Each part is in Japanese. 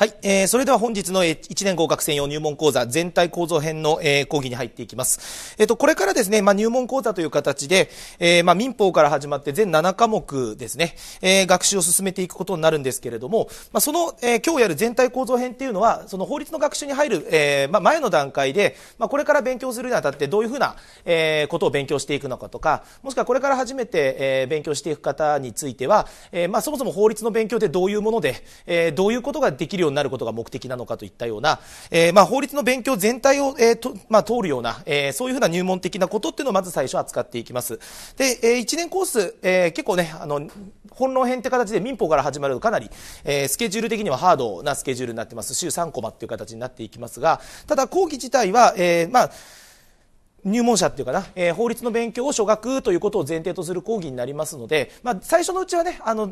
はい、えー、それでは本日の1年合格専用入門講座全体構造編の、えー、講義に入っていきます。えっ、ー、と、これからですね、まあ、入門講座という形で、えー、まあ、民法から始まって全7科目ですね、えー、学習を進めていくことになるんですけれども、まあ、その、えー、今日やる全体構造編っていうのは、その法律の学習に入る、えー、まあ、前の段階で、まあ、これから勉強するにあたってどういうふうな、えー、ことを勉強していくのかとか、もしくはこれから初めて、えー、勉強していく方については、えー、まあ、そもそも法律の勉強ってどういうもので、えー、どういうことができるようになることが目的なのかといったような、えー、まあ、法律の勉強全体を、えーとまあ、通るような、えー、そういうふうな入門的なことっていうのをまず最初扱っていきます。で、えー、1年コース、えー、結構ね、あの、本論編って形で民法から始まるとかなり、えー、スケジュール的にはハードなスケジュールになってます。週3コマっていう形になっていきますが、ただ講義自体は、えー、まあ、入門者っていうかな、えー、法律の勉強を所学ということを前提とする講義になりますので、まあ、最初のうちはねあの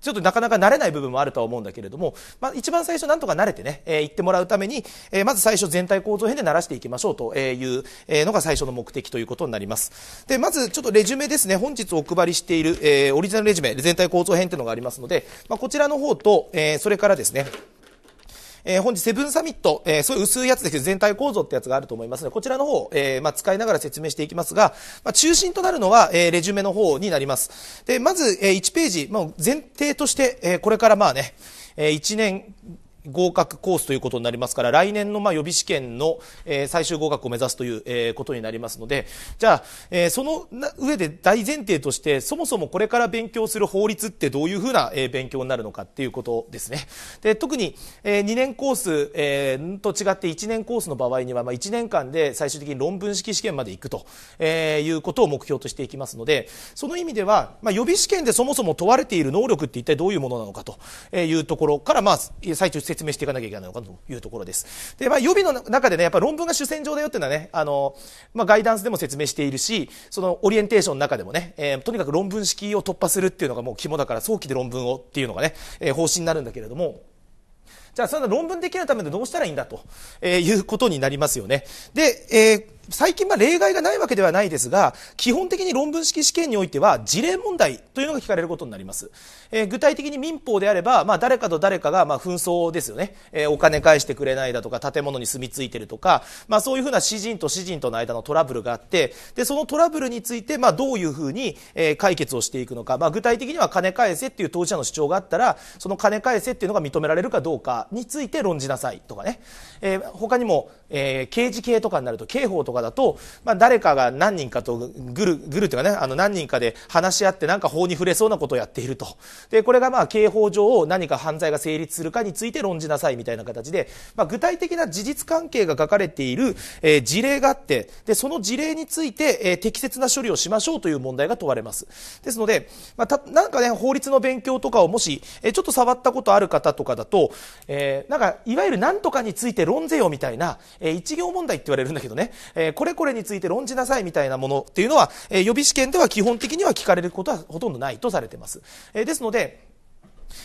ちょっとなかなか慣れない部分もあるとは思うんだけれども、まあ、一番最初なんとか慣れてね、えー、行ってもらうために、えー、まず最初全体構造編で慣らしていきましょうというのが最初の目的ということになります。で、まずちょっとレジュメですね、本日お配りしている、えー、オリジナルレジュメ、全体構造編というのがありますので、まあ、こちらの方と、えー、それからですね、えー、本日セブンサミット、えー、そういう薄いやつですけど、全体構造ってやつがあると思いますので、こちらの方、えー、まあ、使いながら説明していきますが、まあ、中心となるのは、えー、レジュメの方になります。で、まず、えー、1ページ、まあ、前提として、えー、これからまあね、えー、1年合格コースということになりますから、来年のまあ予備試験の、え最終合格を目指すという、えことになりますので、じゃあ、えその上で大前提として、そもそもこれから勉強する法律ってどういうふうな、え勉強になるのかっていうことですね。で特に、え2年コース、えと違って1年コースの場合には、ま1年間で最終的に論文式試験まで行くと、えいうことを目標としていきますので、その意味では、ま予備試験でそもそも問われている能力って一体どういうものなのかというところから、まあ、最中説明していかなきゃいけないのかというところです。で、まあ、予備の中でね、やっぱ論文が主戦場だよっていうのはね、あの、まあ、ガイダンスでも説明しているし、そのオリエンテーションの中でもね、えー、とにかく論文式を突破するっていうのがもう肝だから、早期で論文をっていうのがね、えー、方針になるんだけれども、じゃあ、その論文できるためでどうしたらいいんだと、えいうことになりますよね。で、えー最近例外がないわけではないですが、基本的に論文式試験においては事例問題というのが聞かれることになります。えー、具体的に民法であれば、まあ、誰かと誰かが、まあ、紛争ですよね、えー、お金返してくれないだとか、建物に住み着いてるとか、まあ、そういうふうな詩人と詩人との間のトラブルがあって、で、そのトラブルについて、まあ、どういうふうに、えー、解決をしていくのか、まあ、具体的には金返せっていう当事者の主張があったら、その金返せっていうのが認められるかどうかについて論じなさいとかね。えー、他にも、えー、刑事系とかになると刑法とかだと、まあ、誰かが何人かとグルグルというかねあの何人かで話し合ってなんか法に触れそうなことをやっているとでこれがまあ刑法上何か犯罪が成立するかについて論じなさいみたいな形で、まあ、具体的な事実関係が書かれている、えー、事例があってでその事例について、えー、適切な処理をしましょうという問題が問われますですので、まあ、なんかね法律の勉強とかをもし、えー、ちょっと触ったことある方とかだと、えー、なんかいわゆる何とかについて論ぜよみたいなえ一行問題って言われるんだけどね、えこれこれについて論じなさいみたいなものっていうのは、え予備試験では基本的には聞かれることはほとんどないとされてます。えですので、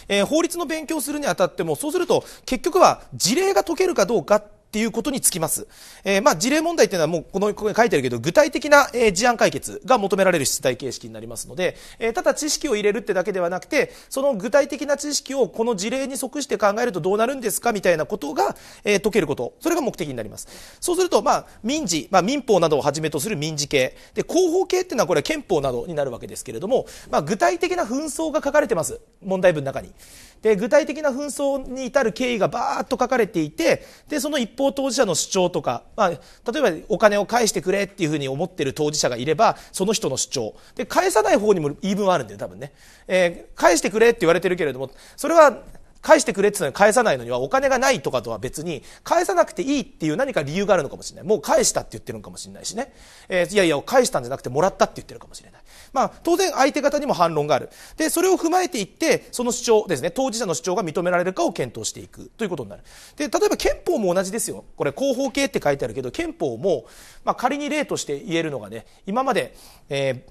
え法律の勉強するにあたっても、そうすると結局は事例が解けるかどうかっていうことにつきます。えー、まあ、事例問題っていうのはもうこの、ここに書いてあるけど、具体的な、えー、事案解決が求められる出題形式になりますので、えー、ただ知識を入れるってだけではなくて、その具体的な知識をこの事例に即して考えるとどうなるんですかみたいなことが、えー、解けること。それが目的になります。そうすると、まあ、民事、まあ、民法などをはじめとする民事系。で、広報系っていうのはこれ憲法などになるわけですけれども、まあ、具体的な紛争が書かれてます。問題文の中に。で具体的な紛争に至る経緯がバーッと書かれていてでその一方当事者の主張とか、まあ、例えばお金を返してくれっていうふうに思ってる当事者がいればその人の主張で返さない方にも言い分あるんだよ多分ね、えー、返してくれって言われてるけれどもそれは返してくれって言ったら返さないのにはお金がないとかとは別に返さなくていいっていう何か理由があるのかもしれないもう返したって言ってるのかもしれないしね、えー、いやいや返したんじゃなくてもらったって言ってるかもしれないまあ、当然相手方にも反論があるでそれを踏まえていってその主張ですね当事者の主張が認められるかを検討していくということになるで例えば憲法も同じですよこれ広報系って書いてあるけど憲法も、まあ、仮に例として言えるのがね今まで、え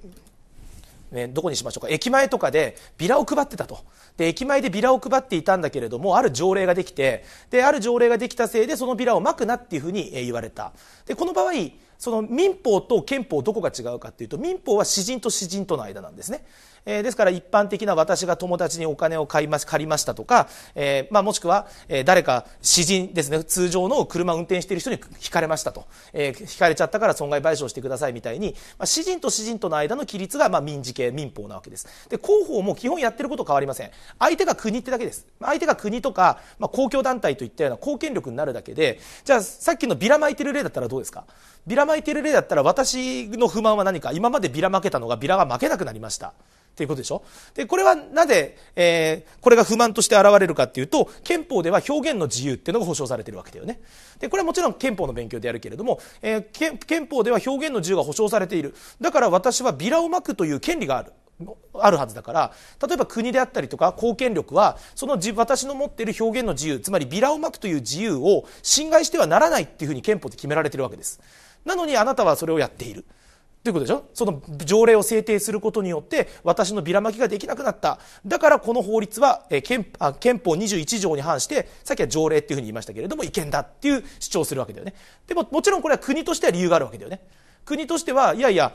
ーね、どこにしましょうか駅前とかでビラを配ってたとで駅前でビラを配っていたんだけれどもある条例ができてである条例ができたせいでそのビラをまくなっていうふうに言われたでこの場合その民法と憲法どこが違うかっていうと民法は詩人と詩人との間なんですねえー、ですから一般的な私が友達にお金を買いま借りましたとか、えーまあ、もしくは、えー、誰か詩人ですね通常の車運転している人に引かれましたと、えー、かれちゃったから損害賠償してくださいみたいに、まあ、詩人と詩人との間の規律が、まあ、民事系民法なわけですで広報も基本やってること変わりません相手が国ってだけです相手が国とか、まあ、公共団体といったような貢献力になるだけでじゃあさっきのビラ巻いてる例だったらどうですかビラ巻いてる例だったら私の不満は何か今までビラ負けたのがビラが負けなくなりましたっていうことでしょで、これはなぜ、えー、これが不満として現れるかっていうと、憲法では表現の自由っていうのが保障されてるわけだよね。で、これはもちろん憲法の勉強でやるけれども、えー、憲法では表現の自由が保障されている。だから私はビラをまくという権利がある。あるはずだから例えば国であったりとか公権力はその私の持っている表現の自由つまりビラをまくという自由を侵害してはならないっていうふうに憲法で決められてるわけですなのにあなたはそれをやっているということでしょその条例を制定することによって私のビラ巻きができなくなっただからこの法律は、憲法21条に反してさっきは条例っていうふうに言いましたけれども違憲だっていう主張するわけだよねでももちろんこれは国としては理由があるわけだよね国としてはいやいや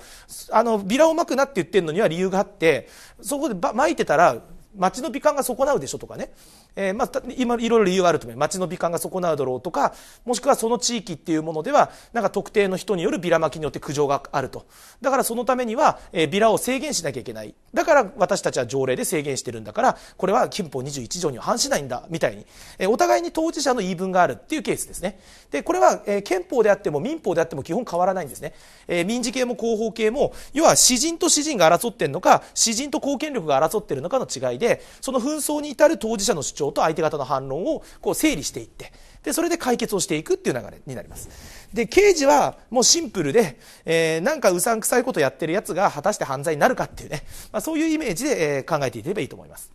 あのビラをまくなって言ってるのには理由があってそこでまいてたら町の美観が損なうでしょとかねえー、まあ、今いろいろ理由あると思います。街の美観が損なうだろうとか、もしくはその地域っていうものでは、なんか特定の人によるビラまきによって苦情があると。だからそのためには、えー、ビラを制限しなきゃいけない。だから私たちは条例で制限してるんだから、これは憲法21条には反しないんだ、みたいに。えー、お互いに当事者の言い分があるっていうケースですね。で、これは、えー、憲法であっても民法であっても基本変わらないんですね。えー、民事系も広報系も、要は詩人と詩人が争ってるのか、詩人と公権力が争ってるのかの違いで、その紛争に至る当事者の主張と相手方の反論をこう整理していってでそれで解決をしていくっていう流れになりますで刑事はもうシンプルで、えー、なんかうさんくさいことやってるやつが果たして犯罪になるかっていうね、まあ、そういうイメージで、え考えていければいいと思います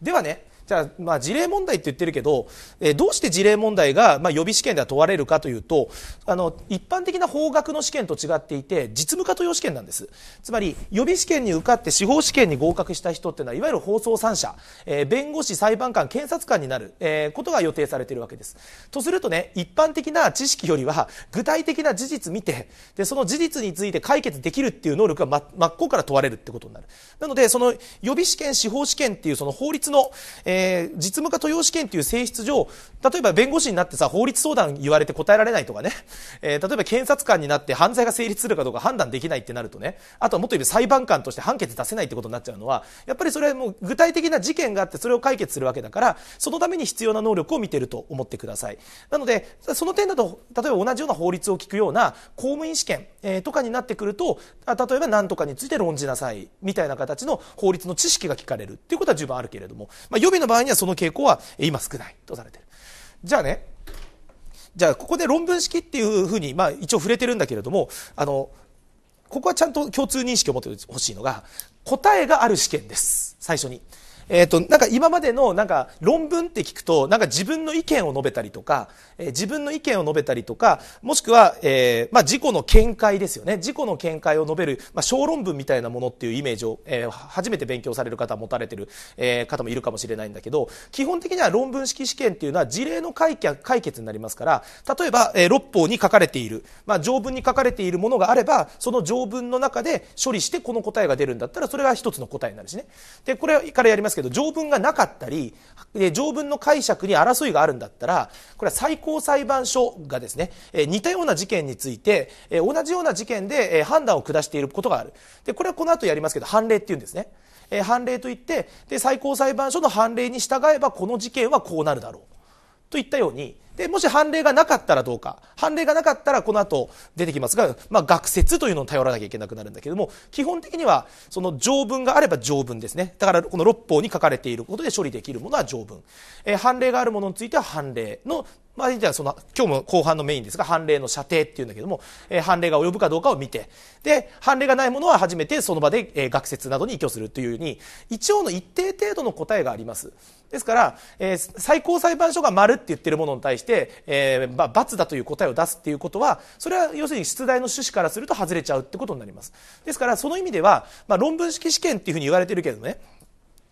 ではねじゃあ、まあ、事例問題って言ってるけど、えどうして事例問題が、まあ、予備試験では問われるかというとあの一般的な法学の試験と違っていて実務と登用試験なんですつまり予備試験に受かって司法試験に合格した人っていうのはいわゆる放送三者、えー、弁護士裁判官検察官になる、えー、ことが予定されているわけですとするとね一般的な知識よりは具体的な事実見てでその事実について解決できるっていう能力が真っ向から問われるってことになるなのでその予備試験司法試験っていうその法律の、えーえー、実務家豊用試験という性質上、例えば弁護士になってさ、法律相談言われて答えられないとかね、えー、例えば検察官になって犯罪が成立するかどうか判断できないってなるとね、あとはもっと言えば裁判官として判決出せないってことになっちゃうのは、やっぱりそれはもう具体的な事件があってそれを解決するわけだから、そのために必要な能力を見てると思ってください。なので、その点だと、例えば同じような法律を聞くような公務員試験、えー、とかになってくると、例えば何とかについて論じなさい、みたいな形の法律の知識が聞かれるっていうことは十分あるけれども、まあ、予備のの場合にはその傾向は今少ないとされている。じゃあね、じゃあここで論文式っていうふうに、まあ、一応触れてるんだけれども、あの、ここはちゃんと共通認識を持ってほしいのが、答えがある試験です。最初に。えっ、ー、と、なんか今までのなんか論文って聞くと、なんか自分の意見を述べたりとか、えー、自分の意見を述べたりとか、もしくは、えー、まあ自己の見解ですよね。自己の見解を述べる、まあ小論文みたいなものっていうイメージを、えー、初めて勉強される方持たれてる、えー、方もいるかもしれないんだけど、基本的には論文式試験っていうのは事例の解決になりますから、例えば、えー、六法に書かれている、まあ条文に書かれているものがあれば、その条文の中で処理してこの答えが出るんだったら、それが一つの答えになるしね。で、これからやりますけど条文がなかったり条文の解釈に争いがあるんだったらこれは最高裁判所がですね、え似たような事件について、え同じような事件で、え判断を下していることがあるでこれはこの後やりますけど判例っていうんですね、え判例といってで最高裁判所の判例に従えばこの事件はこうなるだろうといったようにで、もし判例がなかったらどうか。判例がなかったらこの後出てきますが、まあ、学説というのを頼らなきゃいけなくなるんだけども、基本的にはその条文があれば条文ですね。だからこの六法に書かれていることで処理できるものは条文。えー、判例があるものについては判例のまあ、じゃあその、今日も後半のメインですが、判例の射程っていうんだけども、えー、判例が及ぶかどうかを見て、で、判例がないものは初めてその場で、えー、学説などに依拠するというように、一応の一定程度の答えがあります。ですから、えー、最高裁判所が丸って言ってるものに対して、えー、まあ、罰だという答えを出すっていうことは、それは要するに出題の趣旨からすると外れちゃうってことになります。ですから、その意味では、まあ、論文式試験っていうふうに言われてるけどね、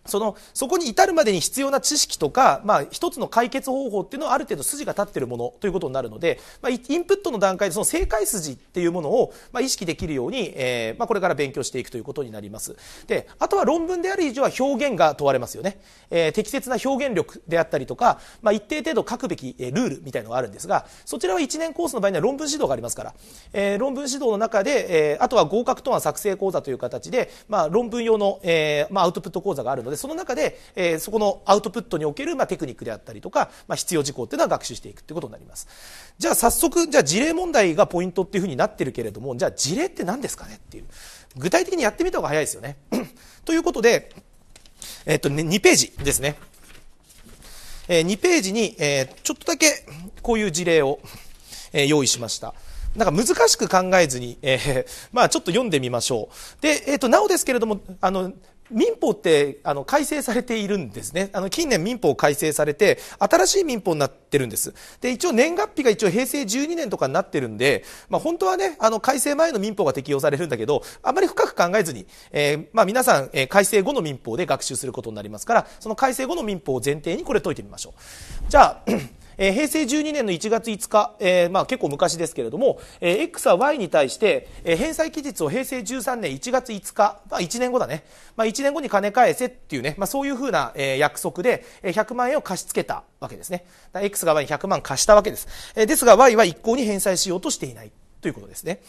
そのそこに至るまでに必要な知識とか、まあ、一つの解決方法っていうのはある程度筋が立っているものということになるので、まあ、インプットの段階でその正解筋っていうものを、まあ、意識できるように、えーまあ、これから勉強していくということになりますであとは論文である以上は表現が問われますよね、えー、適切な表現力であったりとか、まあ、一定程度書くべき、えー、ルールみたいのがあるんですがそちらは1年コースの場合には論文指導がありますから、えー、論文指導の中で、えー、あとは合格答案作成講座という形で、まあ、論文用の、えーまあ、アウトプット講座があるのででその中で、えー、そこのアウトプットにおける、まあ、テクニックであったりとか、まあ、必要事項っていうのは学習していくっていうことになりますじゃあ早速じゃあ事例問題がポイントっていうふうになってるけれどもじゃあ事例って何ですかねっていう具体的にやってみた方が早いですよね ということで、えー、っとね、2ページですね、えー、2ページに、えー、ちょっとだけこういう事例を、えー、用意しましたなんか難しく考えずに、えー、まあちょっと読んでみましょう。で、えっ、ー、と、なおですけれども、あの、民法ってあの改正されているんですね。あの近年民法改正されて新しい民法になってるんです。で一応年月日が一応平成12年とかになってるんで、まあ本当はねあの改正前の民法が適用されるんだけど、あまり深く考えずに、えー、まあ皆さん、えー、改正後の民法で学習することになりますから、その改正後の民法を前提にこれ解いてみましょう。じゃあ。えー、平成12年の1月5日、えー、まあ結構昔ですけれども、えー、X は Y に対して、えー、返済期日を平成13年1月5日、まあ1年後だね。まあ1年後に金返せっていうね、まあそういうふうな、えー、約束で、えー、100万円を貸し付けたわけですね。X が Y に100万貸したわけです。えー、ですが Y は一向に返済しようとしていないということですね。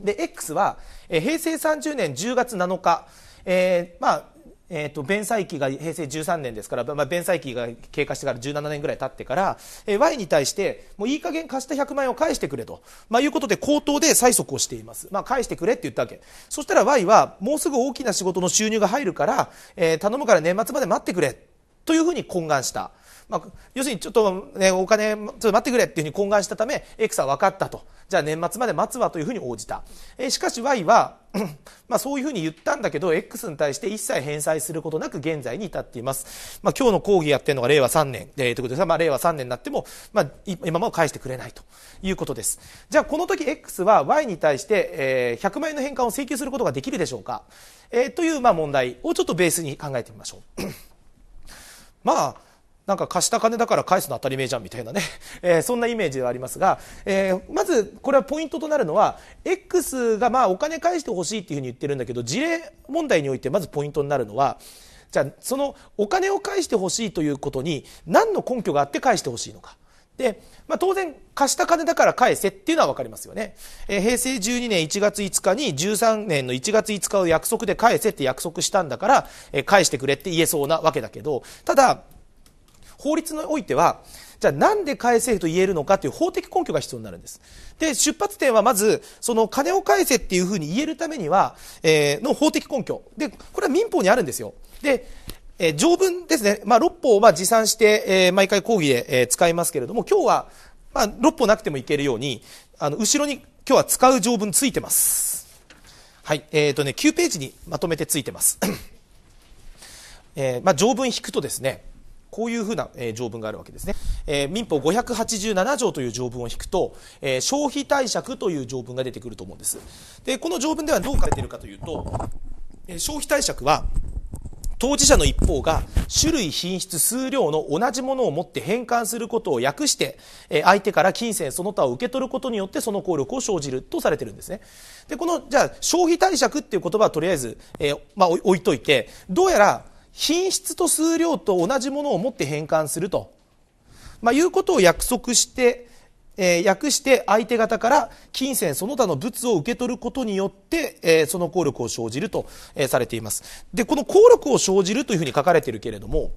で、X は、えー、平成30年10月7日、えー、まあ、えーと、弁済期が平成13年ですから、まあ、弁済期が経過してから17年ぐらい経ってから、えー、Y に対してもういい加減貸した100万円を返してくれと、まあ、いうことで口頭で催促をしています、まあ、返してくれって言ったわけそしたら Y はもうすぐ大きな仕事の収入が入るから、えー、頼むから年末まで待ってくれというふうに懇願した。まあ、要するにちょっと、ね、お金ちょっと待ってくれっていうふうに懇願したため X は分かったとじゃあ年末まで待つわというふうに応じた、えー、しかし Y は まあそういうふうに言ったんだけど X に対して一切返済することなく現在に至っています、まあ、今日の講義やってるのが令和3年、えー、ということで、まあ、令和3年になっても、まあ、今も返してくれないということですじゃあこの時 X は Y に対して、えー、100万円の返還を請求することができるでしょうか、えー、というまあ問題をちょっとベースに考えてみましょう まあなんか貸した金だから返すの当たり前じゃんみたいなね、えー、そんなイメージではありますが、えー、まずこれはポイントとなるのは X がまあお金返してほしいっていうふうに言ってるんだけど事例問題においてまずポイントになるのはじゃあそのお金を返してほしいということに何の根拠があって返してほしいのか。で、まあ、当然貸した金だから返せっていうのは分かりますよね、えー、平成12年1月5日に13年の1月5日を約束で返せって約束したんだから、えー、返してくれって言えそうなわけだけどただ法律においてはじゃあなんで返せと言えるのかという法的根拠が必要になるんですで出発点はまずその金を返せっていうふうに言えるためには、えー、の法的根拠でこれは民法にあるんですよでえー、条文ですね、まあ、6法は持参して、えー、毎回講義で、えー、使いますけれども今日は、まあ、6法なくてもいけるようにあの後ろに今日は使う条文ついてますはいえーとね、9ページにまとめてついてます、えーまあ、条文引くとですねこういうふうな、え条文があるわけですね、えー、民法587条という条文を引くと、えー、消費貸借という条文が出てくると思うんですでこの条文ではどう書いているかというと、えー、消費貸借は当事者の一方が種類品質数量の同じものを持って返還することを訳してえ相手から金銭その他を受け取ることによってその効力を生じるとされてるんですねでこのじゃあ消費貸借っていう言葉はとりあえず、えー、まあ、置いといてどうやら品質と数量と同じものを持って返還すると、まあ、いうことを約束して、えー、訳して相手方から金銭その他の物を受け取ることによって、えー、その効力を生じると、えー、されています。で、この効力を生じるというふうに書かれているけれども、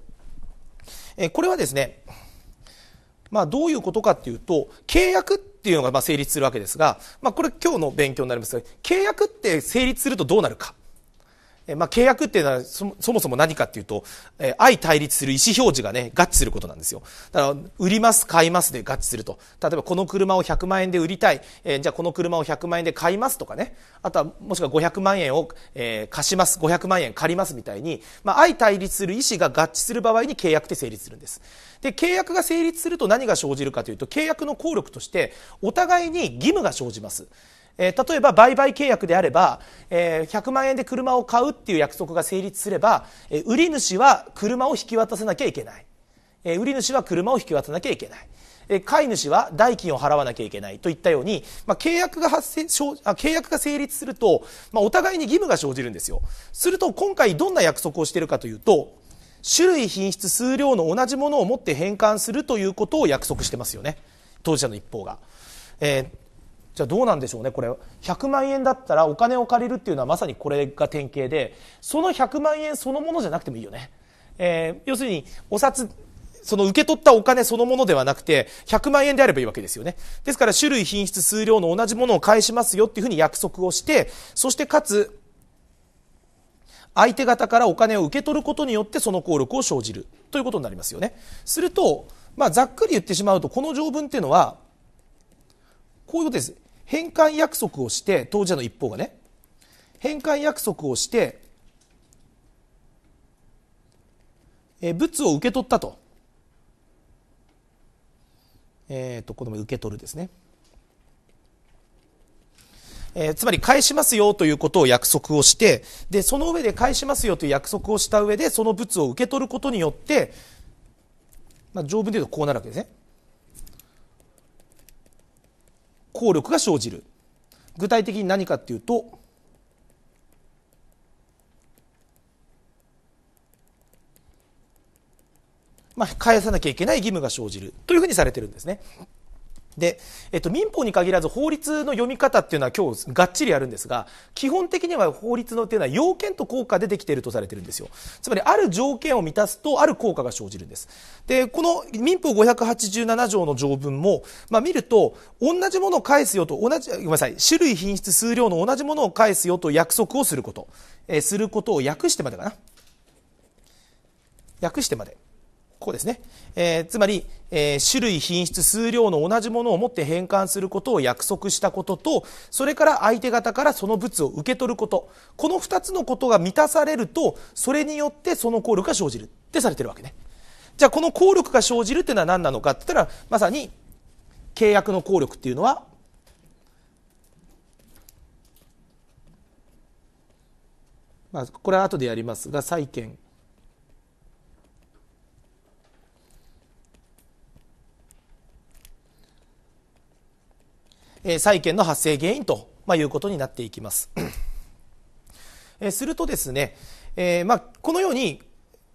えー、これはですね、まあ、どういうことかっていうと、契約っていうのがまあ成立するわけですが、まあ、これ今日の勉強になりますが、契約って成立するとどうなるか。まあ、契約っていうのはそ、そもそも何かっていうと、えー、相対立する意思表示がね、合致することなんですよ。だから、売ります、買いますで合致すると。例えば、この車を100万円で売りたい。えー、じゃあ、この車を100万円で買いますとかね。あとは、もしくは500万円を、えー、貸します、500万円借りますみたいに、まあ、相対立する意思が合致する場合に契約って成立するんです。で、契約が成立すると何が生じるかというと、契約の効力として、お互いに義務が生じます。えー、例えば売買契約であれば、えー、100万円で車を買うっていう約束が成立すれば、えー、売り主は車を引き渡さなきゃいけない、えー、売り主は車を引き渡さなきゃいけない、えー、買い主は代金を払わなきゃいけないといったように、まあ、契約が発生あ契約が成立すると、まあ、お互いに義務が生じるんですよすると今回どんな約束をしているかというと種類品質数量の同じものを持って返還するということを約束してますよね当事者の一方が。えーじゃあどうなんでしょうねこれ100万円だったらお金を借りるっていうのはまさにこれが典型でその100万円そのものじゃなくてもいいよね、えー、要するにお札その受け取ったお金そのものではなくて、100万円であればいいわけですよね。ですから種類、品質、数量の同じものを返しますよっていうふうに約束をして、そしてかつ、相手方からお金を受け取ることによってその効力を生じるということになりますよね。すると、まあ、ざっくり言ってしまうと、この条文っていうのは、こういうことです。返還約束をして当事者の一方がね返還約束をしてえ物を受け取ったと,、えーと、とこの受け取るですね、えー、つまり返しますよということを約束をしてでその上で返しますよという約束をした上でその物を受け取ることによって、まあ、条文でいうとこうなるわけですね効力が生じる具体的に何かっていうとまあ、返さなきゃいけない義務が生じるというふうにされてるんですね。で、えっと、民法に限らず法律の読み方っていうのは今日がっちりやるんですが、基本的には法律のっていうのは要件と効果でできているとされてるんですよ。つまり、ある条件を満たすと、ある効果が生じるんです。で、この民法587条の条文も、まあ、見ると、同じものを返すよと、同じ、ごめんなさい、種類、品質、数量の同じものを返すよと約束をすること、えー、することを訳してまでかな。訳してまで。ここですね。えー、つまり、えー、種類、品質、数量の同じものを持って返還することを約束したことと、それから相手方からその物を受け取ること。この2つのことが満たされると、それによってその効力が生じるってされてるわけね。じゃあこの効力が生じるっていうのは何なのかって言ったら、まさに契約の効力っていうのは、まあ、これは後でやりますが、債権債権の発生原因と、まいうことになっていきます。するとですね、えー、まあ、このように、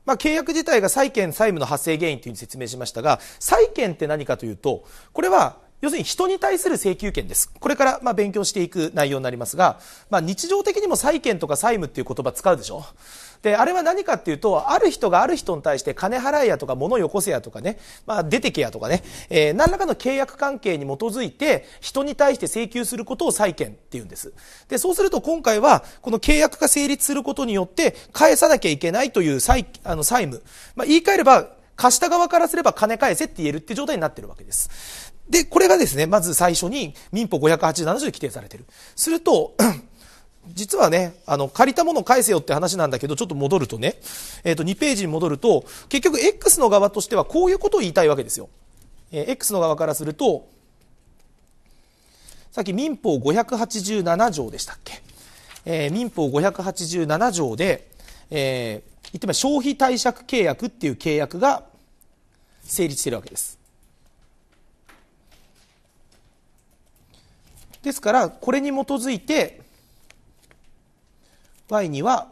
まあ、契約自体が債権債務の発生原因というふうに説明しましたが、債権って何かというと、これは要するに人に対する請求権です。これからまあ勉強していく内容になりますが、まあ、日常的にも債権とか債務っていう言葉使うでしょ。であれは何かっていうとある人がある人に対して金払いやとか物よこせやとかね、まあ、出てけやとかね、えー、何らかの契約関係に基づいて人に対して請求することを債権っていうんですでそうすると今回はこの契約が成立することによって返さなきゃいけないという債あの債務、まあ、言い換えれば貸した側からすれば金返せって言えるって状態になってるわけです。で、これがですね、まず最初に民法587条で規定されてる。すると、実はね、あの、借りたものを返せよって話なんだけど、ちょっと戻るとね、えっ、ー、と、2ページに戻ると、結局 X の側としてはこういうことを言いたいわけですよ。えー、X の側からすると、さっき民法587条でしたっけ。えー、民法587条で、えー、言ってみれば消費貸借契約っていう契約が成立しているわけです。ですから、これに基づいて、y には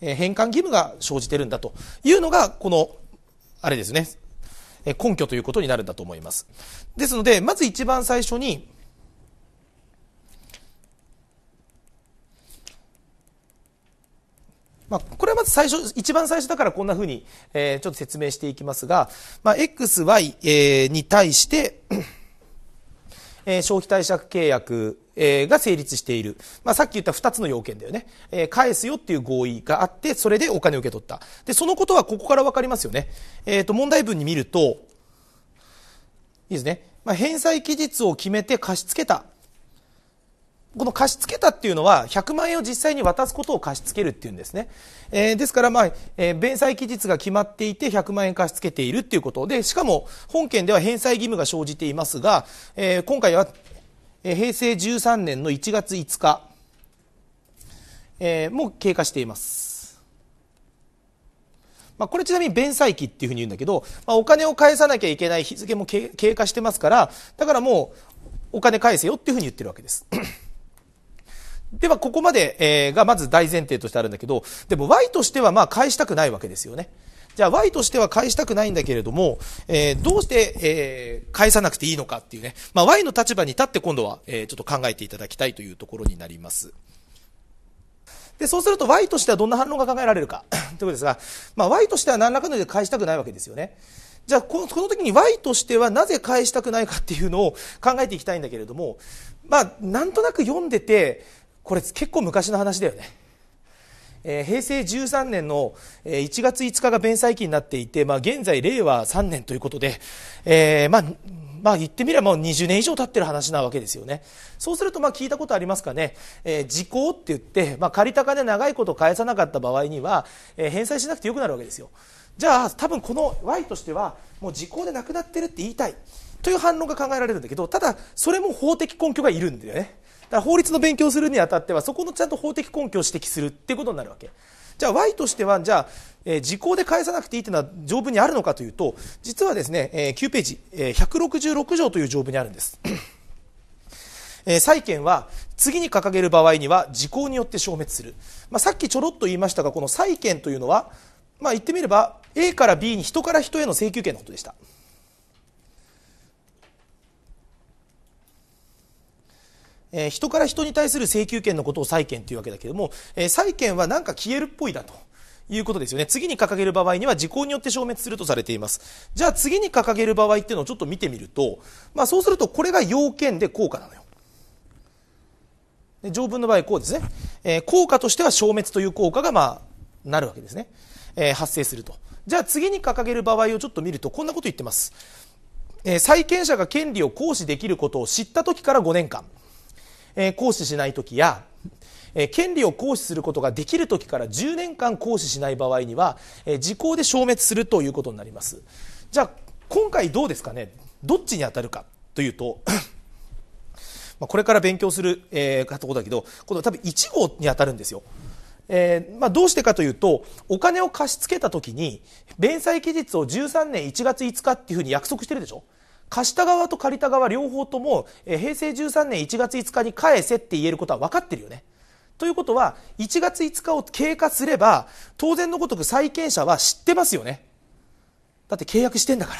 返還義務が生じてるんだというのが、この、あれですね、根拠ということになるんだと思います。ですので、まず一番最初に、まあ、これはまず最初、一番最初だからこんな風に、えー、ちょっと説明していきますが、まあ、XY、えー、に対してえ消費貸借契約が成立している。まあ、さっき言った2つの要件だよね。え返すよっていう合意があって、それでお金を受け取った。で、そのことはここから分かりますよね。えっ、ー、と、問題文に見ると、いいですね。まあ、返済期日を決めて貸し付けた。この貸し付けたっていうのは100万円を実際に渡すことを貸し付けるっていうんですね、えー、ですから、まあえー、弁済期日が決まっていて100万円貸し付けているっていうことでしかも本件では返済義務が生じていますが、えー、今回は、え平成13年の1月5日、えー、もう経過していますまあ、これちなみに弁済期っていうふうに言うんだけど、まあ、お金を返さなきゃいけない日付も経過してますからだからもうお金返せよっていうふうに言ってるわけですではここまで、えー、がまず大前提としてあるんだけどでも Y としてはまあ返したくないわけですよねじゃあ Y としては返したくないんだけれども、えー、どうして、えー、返さなくていいのかっていうね、まあ、Y の立場に立って今度は、えー、ちょっと考えていただきたいというところになりますでそうすると Y としてはどんな反応が考えられるかということですが、まあ、Y としては何らかので返したくないわけですよねじゃあこの時に Y としてはなぜ返したくないかっていうのを考えていきたいんだけれども、まあ、なんとなく読んでてこれ結構昔の話だよね、えー、平成13年の1月5日が弁済期になっていて、まあ、現在令和3年ということで、えー、まあまあ、言ってみればもう20年以上経ってる話なわけですよね。そうするとまあ聞いたことありますかね、えー、時効って言って、まあ、借りた金長いこと返さなかった場合には、えー、返済しなくてよくなるわけですよ。じゃあ多分この Y としてはもう時効でなくなってるって言いたいという反論が考えられるんだけどただそれも法的根拠がいるんだよね。ら法律の勉強するにあたってはそこのちゃんと法的根拠を指摘するっていうことになるわけじゃあ Y としてはじゃあ、えー、時効で返さなくていいというのは条文にあるのかというと実はですね、えー、9ページ、えー、166条という条文にあるんですえー、債権は次に掲げる場合には時効によって消滅する、まあ、さっきちょろっと言いましたがこの債権というのは、まあ、言ってみれば A から B に人から人への請求権のことでしたえー、人から人に対する請求権のことを債権というわけだけども、えー、債権はなんか消えるっぽいだと。いうことですよね。次に掲げる場合には時効によって消滅するとされています。じゃあ次に掲げる場合っていうのをちょっと見てみると、まあそうするとこれが要件で効果なのよ。で条文の場合こうですね。えー、効果としては消滅という効果がまあ、なるわけですね。えー、発生すると。じゃあ次に掲げる場合をちょっと見るとこんなこと言ってます。えー、債権者が権利を行使できることを知った時から5年間。行使しない時や、権利を行使することができる時から10年間行使しない場合には、時効で消滅するということになりますじゃあ今回どうですかねどっちに当たるかというと まこれから勉強する、えー、ところだけどこの多分1号に当たるんですよえー、まあ、どうしてかというとお金を貸し付けた時に弁済期日を13年1月5日っていうふうに約束してるでしょ貸した側と借りた側両方とも、え平成13年1月5日に返せって言えることは分かってるよね。ということは、1月5日を経過すれば、当然のごとく債権者は知ってますよね。だって契約してんだか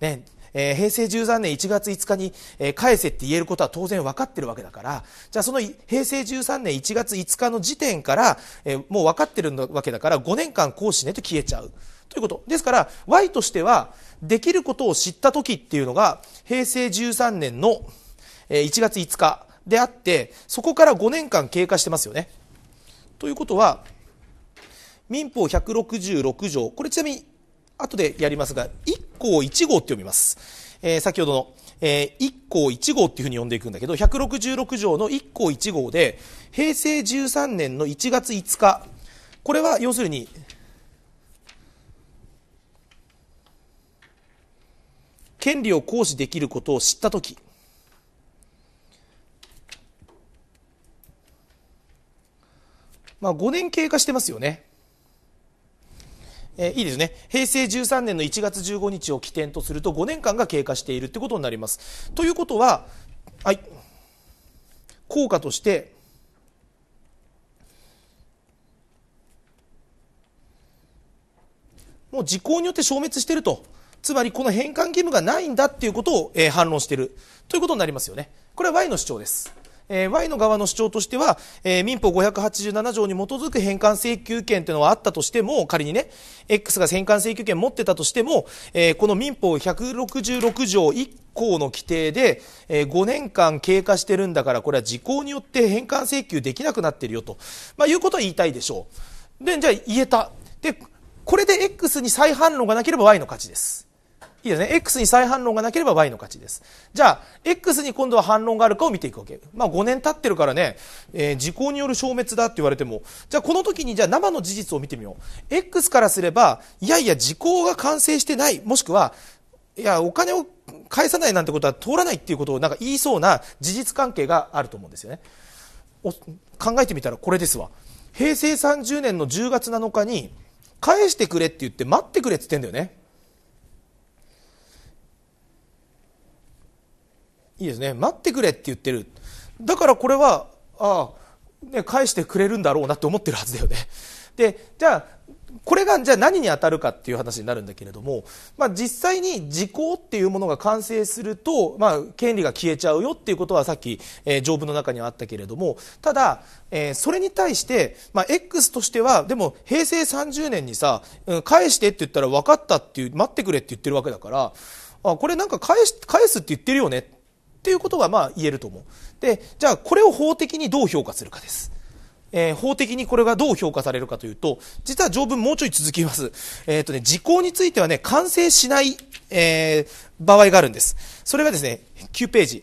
ら。ね。えー、平成13年1月5日に、えー、返せって言えることは当然分かってるわけだから、じゃあその平成13年1月5日の時点から、えー、もう分かってるわけだから、5年間行使ねと消えちゃう。ということ。ですから、Y としては、できることを知った時っていうのが、平成13年の1月5日であって、そこから5年間経過してますよね。ということは、民法166条、これちなみに、後でやりますが、1項1号って読みます。えー、先ほどの、えー、1項1号っていうふうに呼んでいくんだけど、166条の1項1号で、平成13年の1月5日、これは要するに、権利を行使できることを知った時まあ5年経過してますよねえー、いいですね平成13年の1月15日を起点とすると5年間が経過しているということになります。ということは、はい、効果としてもう時効によって消滅しているとつまりこの返還義務がないんだっていうことを、えー、反論しているということになりますよね。これは Y の主張です。えー、Y の側の主張としては、えー、民法587条に基づく返還請求権というのはあったとしても、仮にね、X が返還請求権を持ってたとしても、えー、この民法166条1項の規定で、えー、5年間経過してるんだから、これは時効によって返還請求できなくなってるよと、まあ、いうことは言いたいでしょう。で、じゃあ言えた。で、これで X に再反論がなければ Y の勝ちです。いいですね。X に再反論がなければ Y の勝ちです。じゃあ、X に今度は反論があるかを見ていくわけ。まあ5年経ってるからね、えー、時効による消滅だって言われても、じゃあこの時にじゃあ生の事実を見てみよう。X からすれば、いやいや時効が完成してない、もしくは、いや、お金を返さないなんてことは通らないっていうことをなんか言いそうな事実関係があると思うんですよね。考えてみたらこれですわ。平成30年の10月7日に、返してくれって言って待ってくれって言ってんだよね。いいですね待ってくれって言ってるだからこれはああ、ね、返してくれるんだろうなって思ってるはずだよねでじゃあこれがじゃあ何に当たるかっていう話になるんだけれども、まあ、実際に時効っていうものが完成すると、まあ、権利が消えちゃうよっていうことはさっき、えー、条文の中にはあったけれどもただ、えー、それに対して、まあ、X としてはでも平成30年にさ、返してって言ったら分かったっていう待ってくれって言ってるわけだからあこれなんか返し返すって言ってるよねっていうことがまあ言えると思う。で、じゃあこれを法的にどう評価するかです。えー、法的にこれがどう評価されるかというと、実は条文もうちょい続きます。えっ、ー、とね、時効についてはね、完成しない、えー、場合があるんです。それがですね、9ページ。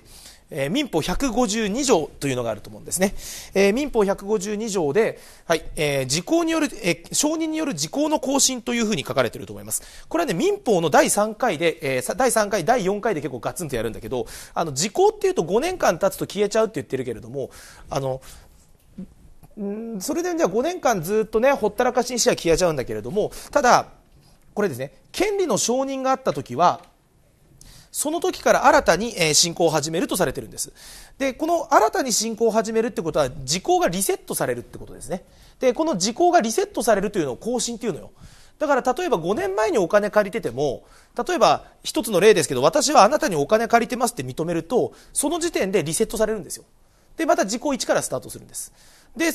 えー、民法152条というのがあると思うんですね、えー、民法152条で、はいえー、時効による、えー、承認による時効の更新というふうに書かれていると思いますこれはね民法の第3回で、えー、第3回第4回で結構ガツンとやるんだけどあの時効っていうと5年間経つと消えちゃうって言ってるけれどもあのんそれでじゃあ5年間ずっとねほったらかしにしては消えちゃうんだけれどもただこれですね権利の承認があった時はその時から新たに信仰を始めるとされてるんですでこの新たに進行を始めるってことは時効がリセットされるってことですねでこの時効がリセットされるというのを更新っていうのよだから例えば5年前にお金借りてても例えば一つの例ですけど私はあなたにお金借りてますって認めるとその時点でリセットされるんですよでまた時効1からスタートするんですで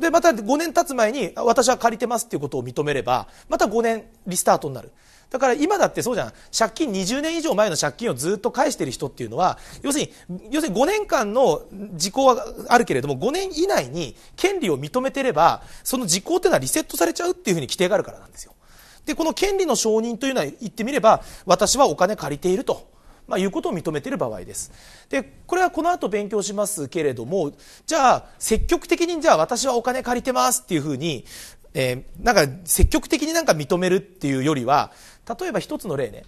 でまた5年経つ前に私は借りてますっていうことを認めればまた5年リスタートになるだから今だってそうじゃん借金20年以上前の借金をずっと返している人っていうのは要するに要するに5年間の時効はあるけれども5年以内に権利を認めてればその時効っていうのはリセットされちゃうっていうふうに規定があるからなんですよでこの権利の承認というのは言ってみれば私はお金借りていると。まあ、いうことを認めている場合ですでこれはこの後勉強しますけれどもじゃあ積極的にじゃあ私はお金借りてますっていうふうにえー、なんか積極的になんか認めるっていうよりは例えば一つの例ね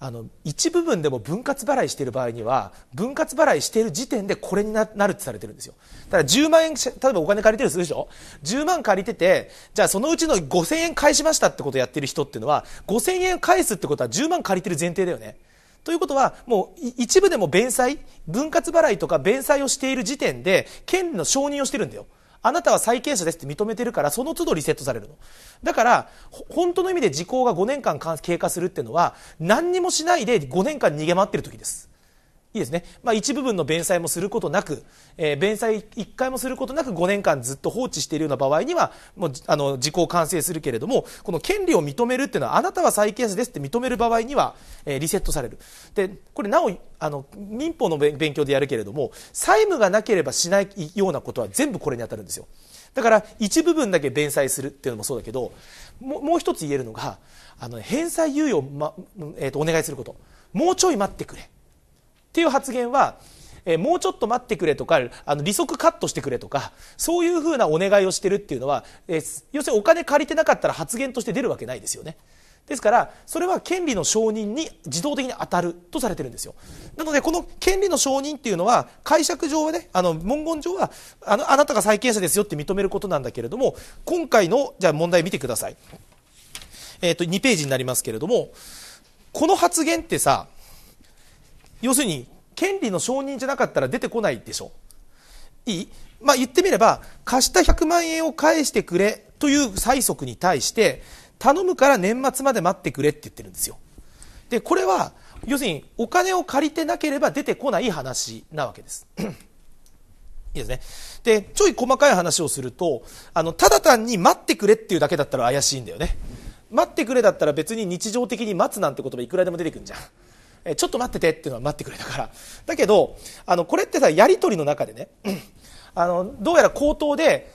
あの一部分でも分割払いしている場合には分割払いしている時点でこれになるってされてるんですよだ10万円例えばお金借りてるするでしょ10万借りててじゃあそのうちの5000円返しましたってことをやってる人っていうのは5000円返すってことは10万借りてる前提だよねということはもう一部でも弁済分割払いとか弁済をしている時点で権利の承認をしてるんだよあなたは債権者ですって認めてるから、その都度リセットされるの。だから、本当の意味で時効が5年間経過するっていうのは、何にもしないで5年間逃げ回ってる時です。いいですね、まあ、一部分の弁済もすることなく、えー、弁済1回もすることなく5年間ずっと放置しているような場合にはもうあの時効完成するけれどもこの権利を認めるっていうのはあなたは再建ですって認める場合には、えー、リセットされるでこれなおあの民法の勉強でやるけれども債務がなければしないようなことは全部これに当たるんですよだから一部分だけ弁済するっていうのもそうだけどももう一つ言えるのがあの返済猶予を、まえーとお願いすることもうちょい待ってくれっていう発言は、えもうちょっと待ってくれとかあの利息カットしてくれとかそういうふうなお願いをしてるっていうのは、え要するにお金借りてなかったら発言として出るわけないですよね。ですからそれは権利の承認に自動的に当たるとされてるんですよなのでこの権利の承認っていうのは解釈上はねあの文言上はあのあなたが債権者ですよって認めることなんだけれども今回のじゃあ問題見てください、えーと2ページになりますけれどもこの発言ってさ要するに権利の承認じゃなかったら出てこないでしょいいまあ言ってみれば貸した100万円を返してくれという催促に対して頼むから年末まで待ってくれって言ってるんですよでこれは要するにお金を借りてなければ出てこない話なわけです いいですねでちょい細かい話をするとあのただ単に待ってくれっていうだけだったら怪しいんだよね待ってくれだったら別に日常的に待つなんて言葉いくらでも出てくるじゃんえちょっと待っててっていうのは待ってくれたからだけどあのこれってさやり取りの中でね あのどうやら口頭で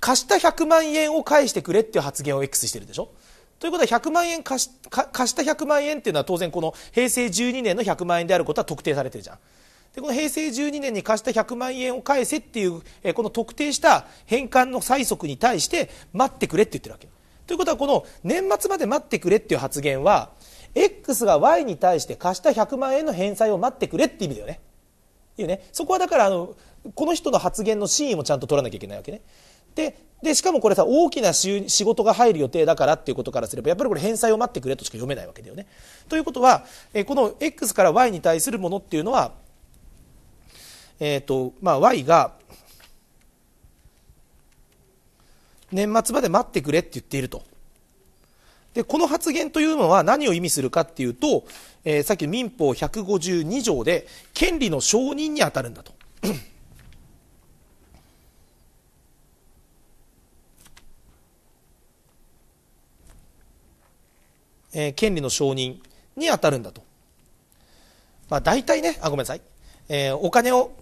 貸した100万円を返してくれっていう発言を X してるでしょということは100万円貸し貸した100万円っていうのは当然この平成12年の100万円であることは特定されてるじゃん。でこの平成12年に貸した100万円を返せっていうえこの特定した返還の催促に対して待ってくれって言ってるわけ。ということはこの年末まで待ってくれっていう発言は X が Y に対して貸した100万円の返済を待ってくれって意味だよねいうねそこはだからあのこの人の発言の真意もちゃんと取らなきゃいけないわけねででしかもこれさ大きな仕事が入る予定だからっていうことからすればやっぱりこれ返済を待ってくれとしか読めないわけだよね。ということはえこの X から Y に対するものっていうのは、えーとまあ、Y が年末まで待ってくれって言っていると。で、この発言というのは何を意味するかっていうと、えー、さっき民法152条で、権利の承認に当たるんだと。えー、権利の承認に当たるんだと。まあ、大体ね、あ、ごめんなさい。えー、お金を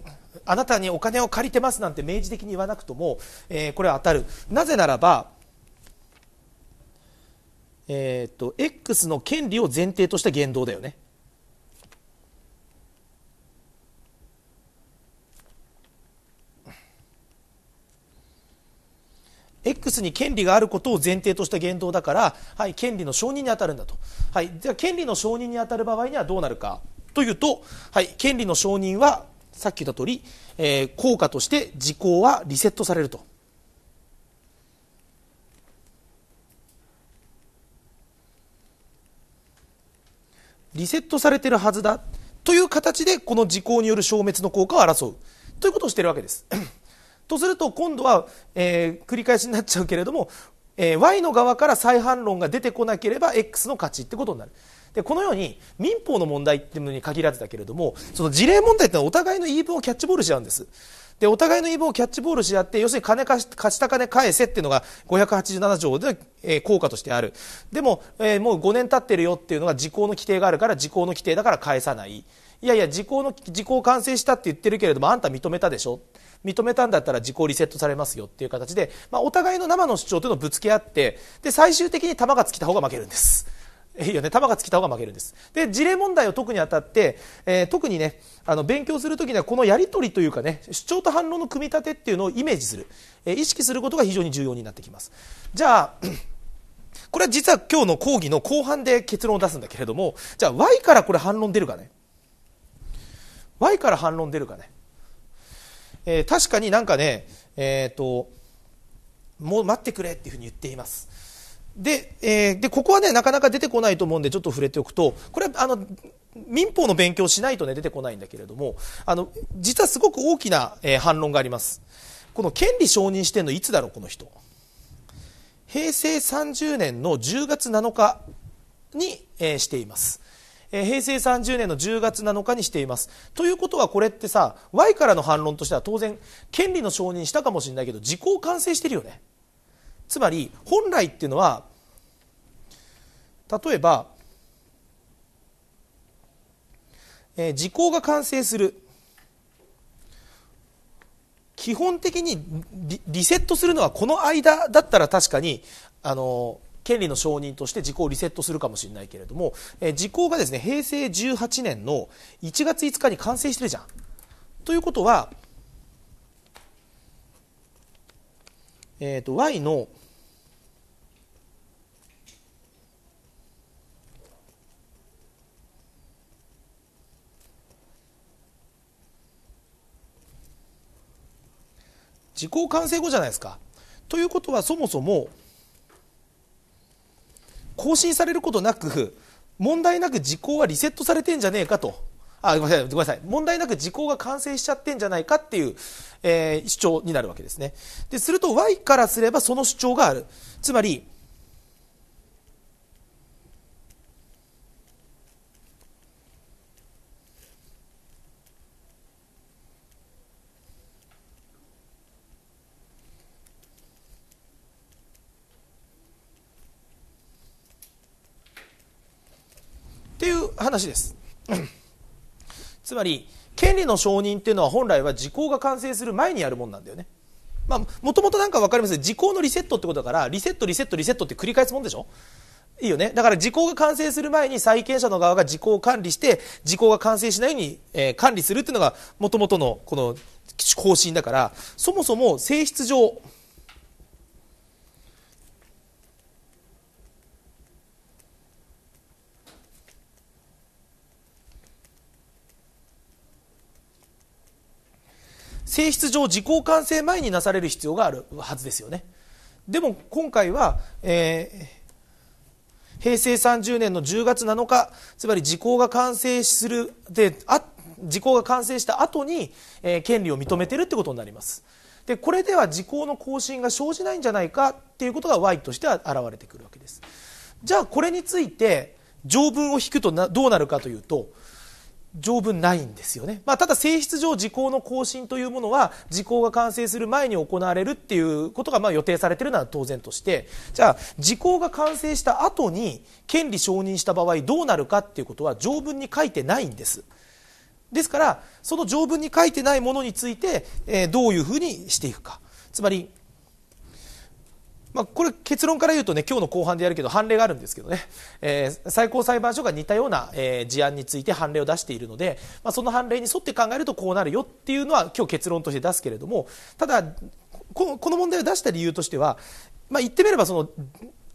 あなたにお金を借りてますなんて明示的に言わなくとも、えー、これは当たるなぜならばえっ、ー、と X の権利を前提とした言動だよね。X に権利があることを前提とした言動だから、はい、権利の承認に当たるんだと、はい、じゃあ権利の承認に当たる場合にはどうなるかというと、はい、権利の承認はさっき言った通り、えー、効果として時効はリセットされると。リセットされてるはずだという形でこの時効による消滅の効果を争うということをしているわけです。とすると今度は、えー、繰り返しになっちゃうけれども、えー、Y の側から再反論が出てこなければ X の勝ちってことになる。でこのように民法の問題っていうのに限らずだけれどもその事例問題ってのはお互いの言い分をキャッチボールしちゃうんです。でお互いの言い分をキャッチボールし合って要するに金貸した金返せっていうのが587条で、えー、効果としてあるでも、えー、もう5年経ってるよっていうのが時効の規定があるから時効の規定だから返さないいやいや時効の時効完成したって言ってるけれどもあんた認めたでしょ認めたんだったら時効リセットされますよっていう形で、まあ、お互いの生の主張というのをぶつけ合ってで最終的に球が尽きた方が負けるんです。いいよね球が尽きた方が負けるんですで事例問題を解くにあたって、えー、特にねあの勉強するときにはこのやりとりというかね主張と反論の組み立てっていうのをイメージする、えー、意識することが非常に重要になってきますじゃあ これは実は今日の講義の後半で結論を出すんだけれどもじゃあ Y からこれ反論出るかね Y から反論出るかね、えー、確かになんかねえっ、ともう待ってくれっていうふうに言っていますで、えー、で、ここはね、なかなか出てこないと思うんで、ちょっと触れておくと、これは、あの、民法の勉強しないとね、出てこないんだけれども、あの、実はすごく大きな、えー、反論があります。この権利承認してんのいつだろう、この人。平成30年の10月7日に、えー、しています。え平成30年の10月7日にしています。ということはこれってさ Y からの反論としては当然権利の承認したかもしれないけど時効完成してるよね。つまり本来っていうのは例えば、えー、時効が完成する基本的にリセットするのはこの間だったら確かにあの権利の承認として時効をリセットするかもしれないけれども、えー、時効がですね平成18年の1月5日に完成してるじゃん。ということは、えーと、と Y の「時効完成後じゃないですか。ということはそもそも更新されることなく問題なく時効はリセットされてんじゃねえかと。あ、ごめんなさい、ごめんなさい。問題なく時効が完成しちゃってんじゃないかっていう、えー、主張になるわけですね。で、すると Y からすればその主張がある。つまり、話ですつまり権利の承認っていうのは本来は時効が完成する前にやるもんなんだよねまあ、もともとか分かります時効のリセットってことだからリセットリセットリセットって繰り返すもんでしょいいよねだから時効が完成する前に債権者の側が時効を管理して時効が完成しないように、えー、管理するっていうのがもともとのこの方針だからそもそも性質上性質上時効完成前になされる必要があるはずですよねでも今回は、えー、平成30年の10月7日つまり時効が完成するであ時効が完成した後に、えー、権利を認めてるってことになりますでこれでは時効の更新が生じないんじゃないかっていうことが Y としては現れてくるわけですじゃあこれについて条文を引くとどうなるかというと条文ないんですよね、まあ、ただ性質上時効の更新というものは時効が完成する前に行われるっていうことがまあ予定されているのは当然としてじゃあ時効が完成した後に権利承認した場合どうなるかっていうことは条文に書いてないんですですからその条文に書いてないものについて、えどういうふうにしていくかつまりまあ、これ結論から言うとね今日の後半でやるけど判例があるんですけどね、えー、最高裁判所が似たような、えー、事案について判例を出しているので、まあ、その判例に沿って考えるとこうなるよっていうのは今日結論として出すけれどもただこの問題を出した理由としては、まあ、言ってみればその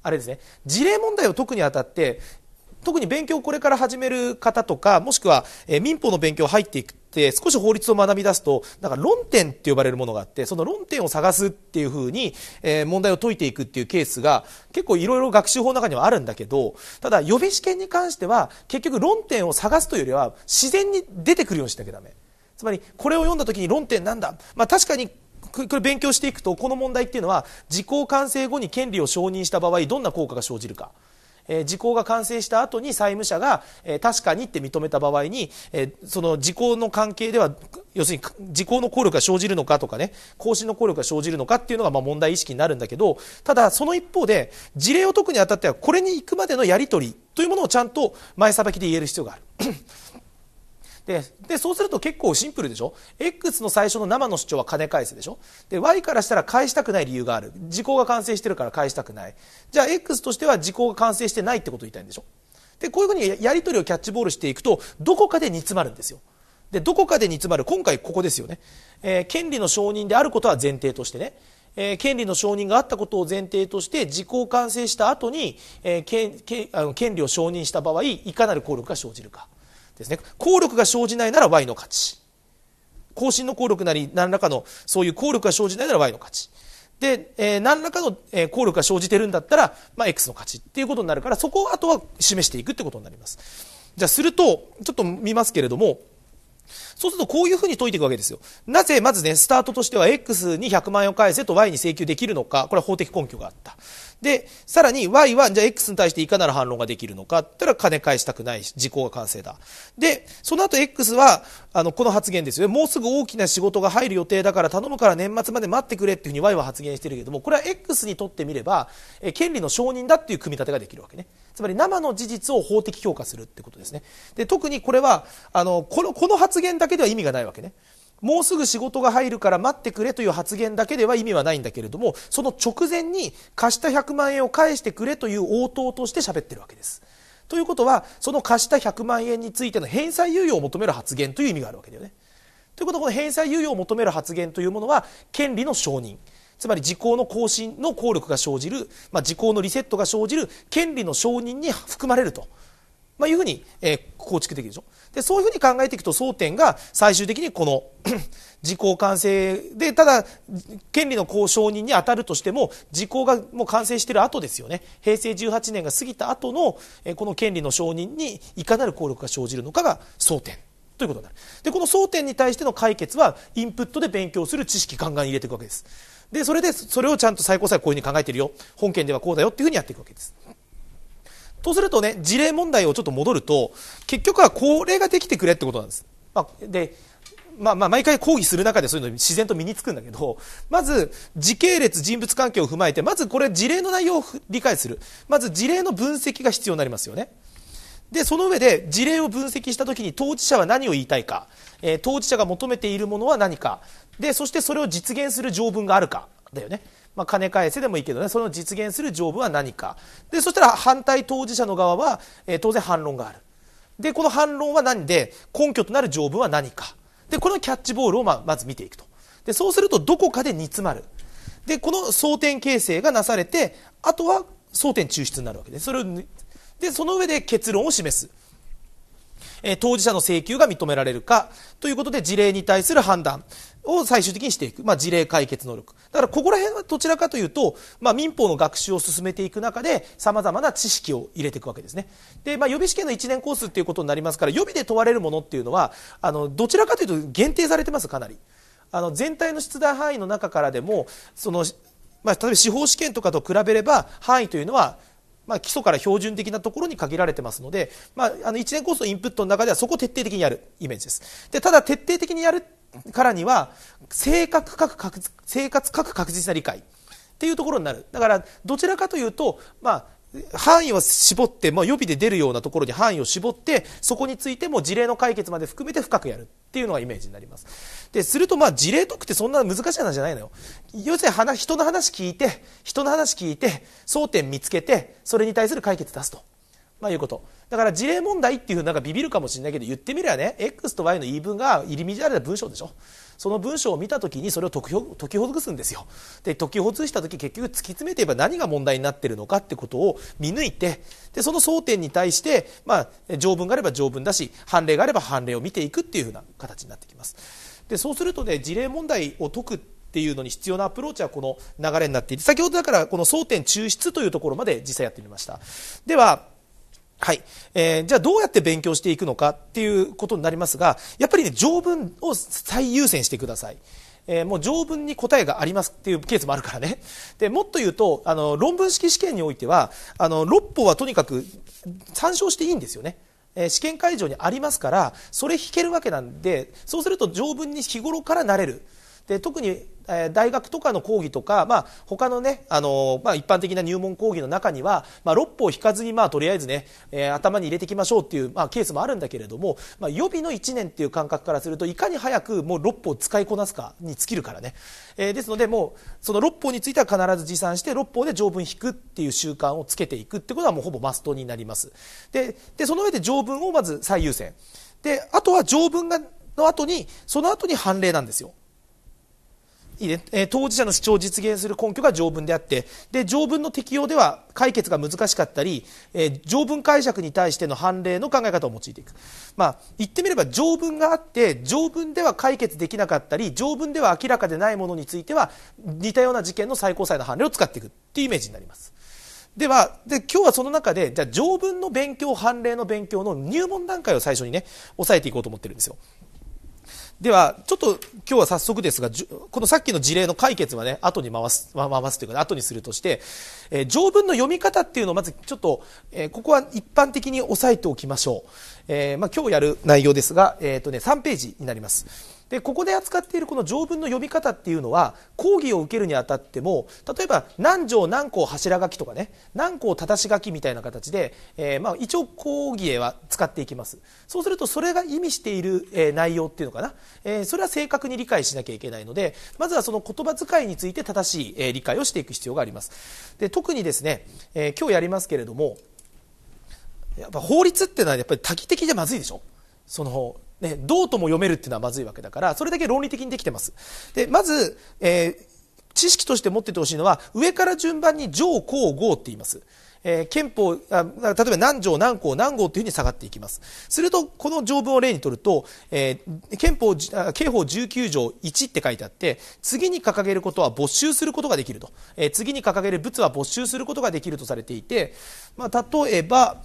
あれですね事例問題を解くにあたって特に勉強をこれから始める方とか、もしくは、え民法の勉強入っていくっ少し法律を学び出すとなんか論点って呼ばれるものがあってその論点を探すっていうふうに、え問題を解いていくっていうケースが結構いろいろ学習法の中にはあるんだけどただ予備試験に関しては結局論点を探すというよりは自然に出てくるようにしなきゃダメつまりこれを読んだ時に論点なんだ、まあ、確かにこれ勉強していくとこの問題っていうのは時効完成後に権利を承認した場合どんな効果が生じるかえ時効が完成した後に債務者が、え確かにって認めた場合に、えその時効の関係では要するに時効の効力が生じるのかとかね更新の効力が生じるのかっていうのがまあ問題意識になるんだけどただその一方で事例を解くにあたってはこれに行くまでのやり取りというものをちゃんと前さばきで言える必要がある。ででそうすると結構シンプルでしょ X の最初の生の主張は金返せでしょで Y からしたら返したくない理由がある時効が完成してるから返したくないじゃあ X としては時効が完成してないってことを言いたいんでしょでこういうふうにやり取りをキャッチボールしていくとどこかで煮詰まるんですよでどこかで煮詰まる今回ここですよね、えー、権利の承認であることは前提としてねえー、権利の承認があったことを前提として時効完成した後に、えー、権あの権利を承認した場合いかなる効力が生じるか。ですね効力が生じないなら Y の勝ち更新の効力なり何らかのそういう効力が生じないなら Y の勝ちで、えー、何らかの、え効力が生じてるんだったら、まあ、X の価値っていうことになるからそこをあとは示していくってことになりますじゃあするとちょっと見ますけれどもそうするとこういうふうに解いていくわけですよ。なぜ、まずね、スタートとしては X に100万円を返せと Y に請求できるのか、これは法的根拠があった。で、さらに Y は、じゃあ X に対していかなる反論ができるのか、ったら金返したくないし、事項が完成だ。で、その後 X は、あの、この発言ですよもうすぐ大きな仕事が入る予定だから頼むから年末まで待ってくれっていうふうに Y は発言してるけども、これは X にとってみれば、え権利の承認だっていう組み立てができるわけね。つまり生の事実を法的評価するってことですね。で、特にこれは、あの、この、この発言だけでは意味がないわけね。もうすぐ仕事が入るから待ってくれという発言だけでは意味はないんだけれども、その直前に貸した100万円を返してくれという応答として喋ってるわけです。ということは、その貸した100万円についての返済猶予を求める発言という意味があるわけだよね。ということは、この返済猶予を求める発言というものは、権利の承認。つまり時効の更新の効力が生じる、まあ、時効のリセットが生じる権利の承認に含まれると。まあ、いうふうに、えー、構築できるでしょでそういうふうに考えていくと争点が最終的にこの 時効完成でただ権利の交渉人に当たるとしても時効がもう完成している後ですよね平成18年が過ぎた後の、えー、この権利の承認にいかなる効力が生じるのかが争点ということになるでこの争点に対しての解決はインプットで勉強する知識ガンガン入れていくわけですでそれでそれをちゃんと最高裁はこういうふうに考えてるよ本件ではこうだよっていうふうにやっていくわけです。とするとね事例問題をちょっと戻ると結局はこれができてくれってことなんです。まあ、でまあ、まあ毎回抗議する中でそういうの自然と身につくんだけど、まず時系列、人物関係を踏まえて、まずこれ事例の内容を理解する。まず事例の分析が必要になりますよね。でその上で事例を分析した時に当事者は何を言いたいか、えー、当事者が求めているものは何かでそしてそれを実現する条文があるかだよね、まあ、金返せでもいいけどねその実現する条文は何かでそしたら反対当事者の側は、えー、当然反論があるでこの反論は何で根拠となる条文は何かでこのキャッチボールを、まあ、まず見ていくとでそうするとどこかで煮詰まるでこの争点形成がなされてあとは争点抽出になるわけでそれをで、その上で結論を示す。え当事者の請求が認められるかということで事例に対する判断を最終的にしていく、まあ、事例解決能力だからここら辺はどちらかというと、まあ、民法の学習を進めていく中でさまざまな知識を入れていくわけですねで、まあ、予備試験の1年コースっていうことになりますから予備で問われるものっていうのはあのどちらかというと限定されてますかなりあの全体の出題範囲の中からでもその、まあ、例えば司法試験とかと比べれば範囲というのはまあ、基礎から標準的なところに限られてますので、まあ、あの1年コースのインプットの中ではそこを徹底的にやるイメージです。でただ徹底的にやるからには正確かつ正確確実な理解っていうところになる。だからどちらかというと、まあ、範囲を絞って、まあ、予備で出るようなところに範囲を絞ってそこについても事例の解決まで含めて深くやるっていうのがイメージになります。で、するとまあ事例解くってそんな難しい話じゃないのよ。要するに話、人の話聞いて、人の話聞いて、争点見つけて、それに対する解決出すと。まあいうこと。だから事例問題っていうなんかビビるかもしれないけど、言ってみればね、X と Y の言い分が入り乱れた文章でしょ。その文章を見た時にそれを解きほぐすんですよで解きほぐした時結局突き詰めていえば何が問題になってるのかってことを見抜いてでその争点に対して、まあ、条文があれば条文だし判例があれば判例を見ていくっていうふうな形になってきますでそうするとね事例問題を解くっていうのに必要なアプローチはこの流れになっていて先ほどだからこの争点抽出というところまで実際やってみましたでははい。えー、じゃあどうやって勉強していくのかっていうことになりますが、やっぱりね、条文を最優先してください。えー、もう条文に答えがありますっていうケースもあるからね。で、もっと言うと、あの、論文式試験においては、あの、6法はとにかく参照していいんですよね。試験会場にありますからそれ引けるわけなんでそうすると条文に日頃からなれるで特にえ大学とかの講義とか、まあ、他のね、あのまあ、一般的な入門講義の中には、まあ、六歩引かずに、まあ、とりあえずね、えー、頭に入れていきましょうっていう、まあ、ケースもあるんだけれども、まあ、予備の1年っていう感覚からすると、いかに早くもう六歩を使いこなすかに尽きるからね。えー、ですので、もう、その六歩については必ず持参して、六歩で条文引くっていう習慣をつけていくってことはもうほぼマストになります。で、でその上で条文をまず最優先。で、あとは条文がの後に、その後に判例なんですよ。いいね当事者の主張を実現する根拠が条文であってで条文の適用では解決が難しかったり、え条文解釈に対しての判例の考え方を用いていく、まあ、言ってみれば条文があって条文では解決できなかったり条文では明らかでないものについては似たような事件の最高裁の判例を使っていくっていうイメージになります。ではで今日はその中でじゃ条文の勉強判例の勉強の入門段階を最初にね押さえていこうと思ってるんですよ。では、ちょっと今日は早速ですが、このさっきの事例の解決はね、後に回す、回すというか、後にするとして、えー、条文の読み方っていうのをまずちょっと、えー、ここは一般的に押さえておきましょう。えー、まあ、今日やる内容ですが、えっ、とね、3ページになります。でここで扱っているこの条文の読み方っていうのは講義を受けるにあたっても例えば何条何項柱書きとかね何項正し書きみたいな形で、えー、まあ一応講義へは使っていきますそうするとそれが意味している、えー、内容っていうのかな、えー、それは正確に理解しなきゃいけないのでまずはその言葉遣いについて正しい、えー、理解をしていく必要がありますで特にですね、えー、今日やりますけれどもやっぱ法律ってのはやっぱり多義的じゃまずいでしょそのね、どうとも読めるっていうのはまずいわけだからそれだけ論理的にできてます。でまず、えー、知識として持っててほしいのは上から順番に上皇后って言います。えー、憲法あ例えば何条何項何号というふうに下がっていきますするとこの条文を例にとると、えー、憲法刑法19条1って書いてあって次に掲げることは没収することができると、えー、次に掲げる物は没収することができるとされていて、まあ、例えば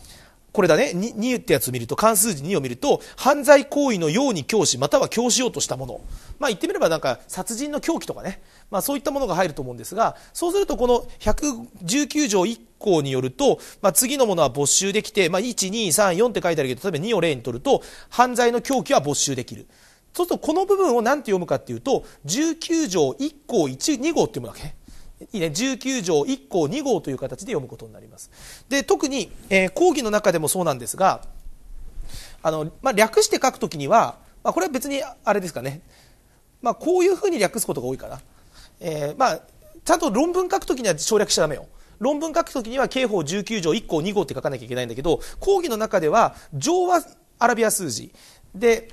これだね2、2ってやつを見ると、関数字2を見ると、犯罪行為のように教師、または教師ようとしたもの。まあ言ってみればなんか殺人の狂気とかね、まあそういったものが入ると思うんですが、そうするとこの119条1項によると、まあ次のものは没収できて、まあ1、2、3、4って書いてあるけど、例えば2を例にとると、犯罪の狂気は没収できる。そうするとこの部分を何て読むかっていうと、19条1項1、2号って読むわけ。19条1項2号という形で読むことになりますで特に、えー、講義の中でもそうなんですがあの、まあ、略して書くときには、まあ、これは別にあれですかね、まあ、こういうふうに略すことが多いかな、えー、まあ、ちゃんと論文書くときには省略しちゃだめよ論文書くときには刑法19条1項2号って書かなきゃいけないんだけど講義の中では上はアラビア数字で、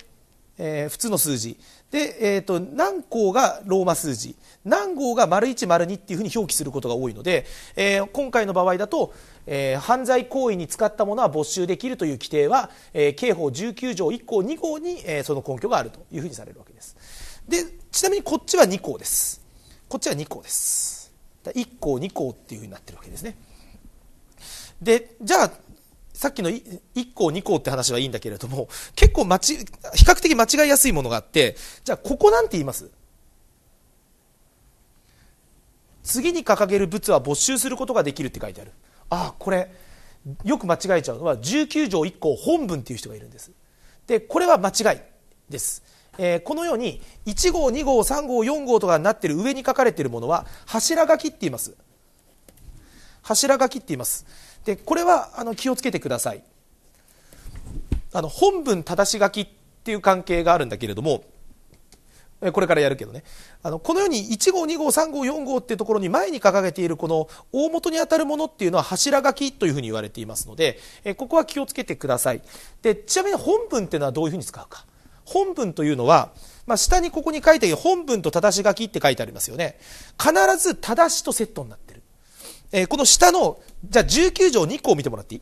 えー、普通の数字で、えーと、何項がローマ数字何号が丸一丸二っていうふうに表記することが多いので、えー、今回の場合だと、えー、犯罪行為に使ったものは没収できるという規定は、えー、刑法19条1項2項に、えー、その根拠があるというふうにされるわけですでちなみにこっちは2項ですこっちは2項です1項2項っていうふうになってるわけですねでじゃあさっきの1項2項って話はいいんだけれども結構間比較的間違いやすいものがあってじゃあここなんて言います次に掲げる物は没収することができるって書いてあるああこれよく間違えちゃうのは19条1項本文っていう人がいるんですでこれは間違いです、えー、このように1号2号3号4号とかになってる上に書かれているものは柱書きって言います柱書きって言いますでこれはあの気をつけてくださいあの本文正し書きっていう関係があるんだけれどもこれからやるけどねあのこのように1号2号3号4号っていうところに前に掲げているこの大元にあたるものっていうのは柱書きというふうに言われていますのでここは気をつけてくださいでちなみに本文っていうのはどういうふうに使うか本文というのは、まあ、下にここに書いてある本文と正し書きって書いてありますよね必ず正しとセットになってえー、この下の、じゃあ19条2項を見てもらっていい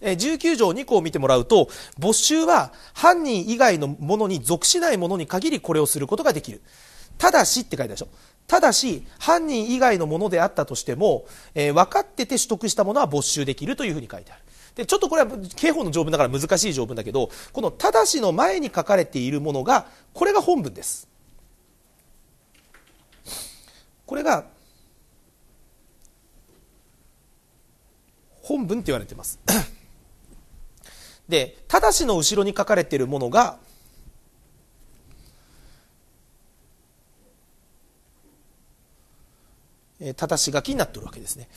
え19条2項を見てもらうと没収は犯人以外のものに属しないものに限りこれをすることができるただしって書いてあるでしょただし犯人以外のものであったとしても、えー、分かってて取得したものは没収できるというふうに書いてあるでちょっとこれは刑法の条文だから難しい条文だけどこの「ただし」の前に書かれているものがこれが本文ですこれが本文って言われてます でただしの後ろに書かれているものがただし書きになってるわけですね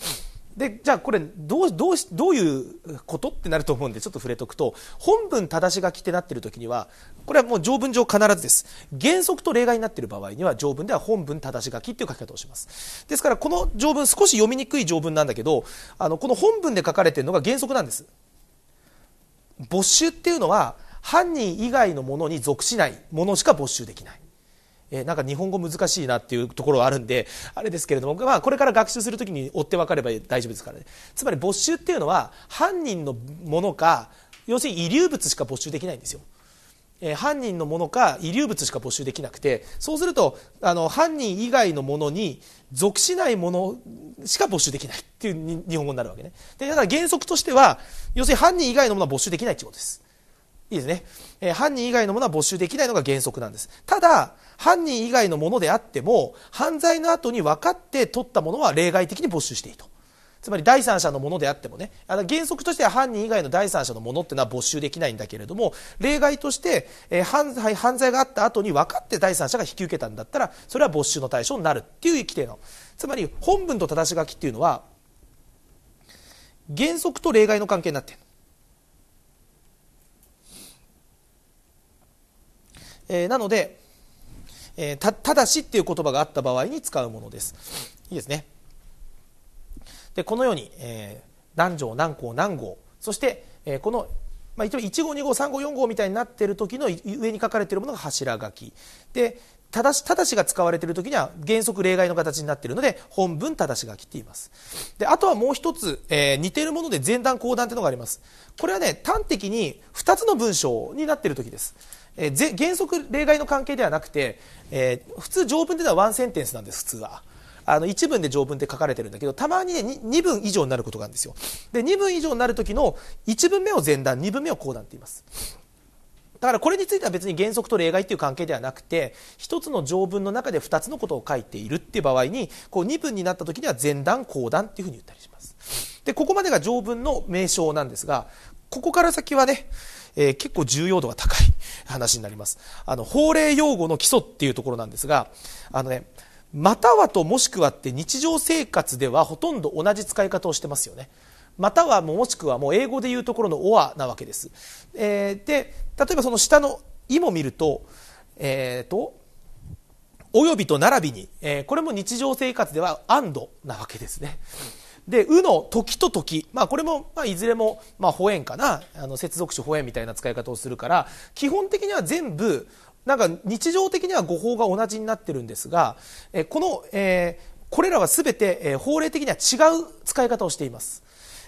でじゃあこれどうどうどういうことってなると思うんでちょっと触れておくと本文正し書きってなってる時にはこれはもう条文上必ずです原則と例外になっている場合には条文では本文正し書きっていう書き方をしますですからこの条文少し読みにくい条文なんだけどあのこの本文で書かれているのが原則なんです没収っていうのは犯人以外のものに属しないものしか没収できないえなんか日本語難しいなっていうところはあるんで、あれですけれども、まあ、これから学習するときに追って分かれば大丈夫ですからね。つまり没収っていうのは、犯人のものか、要するに遺留物しか没収できないんですよ。えー、犯人のものか遺留物しか没収できなくてそうするとあの犯人以外のものに属しないものしか没収できないっていう日本語になるわけねでだから原則としては要するに犯人以外のものは没収できないってことですいいですね、えー、犯人以外のものは没収できないのが原則なんですただ犯人以外のものであっても犯罪の後に分かって取ったものは例外的に没収していいとつまり第三者のものであってもねあの原則としては犯人以外の第三者のものってのは没収できないんだけれども例外として、えー、犯罪犯罪があった後に分かって第三者が引き受けたんだったらそれは没収の対象になるっていう規定のつまり本文と正し書きっていうのは原則と例外の関係になっているえー、なので、えー、たただしっていう言葉があった場合に使うものですいいですねでこのように、えー、何条何項何号そして、えー、このまあ、一応1号2号3号4号みたいになっている時の上に書かれているものが柱書きでただし、ただしが使われている時には原則例外の形になっているので本文ただし書きって言いますであとはもう一つ、えー、似ているもので前段後段というのがありますこれはね端的に2つの文章になっている時ですえー、原則例外の関係ではなくて、えー、普通条文というのはワンセンテンスなんです、普通は。あの1文で条文って書かれてるんだけどたまにね 2, 2文以上になることがあるんですよで2文以上になる時の1文目を前段2文目を後段って言いますだからこれについては別に原則と例外という関係ではなくて1つの条文の中で2つのことを書いているっていう場合にこう2文になった時には前段後段っていうふうに言ったりしますでここまでが条文の名称なんですがここから先はねえー、結構重要度が高い話になります。あの、法令用語の基礎っていうところなんですが、あのね、またはともしくはって日常生活ではほとんど同じ使い方をしてますよね。またはもしくはもう英語で言うところのオアなわけです。えー、で、例えばその下のいも見ると、えっ、ー、と、およびと並びに、えー、これも日常生活では and なわけですね。うんで、うの時と時。まあ、これも、まあ、いずれも、まあ、保縁かな。あの、接続詞保んみたいな使い方をするから、基本的には全部、なんか日常的には語法が同じになってるんですが、えこの、えー、これらは全て、えー、法令的には違う使い方をしています。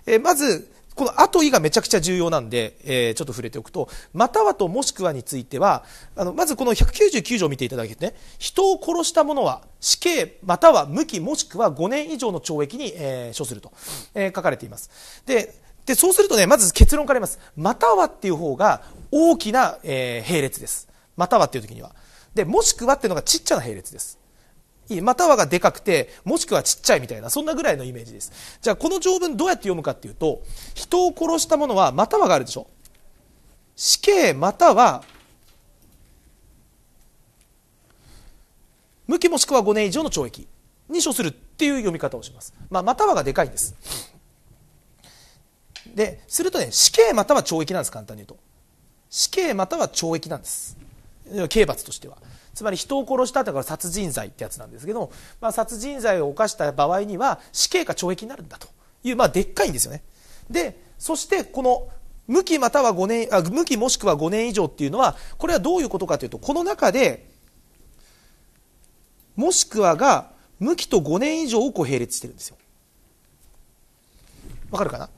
えー、まず、この後意がめちゃくちゃ重要なんで、えー、ちょっと触れておくと、またはともしくはについては、あの、まずこの199条を見ていただけてね、人を殺した者は死刑または無期もしくは5年以上の懲役に、えー、処すると、えー、書かれています。で、で、そうするとね、まず結論から言います。またはっていう方が大きな、えー、並列です。またはっていう時には。で、もしくはっていうのがちっちゃな並列です。またはがでかくてもしくはちっちゃいみたいなそんなぐらいのイメージですじゃあこの条文どうやって読むかっていうと人を殺したものはまたはがあるでしょ死刑または無期もしくは5年以上の懲役に処するっていう読み方をします、まあ、またはがでかいんですでするとね死刑または懲役なんです簡単に言うと死刑または懲役なんです刑罰としてはつまり人を殺したとから殺人罪ってやつなんですけど、まあ、殺人罪を犯した場合には死刑か懲役になるんだという、まあ、でっかいんですよねでそしてこの無期または5年あ無期もしくは5年以上っていうのはこれはどういうことかというとこの中でもしくはが無期と5年以上をこう並列してるんですよわかるかな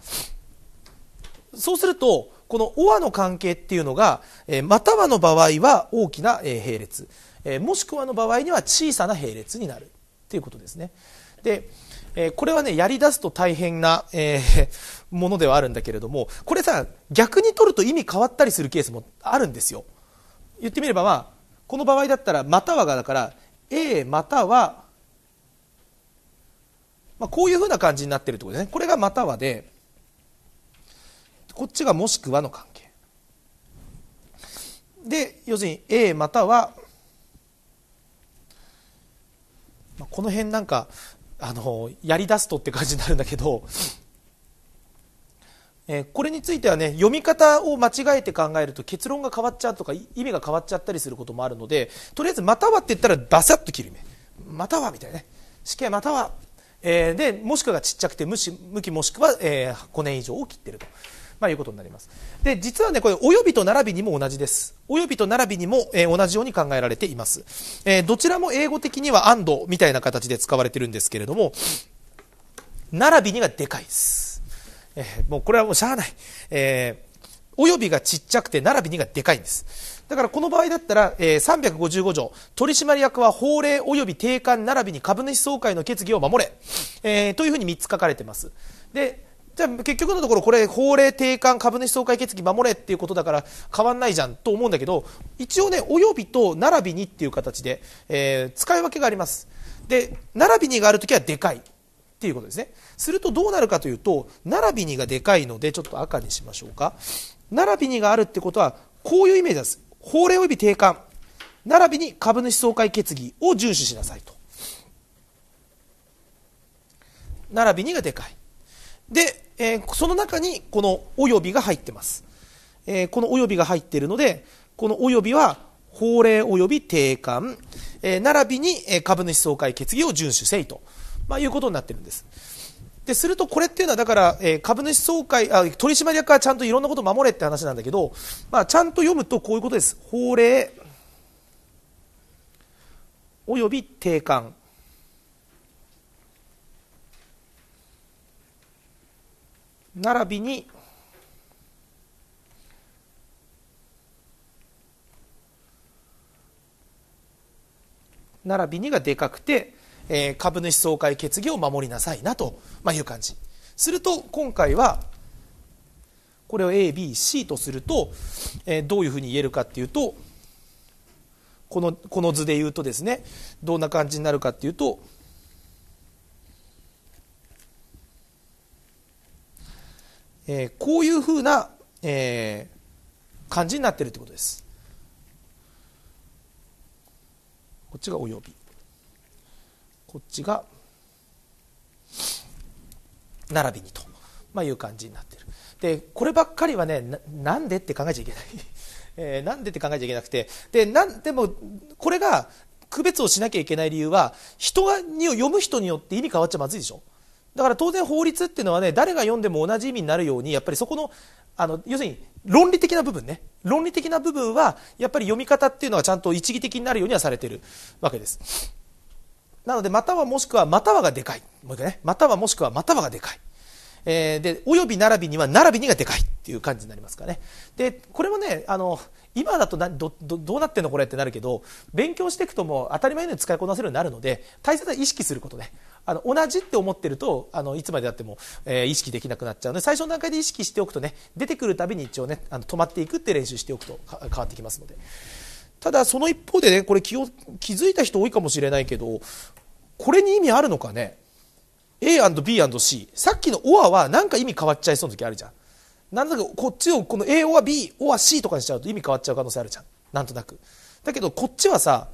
そうするとこのオアの関係っていうのが、えまたはの場合は大きな、え並列、えもしくはの場合には小さな並列になるっていうことですね。で、えこれはねやりだすと大変な、えー、ものではあるんだけれどもこれさ逆に取ると意味変わったりするケースもあるんですよ。言ってみれば、まあ、この場合だったら「または」がだから A または、まあ、こういうふうな感じになってるってことですねこれが「またはで」こっちがもしくはの関係で要するに A またはこの辺なんかあのやり出すとって感じになるんだけど、えこれについてはね読み方を間違えて考えると結論が変わっちゃうとか意味が変わっちゃったりすることもあるのでとりあえず「または」って言ったらバサッと切る目「または」みたいなね死刑または、えー、でもしくはちっちゃくて無視向きもしくは、えー、5年以上を切ってると。まあ、いうことになりますで実はねこれおよびと並びにも同じですおよびと並びにも、えー、同じように考えられています、えー、どちらも英語的には安 n みたいな形で使われてるんですけれども並びにがでかいです、えー、もうこれはもうしゃあない、えおよびがちっちゃくて並びにがでかいんですだからこの場合だったら、えー、355条取締役は法令及び定款並びに株主総会の決議を守れ、えー、というふうに3つ書かれてますでじゃあ結局のところこれ法令定款株主総会決議守れっていうことだから変わんないじゃんと思うんだけど一応ね及びと並びにっていう形で、えー、使い分けがありますで並びにがある時はでかいっていうことですねするとどうなるかというと並びにがでかいのでちょっと赤にしましょうか並びにがあるってことはこういうイメージです法令及び定款並びに株主総会決議を遵守しなさいと並びにがでかいで、えー、その中にこのおよびが入ってます、えー、このおよびが入っているのでこのおよびは法令および定款、えー、並びに株主総会決議を遵守せいと、まあ、いうことになってるんですでするとこれっていうのはだから、え株主総会あ取締役はちゃんといろんなことを守れって話なんだけど、まあ、ちゃんと読むとこういうことです法令および定款並びに並びにがでかくて、えー、株主総会決議を守りなさいなと、まあ、いう感じすると今回はこれを ABC とすると、えー、どういうふうに言えるかっていうとこのこの図で言うとですねどんな感じになるかっていうとえー、こういうふうな、えー、感じになってるってことですこっちがおよびこっちが並びにと、まあ、いう感じになってるでこればっかりはねなんでって考えちゃいけない、えー、なんでって考えちゃいけなくてでなんでもこれが区別をしなきゃいけない理由は人が読む人によって意味変わっちゃまずいでしょだから当然法律っていうのはね誰が読んでも同じ意味になるようにやっぱりそこのあの要するに論理的な部分ね論理的な部分はやっぱり読み方っていうのはちゃんと一義的になるようにはされてるわけですなのでまたはもしくはまたはがでかいもう一回ねまたはもしくはまたはがでかいえー、で、および並びには並びにがでかいっていう感じになりますかね。で、これもね、あの、今だとどどうなってんのこれってなるけど勉強していくともう当たり前のように使いこなせるようになるので大切な意識することねあの同じって思ってるとあのいつまであっても、えー、意識できなくなっちゃうので最初の段階で意識しておくとね出てくるたびに一応ねあの止まっていくって練習しておくと変わってきますのでただその一方でねこれ気を気づいた人多いかもしれないけどこれに意味あるのかね A&B&C さっきの OR は何か意味変わっちゃいそうな時あるじゃんなんとなくこっちをこの A は B O は C とかにしちゃうと意味変わっちゃう可能性あるじゃんなんとなくだけどこっちはさ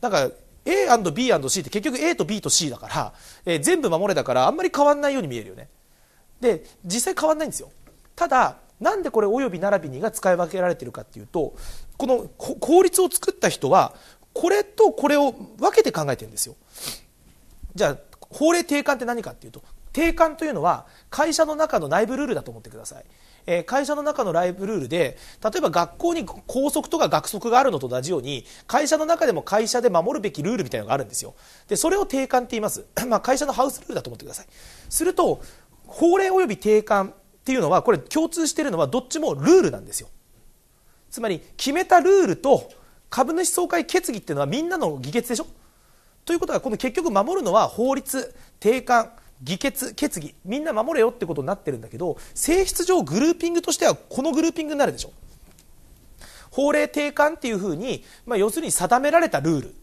なんか A&B&C って結局 A と B と C だから、えー、全部守れだからあんまり変わんないように見えるよねで実際変わんないんですよただなんでこれ及び並びにが使い分けられてるかっていうとこの法律を作った人はこれとこれを分けて考えてるんですよじゃあ法令定款って何かっていうと定款というのは会社の中の内部ルールだと思ってくださいえー、会社の中のライブルールで例えば学校に校則とか学則があるのと同じように会社の中でも会社で守るべきルールみたいなのがあるんですよでそれを定款って言います、まあ、会社のハウスルールだと思ってくださいすると法令及び定款っていうのはこれ共通しているのはどっちもルールなんですよつまり決めたルールと株主総会決議っていうのはみんなの議決でしょということはこの結局守るのは法律定款議決、決議、みんな守れよってことになってるんだけど、性質上グルーピングとしてはこのグルーピングになるでしょ。法令定款っていうふうに、まあ、要するに定められたルール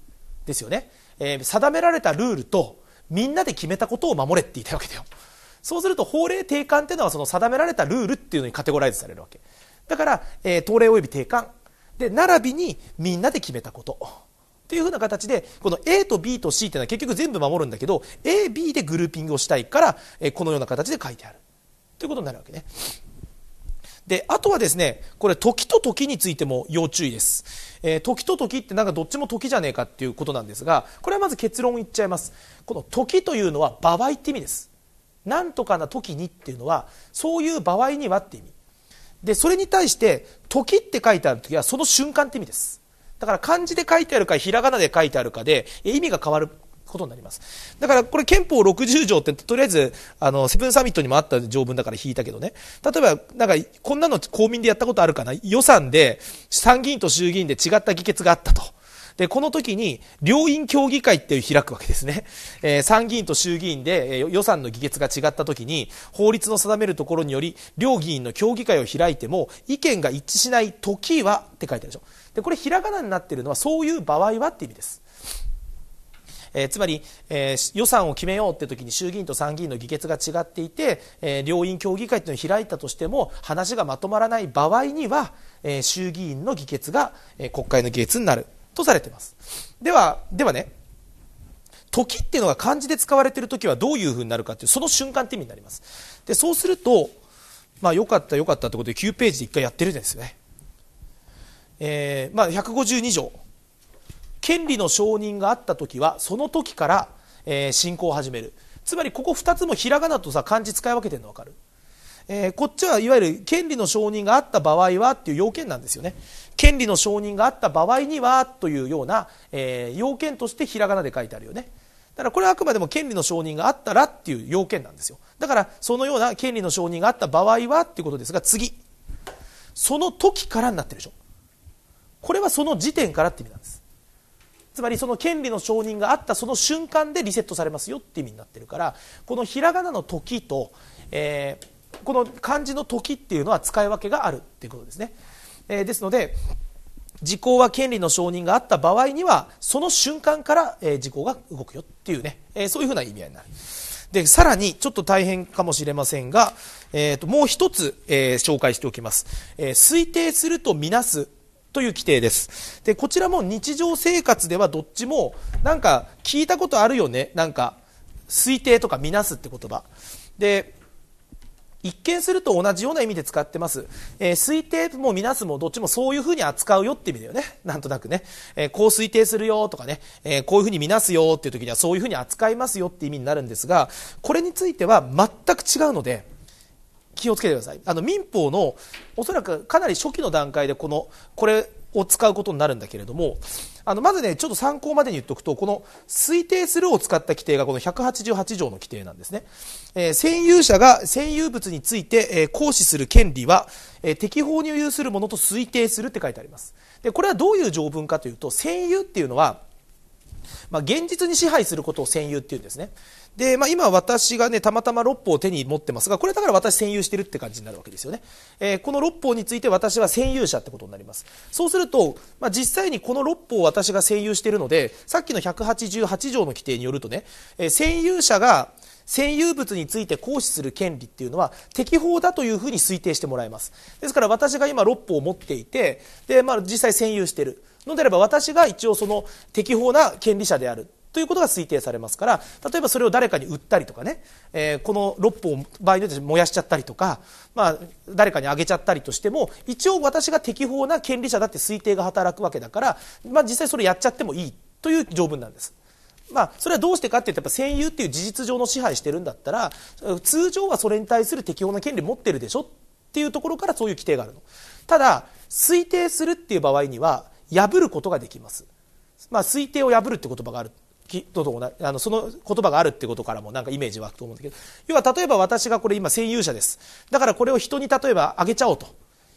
ですよね。えー、定められたルールと、みんなで決めたことを守れって言いたいわけだよ。そうすると法令定款っていうのはその定められたルールっていうのにカテゴライズされるわけ。だから、えー、東令及び定款。で、並びにみんなで決めたこと。というふうな形でこの A と B と C っていうのは結局全部守るんだけど AB でグルーピングをしたいから、えこのような形で書いてあるということになるわけね。であとはですねこれ時と時についても要注意です、えー、時と時ってなんかどっちも時じゃねえかっていうことなんですがこれはまず結論言っちゃいますこの時というのは場合って意味ですなんとかな時にっていうのはそういう場合にはって意味でそれに対して時って書いてある時はその瞬間って意味ですだから漢字で書いてあるか、ひらがなで書いてあるかで、意味が変わることになります。だからこれ憲法60条ってとりあえず、あの、セブンサミットにもあった条文だから引いたけどね。例えば、なんか、こんなの公民でやったことあるかな予算で、参議院と衆議院で違った議決があったと。で、この時に、両院協議会っていう開くわけですね。えー、参議院と衆議院で、えー、予算の議決が違った時に、法律の定めるところにより、両議員の協議会を開いても、意見が一致しない時は、って書いてあるでしょ。でこれひらがなになっているのはそういう場合はって意味です。えー、つまり、えー、予算を決めようって時に衆議院と参議院の議決が違っていて、えー、両院協議会というのを開いたとしても話がまとまらない場合には、えー、衆議院の議決が、えー、国会の議決になるとされていますではではね時っていうのが漢字で使われている時はどういうふうになるかというその瞬間って意味になりますでそうするとまあよかったよかったってことで9ページで1回やってるんですよねえーまあ、152条権利の承認があった時はその時から、えー、信を始めるつまりここ2つもひらがなとさ漢字使い分けてるの分かる、えー、こっちはいわゆる権利の承認があった場合はっていう要件なんですよね権利の承認があった場合にはというような、えー、要件としてひらがなで書いてあるよねだからこれはあくまでも権利の承認があったらっていう要件なんですよだからそのような権利の承認があった場合はっていうことですが次その時からになってるでしょこれはその時点からって意味なんですつまりその権利の承認があったその瞬間でリセットされますよって意味になってるからこのひらがなの「時」と、えー、この漢字の「時」っていうのは使い分けがあるっていうことですね、えー、ですので時効は権利の承認があった場合にはその瞬間から、え時効が動くよっていうね、えー、そういうふうな意味合いになるでさらにちょっと大変かもしれませんが、えーと、ともう一つ、えー、紹介しておきます、えー、推定するとみなすという規定です。で、こちらも日常生活ではどっちも、なんか聞いたことあるよね。なんか、推定とか見なすって言葉。で、一見すると同じような意味で使ってます。えー、推定もみなすもどっちもそういうふうに扱うよって意味だよね。なんとなくね。えー、こう推定するよとかね、えー、こういうふうにみなすよっていう時にはそういうふうに扱いますよって意味になるんですが、これについては全く違うので、気をつけてくださいあの民法のおそらくかなり初期の段階でこのこれを使うことになるんだけれどもあのまずねちょっと参考までに言っておくとこの推定するを使った規定がこの188条の規定なんですね、えー、占有者が占有物について、えー、行使する権利は、えー、適法に有するものと推定するって書いてありますでこれはどういう条文かというと占有っていうのはまあ、現実に支配することを占有っていうんですねで、まあ、今私がね、たまたま6法を手に持ってますが、これだから私占有してるって感じになるわけですよね。えー、この6法について私は占有者ってことになります。そうすると、まあ、実際にこの6法を私が占有しているので、さっきの188条の規定によるとね、えー、占有者が占有物について行使する権利っていうのは適法だというふうに推定してもらいますですから私が今6法を持っていてで、まあ、実際占有しているのであれば私が一応その適法な権利者であるということが推定されますから例えばそれを誰かに売ったりとかね、えー、この6本を場合によって燃やしちゃったりとか、まあ、誰かにあげちゃったりとしても一応私が適法な権利者だって推定が働くわけだから、まあ、実際それやっちゃってもいいという条文なんです。まあ、それはどうしてかっていうとやっぱ占有っていう事実上の支配してるんだったら通常はそれに対する適法な権利持ってるでしょっていうところからそういう規定があるのただ推定するっていう場合には破ることができます、まあ、推定を破るって言葉があるきと同あのその言葉があるってことからもなんかイメージ湧くと思うんだけど要は例えば私がこれ今占有者ですだからこれを人に例えばあげちゃおうと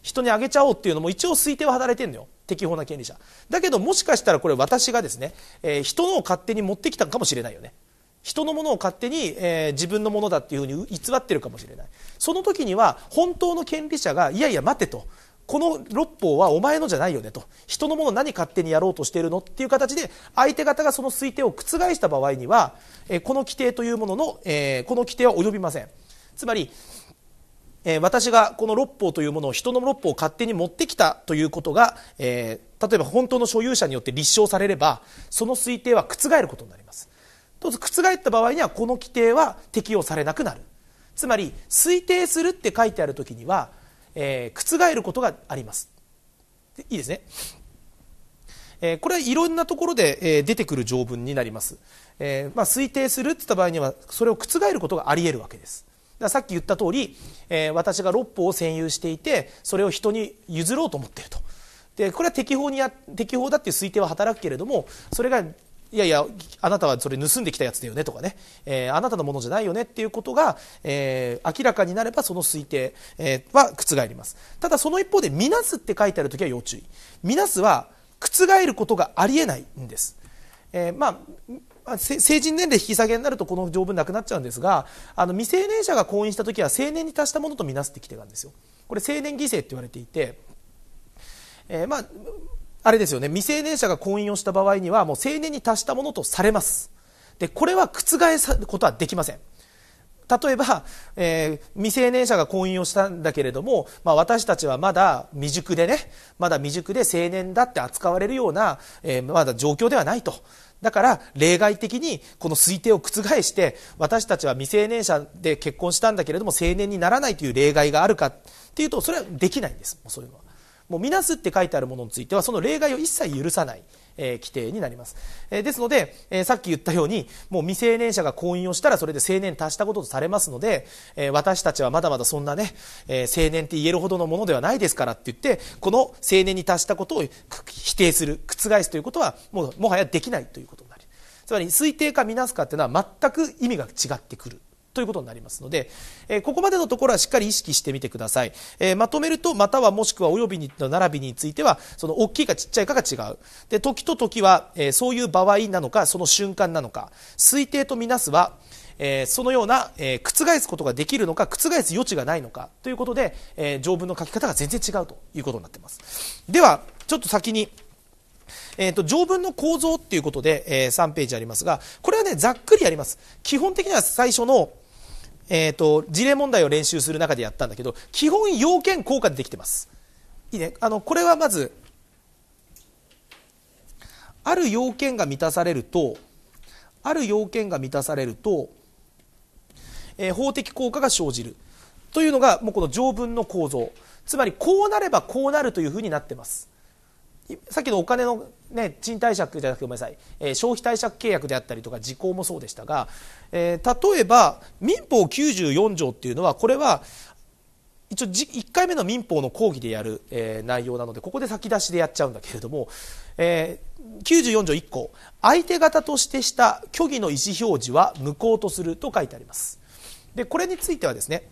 人にあげちゃおうっていうのも一応推定は働いてるのよ適法な権利者だけどもしかしたらこれ私がですね、えー、人のを勝手に持ってきたかもしれないよね人のものを勝手に、えー、自分のものだっていうふうに偽ってるかもしれないその時には本当の権利者がいやいや待てとこの六法はお前のじゃないよねと人のもの何勝手にやろうとしているのっていう形で相手方がその推定を覆した場合には、えこの規定というものの、えこの規定は及びませんつまり、え私がこの六法というものを人の六法を勝手に持ってきたということが、え例えば本当の所有者によって立証されればその推定は覆ることになりますと覆った場合にはこの規定は適用されなくなるつまり推定するって書いてある時にはえー、覆ることがありますいいですね、えー、これはいろんなところで、えー、出てくる条文になります、えまあ、推定するって言った場合にはそれを覆ることがあり得るわけですださっき言った通り、え私が六法を占有していてそれを人に譲ろうと思っているとでこれは適法にや適法だっていう推定は働くけれどもそれがいやいやあなたはそれ盗んできたやつだよねとかね、えー、あなたのものじゃないよねっていうことが、えー、明らかになればその推定、えー、は覆りますただその一方で「みなす」って書いてある時は要注意「みなす」は覆ることがありえないんです、えー、まあ成人年齢引き下げになるとこの条文なくなっちゃうんですがあの未成年者が婚姻した時は成年に達したものとみなすって規定があるんですよこれ成年犠牲って言われていて、えー、まああれですよね未成年者が婚姻をした場合にはもう成年に達したものとされますでこれは覆すことはできません例えば、えー、未成年者が婚姻をしたんだけれども、まあ、私たちはまだ未熟でねまだ未熟で青年だって扱われるような、えー、まだ状況ではないとだから例外的にこの推定を覆して私たちは未成年者で結婚したんだけれども成年にならないという例外があるかっていうとそれはできないんですそれはもうみなすって書いてあるものについてはその例外を一切許さない、えー、規定になります、えー、ですので、えー、さっき言ったようにもう未成年者が婚姻をしたらそれで成年達したこととされますので、え私たちはまだまだそんなね、え成年って言えるほどのものではないですからって言ってこの成年に達したことを否定する覆すということはもうもはやできないということになりつまり推定かみなすかっていうのは全く意味が違ってくるということになりますので、えここまでのところはしっかり意識してみてください、えまとめるとまたはもしくはおよびに並びについてはその大きいかちっちゃいかが違うで時と時は、えそういう場合なのかその瞬間なのか推定とみなすはえそのような、え覆すことができるのか覆す余地がないのかということで、え条文の書き方が全然違うということになっていますではちょっと先にえと、条文の構造っていうことで、えー、3ページありますがこれはねざっくりやります基本的には最初の、えーと、事例問題を練習する中でやったんだけど基本要件効果でできてますいいねあのこれはまずある要件が満たされるとある要件が満たされると、えー、法的効果が生じるというのがもうこの条文の構造つまりこうなればこうなるというふうになってますさっきのお金の、ね、賃貸借じゃなくてごめんなさい、えー、消費貸借契約であったりとか時効もそうでしたが、えー、例えば民法94条っていうのはこれは一応1回目の民法の講義でやる、えー、内容なのでここで先出しでやっちゃうんだけれども、えー、94条1項相手方としてした虚偽の意思表示は無効とすると書いてありますでこれについてはですね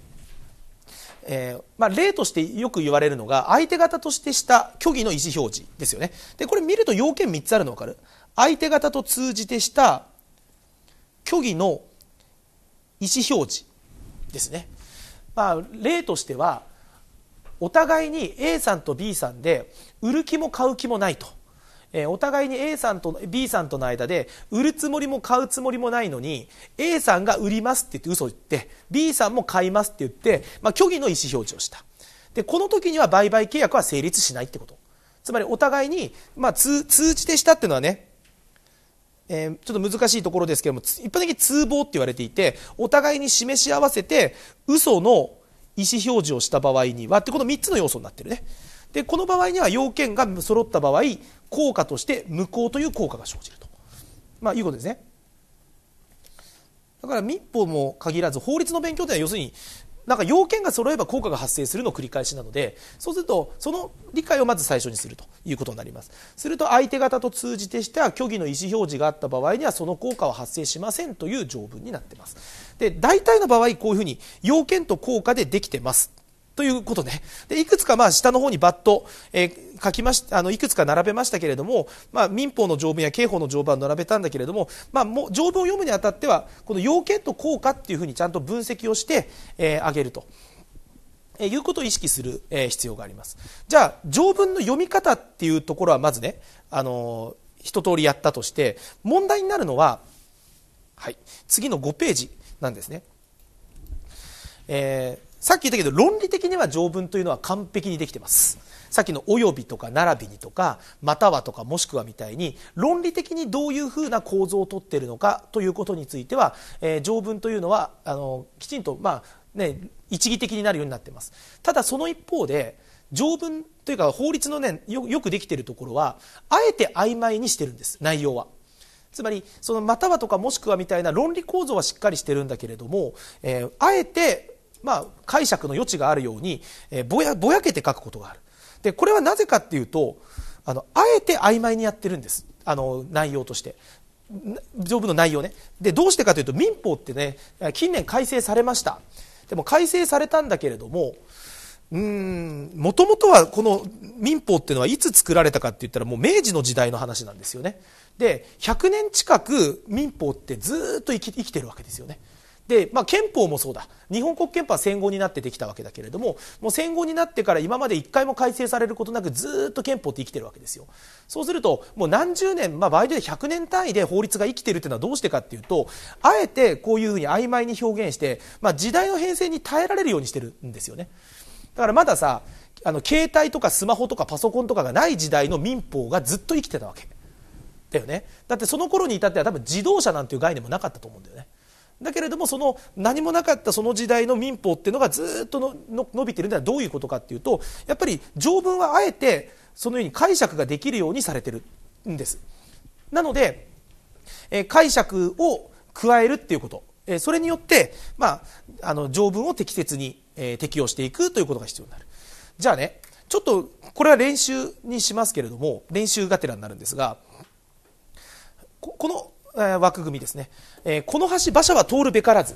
えー、まあ、例としてよく言われるのが相手方としてした虚偽の意思表示ですよねでこれ見ると要件3つあるの分かる相手方と通じてした虚偽の意思表示ですね、まあ、例としてはお互いに A さんと B さんで売る気も買う気もないとえー、お互いに A さんと B さんとの間で売るつもりも買うつもりもないのに A さんが売りますって言って嘘を言って B さんも買いますって言って、まあ、虚偽の意思表示をしたでこの時には売買契約は成立しないってことつまりお互いに、まあ、通通知でしたっていうのはねえー、ちょっと難しいところですけども一般的に通報って言われていてお互いに示し合わせて嘘の意思表示をした場合にはってこの3つの要素になってるねでこの場合には要件が揃った場合効果として無効という効果が生じると、まあ、いうことですねだから民法も限らず法律の勉強というのは要するになんか要件が揃えば効果が発生するの繰り返しなのでそうするとその理解をまず最初にするということになりますすると相手方と通じてした虚偽の意思表示があった場合にはその効果は発生しませんという条文になっていますで大体の場合こういうふうに要件と効果でできてますということね。で、いくつかまあ下の方にバッと、えー、書きまし、あの、いくつか並べましたけれども、まあ民法の条文や刑法の条文は並べたんだけれども、まあもう条文を読むにあたっては、この要件と効果っていうふうにちゃんと分析をして、えー、あげると。えいうことを意識する、えー、必要があります。じゃあ、条文の読み方っていうところはまずね、あのー、一通りやったとして、問題になるのは、はい、次の5ページなんですね。えー、さっき言ったけど論理的には条文というのは完璧にできてますさっきの「および」とか「並びに」とか「または」とか「もしくは」みたいに論理的にどういうふうな構造をとっているのかということについては、えー、条文というのはあのきちんと、まあね、一義的になるようになってますただその一方で条文というか法律のねよよくできているところはあえて曖昧にしてるんです内容は。つまりそのまたはとかもしくはみたいな論理構造はしっかりしてるんだけれども、えー、あえてまあ、解釈の余地があるように、えぼやぼやけて書くことがあるでこれはなぜかっていうとあのあえて曖昧にやってるんですあの内容として条文の内容ねでどうしてかというと民法ってね近年改正されましたでも改正されたんだけれどももともとはこの民法っていうのはいつ作られたかって言ったらもう明治の時代の話なんですよねで100年近く民法ってずっと生き生きてるわけですよねで、まあ、憲法もそうだ日本国憲法は戦後になってできたわけだけれどももう戦後になってから今まで1回も改正されることなくずっと憲法って生きてるわけですよそうするともう何十年、まあ、場合で100年単位で法律が生きてるっていうのはどうしてかっていうとあえてこういうふうに曖昧に表現して、まあ、時代の変遷に耐えられるようにしてるんですよねだからまださあの携帯とかスマホとかパソコンとかがない時代の民法がずっと生きてたわけだよねだってその頃に至っては多分自動車なんていう概念もなかったと思うんだよねだけれどもその何もなかったその時代の民法っていうのがずっとのの伸びてるのはどういうことかっていうとやっぱり条文はあえてそのように解釈ができるようにされてるんです。なので、えー、解釈を加えるっていうこと、えー、それによって、まあ、あの条文を適切に、えー、適用していくということが必要になる。じゃあねちょっとこれは練習にしますけれども練習がてらになるんですがこの枠組みですね、えー、この橋馬車は通るべからず、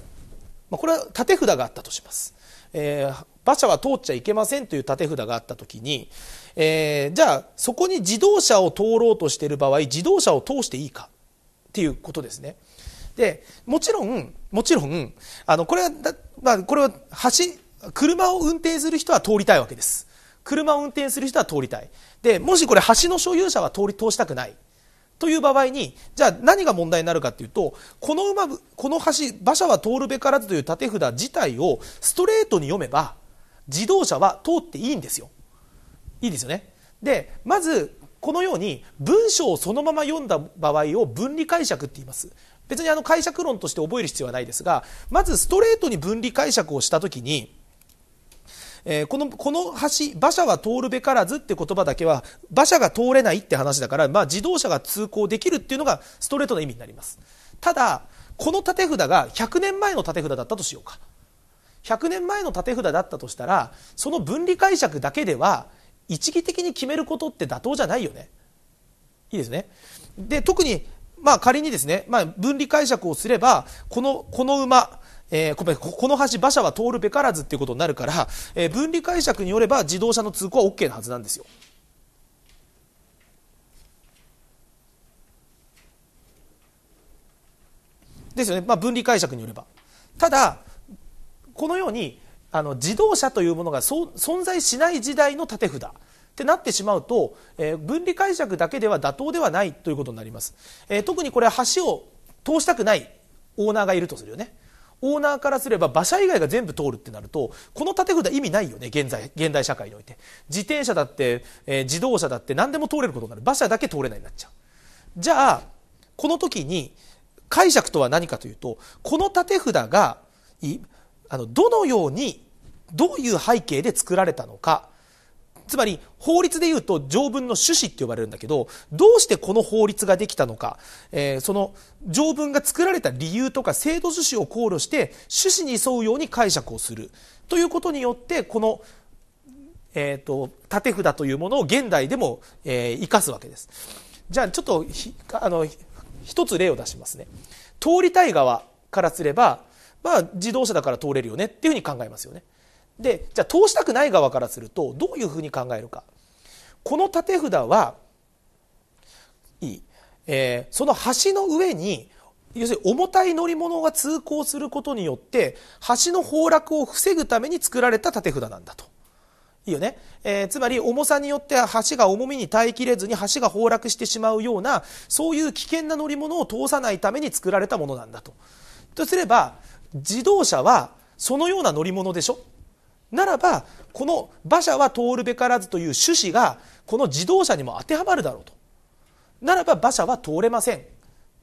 まあ、これは縦札があったとします、えー、馬車は通っちゃいけませんという縦札があった時に、えー、じゃあそこに自動車を通ろうとしている場合自動車を通していいかっていうことですねでもちろんもちろんあのこれはまあ、これは橋車を運転する人は通りたいわけです車を運転する人は通りたいでもしこれ橋の所有者は通り通したくないという場合にじゃあ何が問題になるかというとこの馬この橋馬車は通るべからずという縦札自体をストレートに読めば自動車は通っていいんですよ。いいですよねでまずこのように文章をそのまま読んだ場合を分離解釈って言います別にあの解釈論として覚える必要はないですがまずストレートに分離解釈をした時にえー、このこの橋馬車は通るべからずって言葉だけは馬車が通れないって話だから、まあ、自動車が通行できるっていうのがストレートの意味になりますただこの立て札が100年前の立て札だったとしようか100年前の立て札だったとしたらその分離解釈だけでは一義的に決めることって妥当じゃないよねいいですねで特にまあ仮にですね、まあ、分離解釈をすればこのこの馬えー、この橋、馬車は通るべからずっていうことになるから、えー、分離解釈によれば自動車の通行は OK なはずなんですよ。ですよね、まあ、分離解釈によれば。ただ、このようにあの自動車というものが存在しない時代の縦札ってなってしまうと、えー、分離解釈だけでは妥当ではないということになります。えー、特にこれは橋を通したくないオーナーがいるとするよね。オーナーからすれば馬車以外が全部通るってなるとこのて札意味ないよね現在現代社会において自転車だって、えー、自動車だって何でも通れることになる馬車だけ通れないになっちゃうじゃあこの時に解釈とは何かというとこのて札があのどのようにどういう背景で作られたのかつまり法律でいうと条文の趣旨って呼ばれるんだけどどうしてこの法律ができたのか、えー、その条文が作られた理由とか制度趣旨を考慮して趣旨に沿うように解釈をするということによってこのえーと、と札というものを現代でも、えー、生かすわけですじゃあちょっとあの一つ例を出しますね通りたい側からすれば、まあ、自動車だから通れるよねっていうふうに考えますよねでじゃあ通したくない側からするとどういうふうに考えるかこの立て札はいい、えー、その橋の上に要するに重たい乗り物が通行することによって橋の崩落を防ぐために作られた立て札なんだと。いいよね、えー、つまり重さによって橋が重みに耐えきれずに橋が崩落してしまうようなそういう危険な乗り物を通さないために作られたものなんだと。とすれば自動車はそのような乗り物でしょならばこの馬車は通るべからずという趣旨がこの自動車にも当てはまるだろうとならば馬車は通れません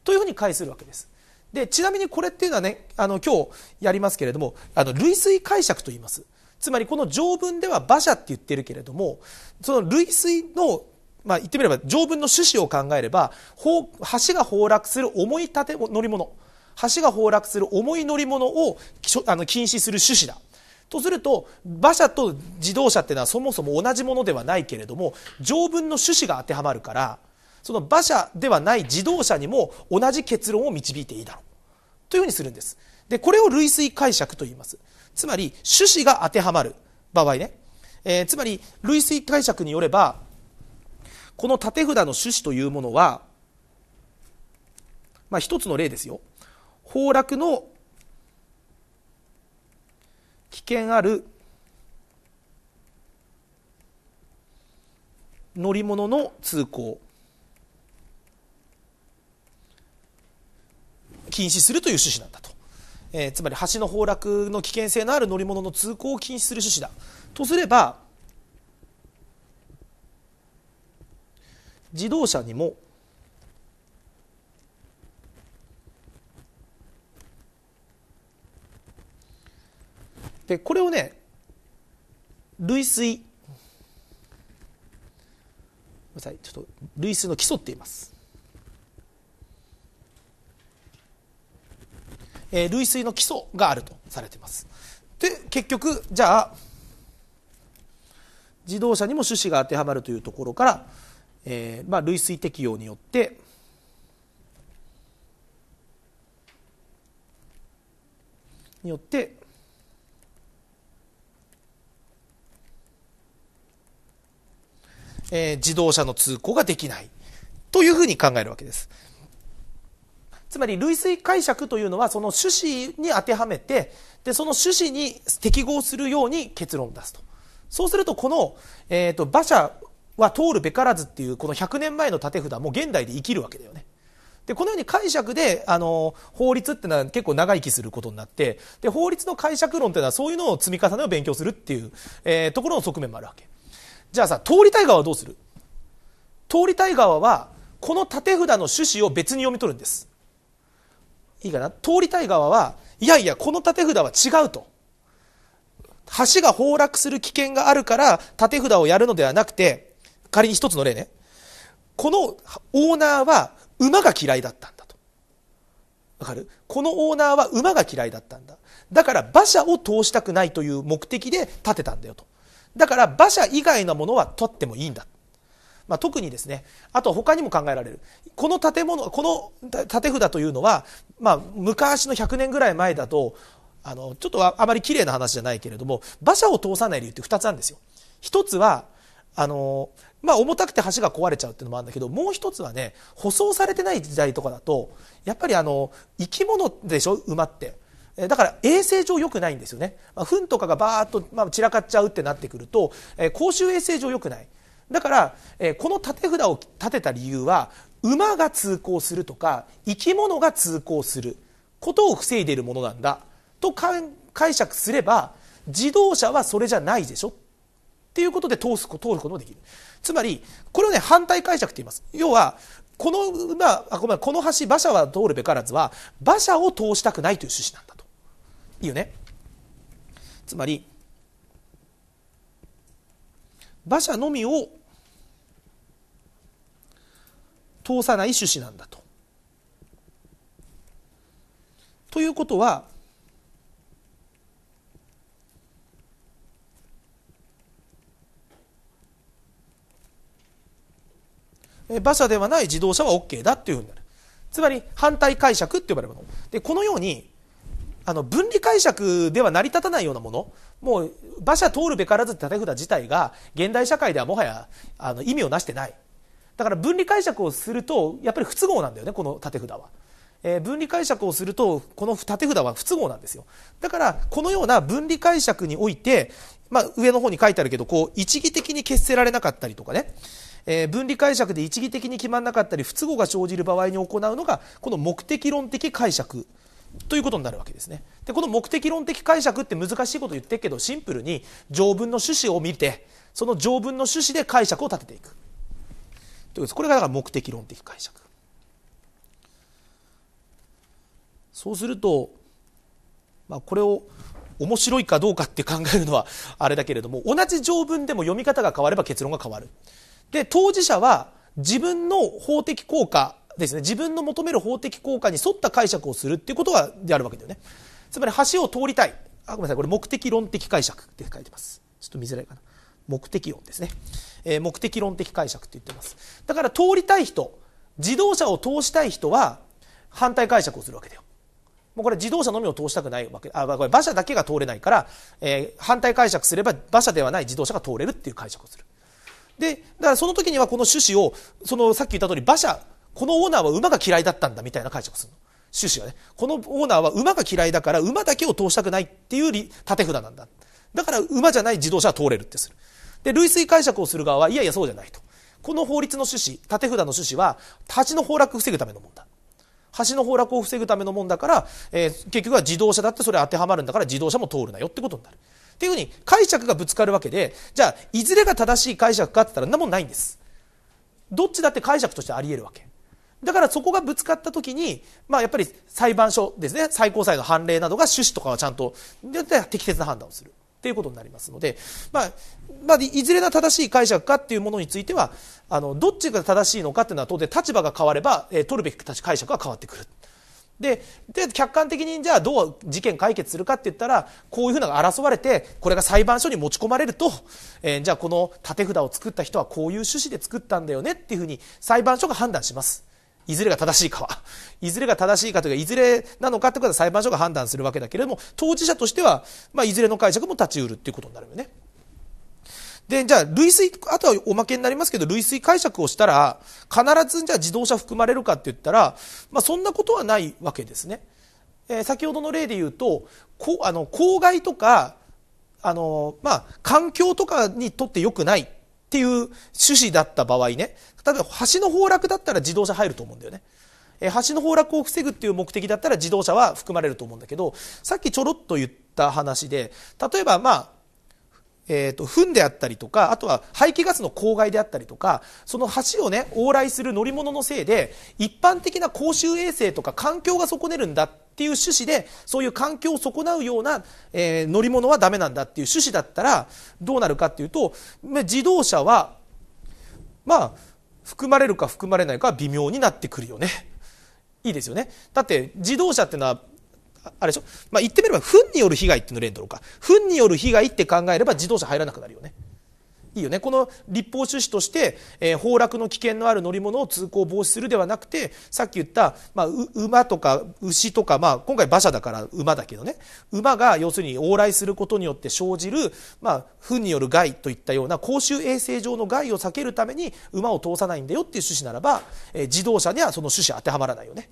というふうに解するわけですでちなみにこれっていうのはねあの今日やりますけれどもあの類推解釈と言いますつまりこの条文では馬車って言ってるけれどもその類推のまあ、言ってみれば条文の趣旨を考えれば橋が崩落する重い建乗り物橋が崩落する重い乗り物をあの禁止する趣旨だとすると馬車と自動車っていうのはそもそも同じものではないけれども条文の趣旨が当てはまるからその馬車ではない自動車にも同じ結論を導いていいだろうというふうにするんですでこれを類推解釈と言いますつまり趣旨が当てはまる場合ね、えー、つまり類推解釈によればこの縦札の趣旨というものは、まあ、一つの例ですよ崩落の危険ある乗り物の通行禁止するという趣旨なんだと、えー、つまり橋の崩落の危険性のある乗り物の通行を禁止する趣旨だとすれば自動車にもでこれをね類推ごめんなさいちょっと類推の基礎って言います、えー、類推の基礎があるとされていますで結局じゃあ自動車にも種子が当てはまるというところから、えーまあ、類推適用によってによってえー、自動車の通行ができない。というふうに考えるわけです。つまり類推解釈というのはその趣旨に当てはめてでその趣旨に適合するように結論を出すとそうするとこの、えーと、馬車は通るべからずっていうこの100年前の立て札も現代で生きるわけだよね。でこのように解釈であの法律っていうのは結構長生きすることになってで法律の解釈論っていうのはそういうのを積み重ねを勉強するっていう、えー、ところの側面もあるわけ。じゃあさ通りたい側はどうする通りたい側はこの縦札の趣旨を別に読み取るんですいいかな通りたい側はいやいやこの縦札は違うと橋が崩落する危険があるから縦札をやるのではなくて仮に一つの例ねこのオーナーは馬が嫌いだったんだとわかるこのオーナーは馬が嫌いだったんだだから馬車を通したくないという目的で建てたんだよとだから馬車以外のものは取ってもいいんだ。まあ、特にですね、あと他にも考えられる。この建物、この建札というのは、まあ、昔の100年ぐらい前だと、あの、ちょっとあまり綺麗な話じゃないけれども、馬車を通さない理由って2つあるんですよ。1つは、あの、まあ、重たくて橋が壊れちゃうっていうのもあるんだけど、もう1つはね、舗装されてない時代とかだと、やっぱりあの、生き物でしょ、馬って。だから衛生上良くないんですよね。まあ、糞とかがバーっと、まあ、散らかっちゃうってなってくると、えー、公衆衛生上良くない。だから、えー、この立て札を立てた理由は、馬が通行するとか、生き物が通行することを防いでいるものなんだ。と解釈すれば、自動車はそれじゃないでしょっていうことで通す通ることもできる。つまり、これをね、反対解釈って言います。要は、このまあ、ごめん、この橋、馬車は通るべからずは、馬車を通したくないという趣旨なんだと。いうねつまり馬車のみを通さない趣旨なんだと。ということは馬車ではない自動車は OK だっていうふうになるつまり反対解釈って呼ばれるものでこのようにあの分離解釈では成り立たないようなものもう馬車通るべからずって立て札自体が現代社会ではもはやあの意味をなしてないだから分離解釈をするとやっぱり不都合なんだよねこの立て札は。えー、分離解釈をするとこの縦札は不都合なんですよだからこのような分離解釈において、まあ、上の方に書いてあるけどこう一義的に決せられなかったりとかね、えー、分離解釈で一義的に決まらなかったり不都合が生じる場合に行うのがこの目的論的解釈ということになるわけですねでこの目的論的解釈って難しいこと言ってるけどシンプルに条文の趣旨を見てその条文の趣旨で解釈を立てていくということですこれがだから目的論的解釈そうすると、まあ、これを面白いかどうかって考えるのはあれだけれども同じ条文でも読み方が変われば結論が変わるで当事者は自分の法的効果ですね、自分の求める法的効果に沿った解釈をするっていうことがであるわけだよね。つまり橋を通りたい。あ、ごめんなさい。これ目的論的解釈って書いてます。ちょっと見づらいかな。目的論ですね。えー、目的論的解釈って言ってます。だから通りたい人、自動車を通したい人は反対解釈をするわけだよ。もうこれ自動車のみを通したくないわけ。あ、これ馬車だけが通れないから、えー、反対解釈すれば馬車ではない自動車が通れるっていう解釈をする。で、だからその時にはこの趣旨を、そのさっき言った通り馬車、このオーナーは馬が嫌いだったんだみたいな解釈するの。趣旨はね。このオーナーは馬が嫌いだから馬だけを通したくないっていう立て札なんだ。だから馬じゃない自動車は通れるってする。で、類推解釈をする側はいやいやそうじゃないと。この法律の趣旨、立て札の趣旨は橋の崩落を防ぐためのもんだ。橋の崩落を防ぐためのもんだから、えー、結局は自動車だってそれ当てはまるんだから自動車も通るなよってことになる。っていうふうに解釈がぶつかるわけで、じゃあ、いずれが正しい解釈かって言ったらんなもんないんです。どっちだって解釈としてあり得るわけ。だからそこがぶつかった時に、まあ、やっぱり裁判所ですね最高裁の判例などが趣旨とかはちゃんと適切な判断をするということになりますので、まあまあ、いずれが正しい解釈かというものについてはあのどっちが正しいのかというのは当然立場が変われば、えー、取るべき解釈は変わってくる。でで客観的にじゃあどう事件解決するかって言ったらこういうふうなのが争われてこれが裁判所に持ち込まれると、えー、じゃあこの立て札を作った人はこういう趣旨で作ったんだよねっていうふうに裁判所が判断します。いずれが正しいかは、いずれが正しいかというか、いずれなのかということは裁判所が判断するわけだけれども、当事者としては、まあ、いずれの解釈も立ち得るっていうことになるよね。で、じゃあ、類推、あとはおまけになりますけど、類推解釈をしたら、必ずじゃあ自動車含まれるかって言ったら、まあ、そんなことはないわけですね。えー、先ほどの例で言うと、こあの公害とか、あの、まあ、環境とかにとって良くないっていう趣旨だった場合ね、例えば橋の崩落だったら自動車入ると思うんだよね。え橋の崩落を防ぐっていう目的だったら自動車は含まれると思うんだけどさっきちょろっと言った話で例えばまあえーと、と糞であったりとかあとは排気ガスの公害であったりとかその橋をね往来する乗り物のせいで一般的な公衆衛生とか環境が損ねるんだっていう趣旨でそういう環境を損なうような、えー、乗り物はダメなんだっていう趣旨だったらどうなるかっていうと自動車はまあ含まれるか含まれないかは微妙になってくるよね。いいですよね。だって自動車ってのはあれでしょ、まあ、言ってみれば糞による被害っていうの例んだろうか糞による被害って考えれば自動車入らなくなるよねいいよねこの立法趣旨として、えー、崩落の危険のある乗り物を通行防止するではなくてさっき言った、まあ、馬とか牛とか、まあ、今回馬車だから馬だけどね馬が要するに往来することによって生じる、まあ、糞による害といったような公衆衛生上の害を避けるために馬を通さないんだよっていう趣旨ならば、えー、自動車にはその趣旨当てはまらないよね。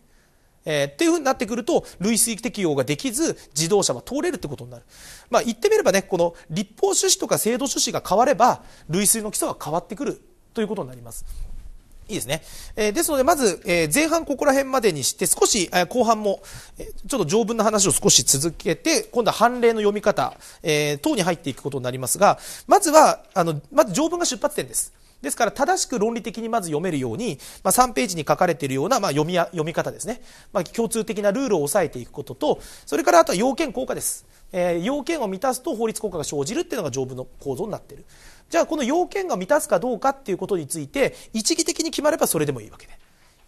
えー、っていうふうになってくると類推適用ができず自動車は通れるってことになる、まあ、言ってみればねこの立法趣旨とか制度趣旨が変われば類推の基礎は変わってくるということになります。いいですね。えー、ですので、まず、えー、前半ここら辺までにして、少し、えー、後半も、えちょっと条文の話を少し続けて、今度は判例の読み方、え等に入っていくことになりますが、まずは、あの、まず条文が出発点です。ですから正しく論理的にまず読めるように、まあ、3ページに書かれているような、まあ、読み読み方ですね、まあ、共通的なルールを押さえていくこととそれからあとは要件効果です、えー、要件を満たすと法律効果が生じるっていうのが条文の構造になっているじゃあこの要件が満たすかどうかっていうことについて一義的に決まればそれでもいいわけで、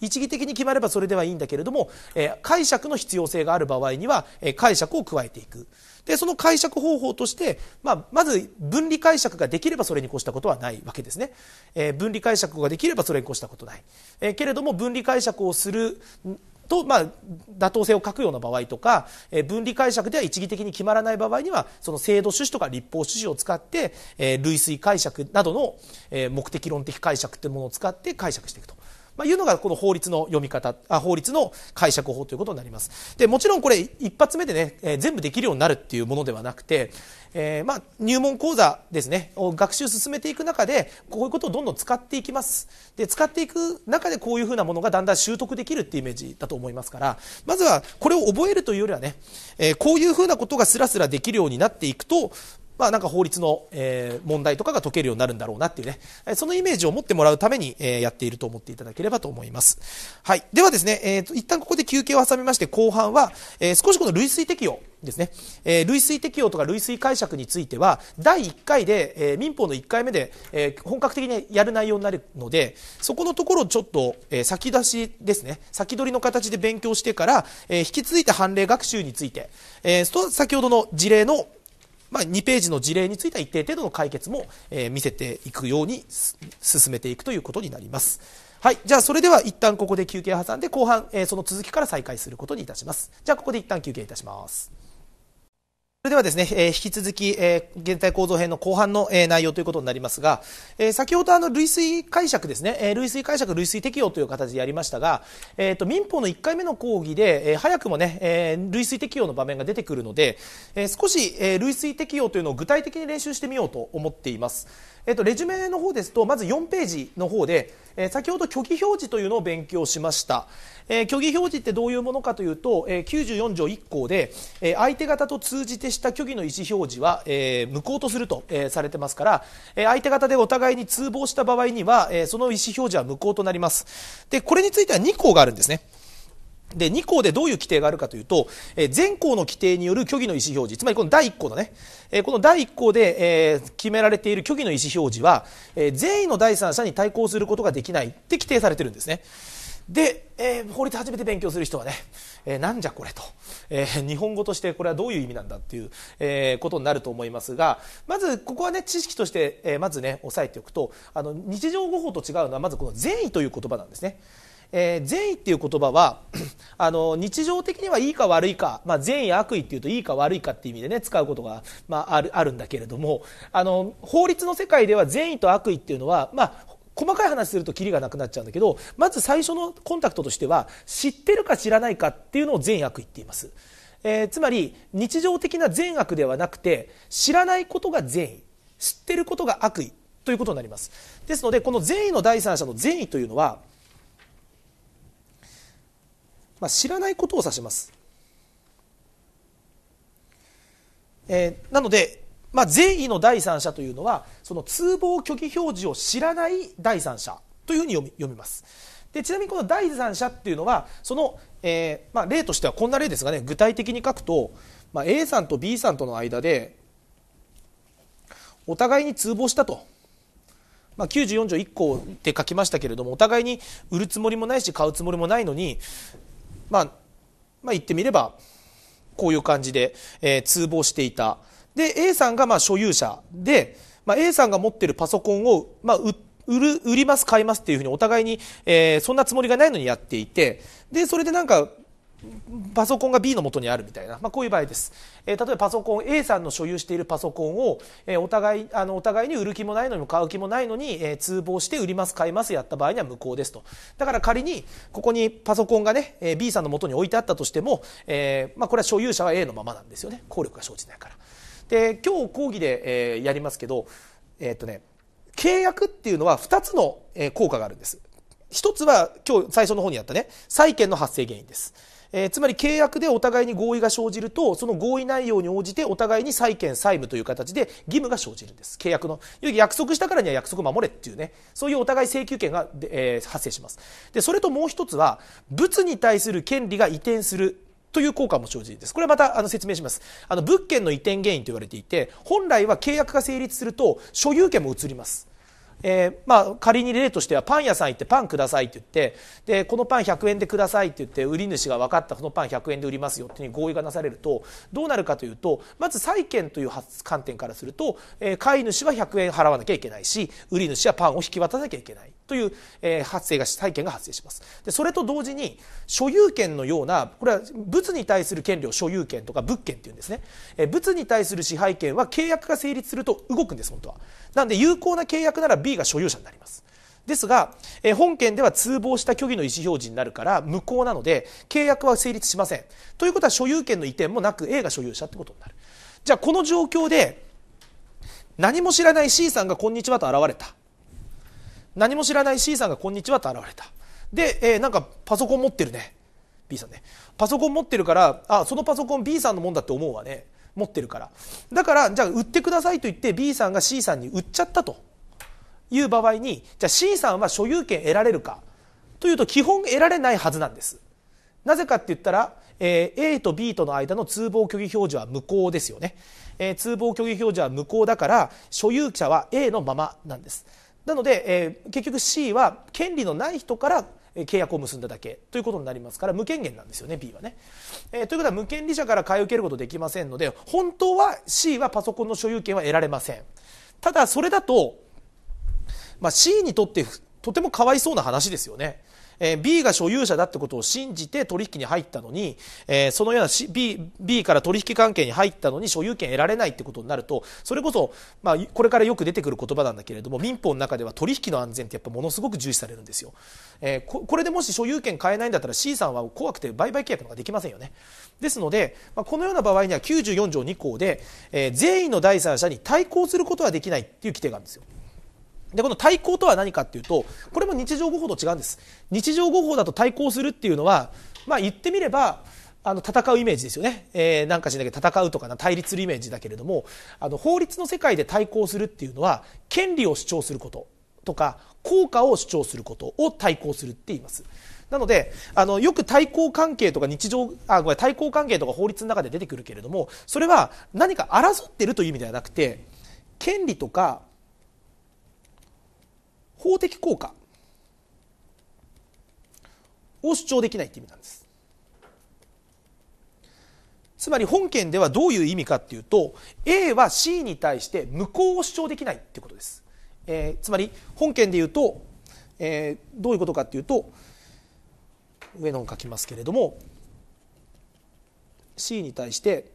一義的に決まればそれではいいんだけれども、え解釈の必要性がある場合には、え解釈を加えていく。でその解釈方法として、まあ、まず分離解釈ができればそれに越したことはないわけですね、えー、分離解釈ができればそれに越したことない、えー、けれども分離解釈をすると、まあ、妥当性を欠くような場合とか、えー、分離解釈では一義的に決まらない場合にはその制度趣旨とか立法趣旨を使って、えー、類推解釈などの、えー、目的論的解釈というものを使って解釈していくとまあ、いうのがこの法律の読み方あ法律の解釈法ということになりますでもちろんこれ一発目でね、えー、全部できるようになるっていうものではなくて、えー、まあ、入門講座ですね学習進めていく中でこういうことをどんどん使っていきますで使っていく中でこういうふうなものがだんだん習得できるっていうイメージだと思いますからまずはこれを覚えるというよりはね、えー、こういうふうなことがすらすらできるようになっていくとまあ、なんか法律の、えー、問題とかが解けるようになるんだろうなっていうね、そのイメージを持ってもらうために、えー、やっていると思っていただければと思います。はい。ではですね、えーと、一旦ここで休憩を挟みまして、後半は、えー、少しこの類推適用ですね、えー、類推適用とか類推解釈については第1回で、えー、民法の1回目で、えー、本格的にやる内容になるのでそこのところをちょっと、えー、先出しですね先取りの形で勉強してから、えー、引き続いて判例学習について、えー、先ほどの事例のまあ、2ページの事例については一定程度の解決も、えー、見せていくように進めていくということになります。はい。じゃあ、それでは一旦ここで休憩挟んで、後半、えー、その続きから再開することにいたします。じゃあ、ここで一旦休憩いたします。それではですね、えー、引き続き、えー、現代構造編の後半の、えー、内容ということになりますが、えー、先ほどあの類推解釈ですね、えー、類推解釈、類推適用という形でやりましたが、えーと、民法の1回目の講義で、えー、早くもね、えー、類推適用の場面が出てくるので、えー、少し、えー、類推適用というのを具体的に練習してみようと思っています。えっ、ー、と、レジュメの方ですと、まず4ページの方で、えー、先ほど虚偽表示というのを勉強しました。えー、虚偽表示ってどういうものかというと、えー、94条1項で、えー、相手方と通じてした虚偽の意思表示は、えー、無効とすると、えー、されてますから、えー、相手方でお互いに通報した場合には、えー、その意思表示は無効となります。で、これについては2項があるんですね。で、2項でどういう規定があるかというと、えー、前項の規定による虚偽の意思表示、つまりこの第1項のね、えー、この第1項で、えー、決められている虚偽の意思表示は、えー、善意の第三者に対抗することができないって規定されてるんですね。で、えー、法律初めて勉強する人はね、えー、なんじゃこれと、えー、日本語としてこれはどういう意味なんだっていう、えー、ことになると思いますがまずここはね知識として、えー、まずね押さえておくとあの日常語法と違うのはまずこの善意という言葉なんですね。えー、善意っていう言葉は あの日常的にはいいか悪いか、まあ、善意悪意っていうといいか悪いかっていう意味でね使うことが、まあ、あるあるんだけれどもあの法律の世界では善意と悪意っていうのは、まあ、細かい話するとキリがなくなっちゃうんだけどまず最初のコンタクトとしては知ってるか知らないかっていうのを善悪言っています、えー、つまり日常的な善悪ではなくて知らないことが善意知ってることが悪意ということになりますですのでこの善意の第三者の善意というのは、まあ、知らないことを指します、えー、なのでまあ、善意の第三者というのはその通報虚偽表示を知らない第三者というふうに読み読みますでちなみにこの第三者っていうのはその、えーまあ、例としてはこんな例ですがね具体的に書くと、まあ、A さんと B さんとの間でお互いに通報したと、まあ、94条1項って書きましたけれどもお互いに売るつもりもないし買うつもりもないのに、まあまあ、言ってみればこういう感じで、えー、通報していた。で A さんがまあ所有者で、まあ、A さんが持ってるパソコンを、まあ、売る売ります買いますっていうふうにお互いに、えー、そんなつもりがないのにやっていてでそれでなんかパソコンが B の元にあるみたいな、まあ、こういう場合です、えー、例えばパソコン A さんの所有しているパソコンを、えー、お互いあのお互いに売る気もないのに買う気もないのに、えー、通報して売ります買いますやった場合には無効ですとだから仮にここにパソコンがね、え B さんの元に置いてあったとしても、えまあ、これは所有者は A のままなんですよね効力が生じないからで今日講義で、えー、やりますけど、えー、っとね、契約っていうのは2つの、えー、効果があるんです。1つは今日最初の方にやったね債権の発生原因です。えー、つまり契約でお互いに合意が生じるとその合意内容に応じてお互いに債権債務という形で義務が生じるんです契約の約束したからには約束守れっていうねそういうお互い請求権が、えー、発生しますでそれともう一つは物に対する権利が移転するという効果も生じるんです。これはまたあの説明します。あの物件の移転原因と言われていて、本来は契約が成立すると所有権も移ります。えー、まあ、仮に例としてはパン屋さん行ってパンくださいって言ってでこのパン100円でくださいって言って売り主が分かったこのパン100円で売りますよっていう合意がなされるとどうなるかというとまず債権という観点からすると、えー、買い主は100円払わなきゃいけないし売り主はパンを引き渡さなきゃいけないという、えー、発生が債権が発生しますでそれと同時に所有権のようなこれは物に対する権利を所有権とか物権っていうんですね、えー、物に対する支配権は契約が成立すると動くんです本当は。なんで有効な契約なら B が所有者になりますですが、え本件では通報した虚偽の意思表示になるから無効なので契約は成立しませんということは所有権の移転もなく A が所有者ってことになるじゃあこの状況で何も知らない C さんが「こんにちは」と現れた何も知らない C さんが「こんにちは」と現れたで、えー、なんかパソコン持ってるね B さんねパソコン持ってるからあそのパソコン B さんのもんだって思うわね持ってるからだからじゃあ売ってくださいと言って B さんが C さんに売っちゃったという場合にじゃあ C さんは所有権得られるかというと基本得られないはずなんです。なぜかって言ったら、えー、A と B との間の通報虚偽表示は無効ですよね、えー、通報虚偽表示は無効だから所有者は A のままなんですなので、えー、結局 C は権利のない人から契約を結んだだけということになりますから無権限なんですよね B はね、えー、ということは無権利者から買い受けることできませんので本当は C はパソコンの所有権は得られませんただそれだとまあ、C にとってとてもかわいそうな話ですよね。えー、B が所有者だってことを信じて取引に入ったのに、えー、そのような、C、B, B から取引関係に入ったのに所有権得られないってことになるとそれこそ、まあ、これからよく出てくる言葉なんだけれども民法の中では取引の安全ってやっぱものすごく重視されるんですよ、えー、これでもし所有権買えないんだったら C さんは怖くて売買契約ができませんよねですので、まあ、このような場合には94条2項で、えー、善意の第三者に対抗することはできないっていう規定があるんですよで、この対抗とは何かっていうと、これも日常語法と違うんです。日常語法だと対抗するっていうのは、まあ言ってみれば、あの戦うイメージですよね、えー、なんかしなきゃ戦うとかな対立するイメージだけれどもあの法律の世界で対抗するっていうのは権利を主張することとか効果を主張することを対抗するって言います。なのであのよく対抗関係とか日常あごめん対抗関係とか法律の中で出てくるけれどもそれは何か争ってるという意味ではなくて権利とか法的効果を主張できないという意味なんですつまり本件ではどういう意味かっていうと A は C に対して無効を主張できないってことです、えー、つまり本件で言うと、えー、どういうことかっていうと上の方書きますけれども C に対して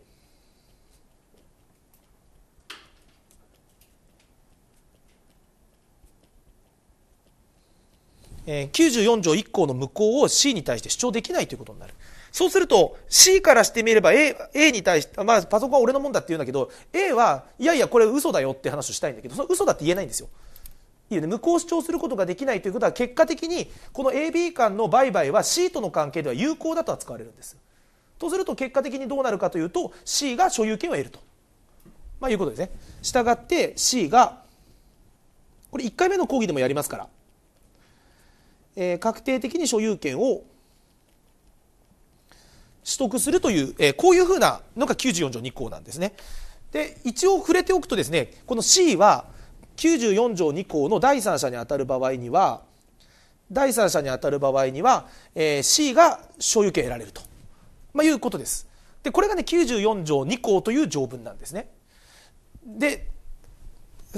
え94条1項の無効を C に対して主張できないということになる。そうすると C からしてみれば A, A に対して、まあ、パソコンは俺のもんだって言うんだけど A はいやいやこれ嘘だよって話をしたいんだけどその嘘だって言えないんですよ。いいよね、無効主張することができないということは結果的にこの AB 間の売買は C との関係では有効だと扱われるんです。とすると結果的にどうなるかというと C が所有権を得ると、まあ、いうことですね。したがって C がこれ1回目の講義でもやりますからえー、確定的に所有権を取得するという、えー、こういうふうなのが94条2項なんですね。で一応触れておくとですねこの C は94条2項の第三者に当たる場合には第三者に当たる場合には、えー、C が所有権得られると、まあ、いうことです。でこれがね94条2項という条文なんですね。で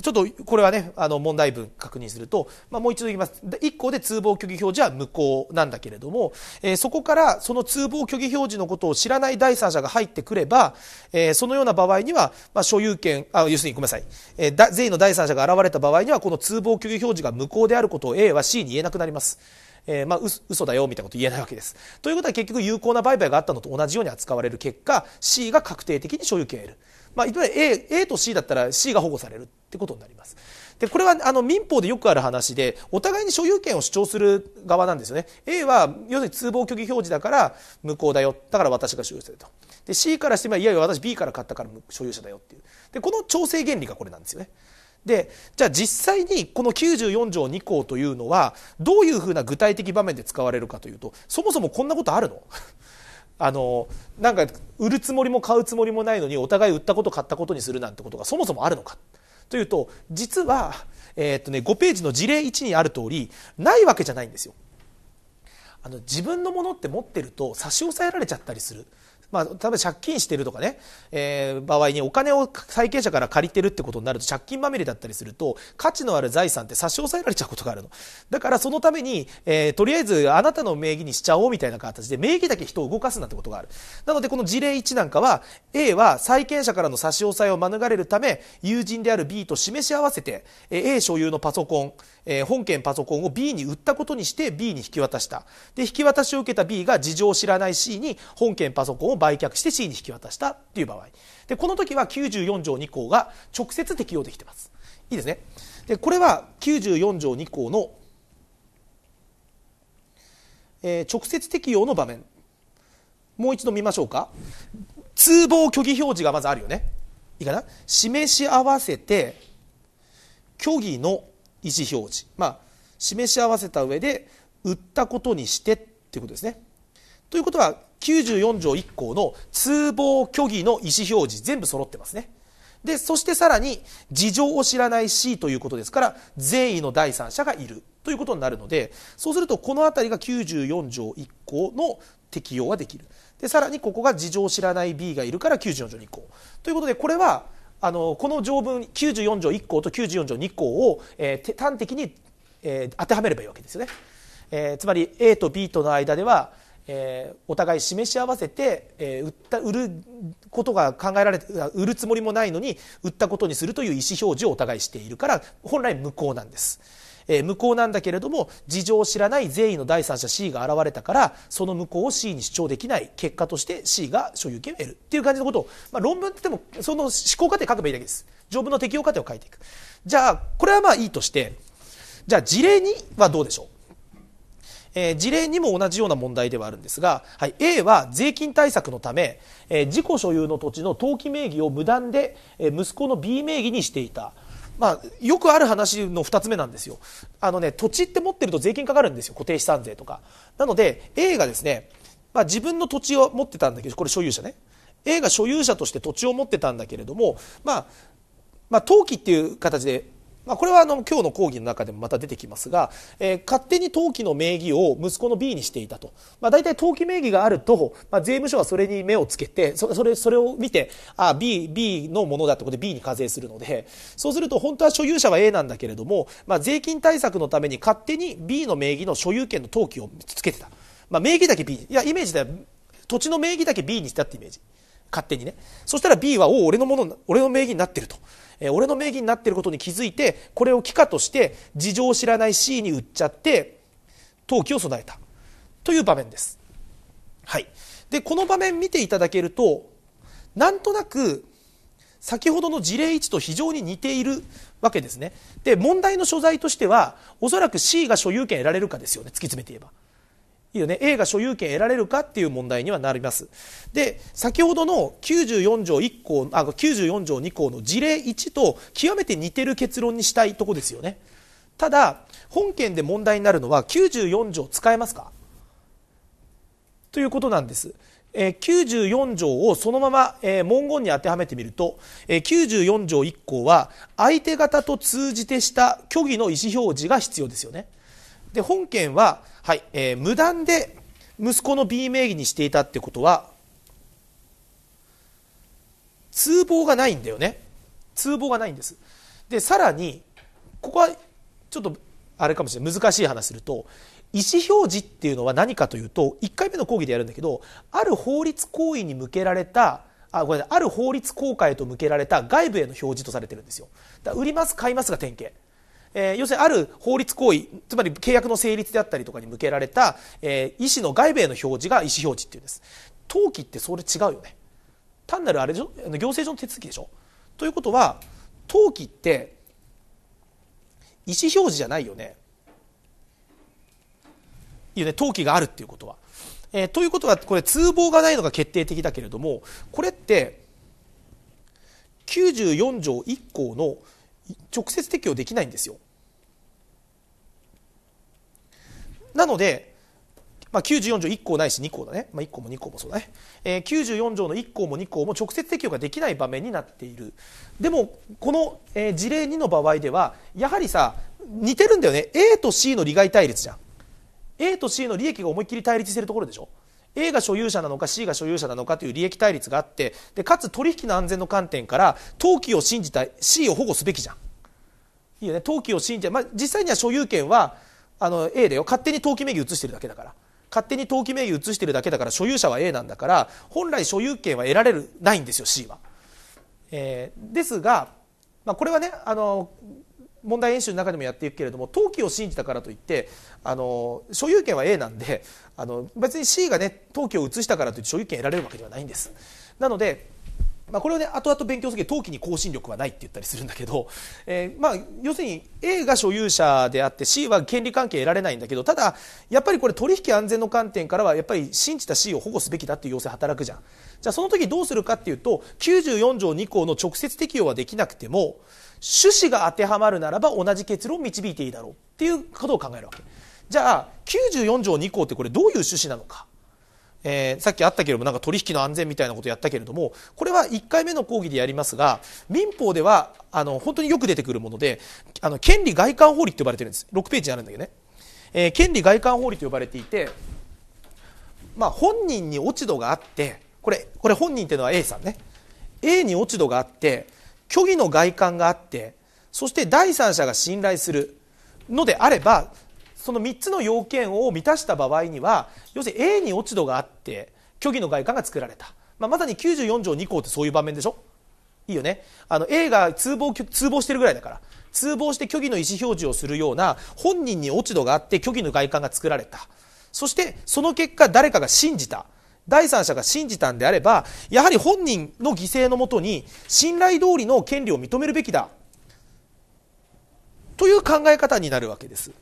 ちょっとこれはねあの問題文確認すると、まあ、もう一度言います1項で通報虚偽表示は無効なんだけれども、えー、そこからその通報虚偽表示のことを知らない第三者が入ってくれば、えー、そのような場合には、まあ、所有権あ要するにごめんなさい、えー、税の第三者が現れた場合にはこの通報虚偽表示が無効であることを A は C に言えなくなります。えー、まあ嘘嘘だよみたいなこと言えないわけです。ということは結局有効な売買があったのと同じように扱われる結果 C が確定的に所有権を得る。まあ、いわゆる A, A と C だったら C が保護されるってことになります。でこれはあの民法でよくある話でお互いに所有権を主張する側なんですよね A は要するに通報虚偽表示だから無効だよだから私が所有者だとで C からしてみればいやいや私 B から買ったから所有者だよっていうでこの調整原理がこれなんですよねでじゃあ実際にこの94条2項というのはどういうふうな具体的場面で使われるかというとそもそもこんなことあるのあのなんか売るつもりも買うつもりもないのにお互い売ったこと買ったことにするなんてことがそもそもあるのかというと実は、えー、っとね、5ページの事例1にある通りないわけじゃないんですよ。あの自分のものって持ってると差し押さえられちゃったりするまあ、例えば借金してるとかね、えー、場合にお金を債権者から借りてるってことになると借金まみれだったりすると価値のある財産って差し押さえられちゃうことがあるのだからそのために、えー、とりあえずあなたの名義にしちゃおうみたいな形で名義だけ人を動かすなんてことがあるなのでこの事例1なんかは A は債権者からの差し押さえを免れるため友人である B と示し合わせて A 所有のパソコン、えー、本件パソコンを B に売ったことにして B に引き渡したで引き渡しを受けた B が事情を知らない C に本件パソコンを売却して C に引き渡したっていう場合でこの時は94条2項が直接適用できてますいいですねでこれは94条2項の、えー、直接適用の場面もう一度見ましょうか通報虚偽表示がまずあるよねいいかな示し合わせて虚偽の意思表示まあ示し合わせた上で売ったことにしてっていうことですねということは94条1項の通報虚偽の意思表示全部揃ってますねでそしてさらに事情を知らない C ということですから善意の第三者がいるということになるのでそうするとこの辺りが94条1項の適用はできるでさらにここが事情を知らない B がいるから94条2項ということでこれはあのこの条文94条1項と94条2項を、えー、端的に、えー、当てはめればいいわけですよね、えー、つまり A と B との間ではえー、お互い示し合わせて、えー、売った売ることが考えられて売るつもりもないのに売ったことにするという意思表示をお互いしているから本来無効なんです。えー、無効なんだけれども事情を知らない善意の第三者 C が現れたからその無効を C に主張できない結果として C が所有権を得るっていう感じのことを、まあ、論文ってもその思考過程書けばいいだけです条文の適用過程を書いていくじゃあこれはまあいいとしてじゃあ事例にはどうでしょうえー、事例にも同じような問題ではあるんですが、はい、A は税金対策のため、えー、自己所有の土地の登記名義を無断で、えー、息子の B 名義にしていた。まあ、よくある話の2つ目なんですよあの、ね、土地って持ってると税金かかるんですよ固定資産税とかなので A がですね、まあ、自分の土地を持ってたんだけどこれ所有者ね A が所有者として土地を持ってたんだけれども、まあまあ、登記っていう形でまあ、これはあの今日の講義の中でもまた出てきますが、えー、勝手に登記の名義を息子の B にしていたと、まあ、大体登記名義があると、まあ、税務署はそれに目をつけてそそれそれを見てあ B, B のものだということで B に課税するのでそうすると本当は所有者は A なんだけれども、まあ、税金対策のために勝手に B の名義の所有権の登記をつけてた、まあ、名義だけ B いやイメージでは土地の名義だけ B にしたってイメージ。勝手にねそしたら B は「お俺のもの俺の名義になってる」とえ俺の名義になっていることに気づいてこれを帰化として事情を知らない C に売っちゃって登記を備えたという場面です。はい、でこの場面見ていただけるとなんとなく先ほどの事例1と非常に似ているわけですねで問題の所在としてはおそらく C が所有権得られるかですよね突き詰めて言えばいいよね A が所有権得られるかっていう問題にはなりますで先ほどの94条1項あ94条2項の事例1と極めて似てる結論にしたいとこですよねただ本件で問題になるのは94条使えますかということなんですえー、94条をそのまま、えー、文言に当てはめてみると、えー、94条1項は相手方と通じてした虚偽の意思表示が必要ですよね。で本件ははい、えー、無断で息子の B 名義にしていたってことは通報がないんだよね通報がないんですでさらにここはちょっとあれかもしれない難しい話すると意思表示っていうのは何かというと1回目の講義でやるんだけどある法律行為に向けられたあごめんある法律公開へと向けられた外部への表示とされてるんですよだ売ります買いますが典型えー、要するにある法律行為つまり契約の成立であったりとかに向けられた、えー、意思の外部への表示が意思表示っていうんです登記ってそれ違うよね単なるあれでしょ行政上の手続きでしょということは登記って意思表示じゃないよねいいよね登記があるっていうことは。えー、ということはこれ通報がないのが決定的だけれどもこれって94条1項の「直接適用できないんですよ。なので、まあ、94条1項ないし2項だね、まあ、1項も2項もそうだね、えー、94条の1項も2項も直接適用ができない場面になっているでもこの、えー、事例2の場合ではやはりさ似てるんだよね A と C の利害対立じゃん A と C の利益が思いっきり対立してるところでしょ A が所有者なのか C が所有者なのかという利益対立があってでかつ取引の安全の観点から登記を信じた C を保護すべきじゃんいいよね登記を信じて、まあ、実際には所有権はあの A だよ勝手に登記名義移してるだけだから勝手に登記名義移してるだけだから所有者は A なんだから本来所有権は得られるないんですよ C は、えー、ですが、まあ、これはねあの問題演習の中でもやっていくけれども登記を信じたからといってあの所有権は A なんであの別に C がね登記を移したからといって所有権得られるわけではないんですなのでまあ、これをね後々勉強するけど登記に更新力はないって言ったりするんだけど、えー、まあ、要するに A が所有者であって C は権利関係得られないんだけどただやっぱりこれ取引安全の観点からはやっぱり信じた C を保護すべきだっていう要請働くじゃんじゃあその時どうするかっていうと94条2項の直接適用はできなくても趣旨が当てはまるならば同じ結論を導いていいだろうっていうことを考えるわけ。じゃあ94条2項ってこれどういう趣旨なのか、えー、さっきあったけれどもなんか取引の安全みたいなことやったけれどもこれは1回目の講義でやりますが民法ではあの本当によく出てくるものであの権利外観法律と呼ばれてるんです6ページにあるんだけどね、えー、権利外観法律と呼ばれていて、まあ、本人に落ち度があってこれこれ本人っていうのは A さんね A に落ち度があって虚偽の外観があってそして第三者が信頼するのであればその3つの要件を満たした場合には要するに A に落ち度があって虚偽の外観が作られた、まあ、まさに94条2項ってそういう場面でしょいいよねあの A が通報通報してるぐらいだから通報して虚偽の意思表示をするような本人に落ち度があって虚偽の外観が作られたそしてその結果誰かが信じた第三者が信じたんであればやはり本人の犠牲のもとに信頼通りの権利を認めるべきだという考え方になるわけです。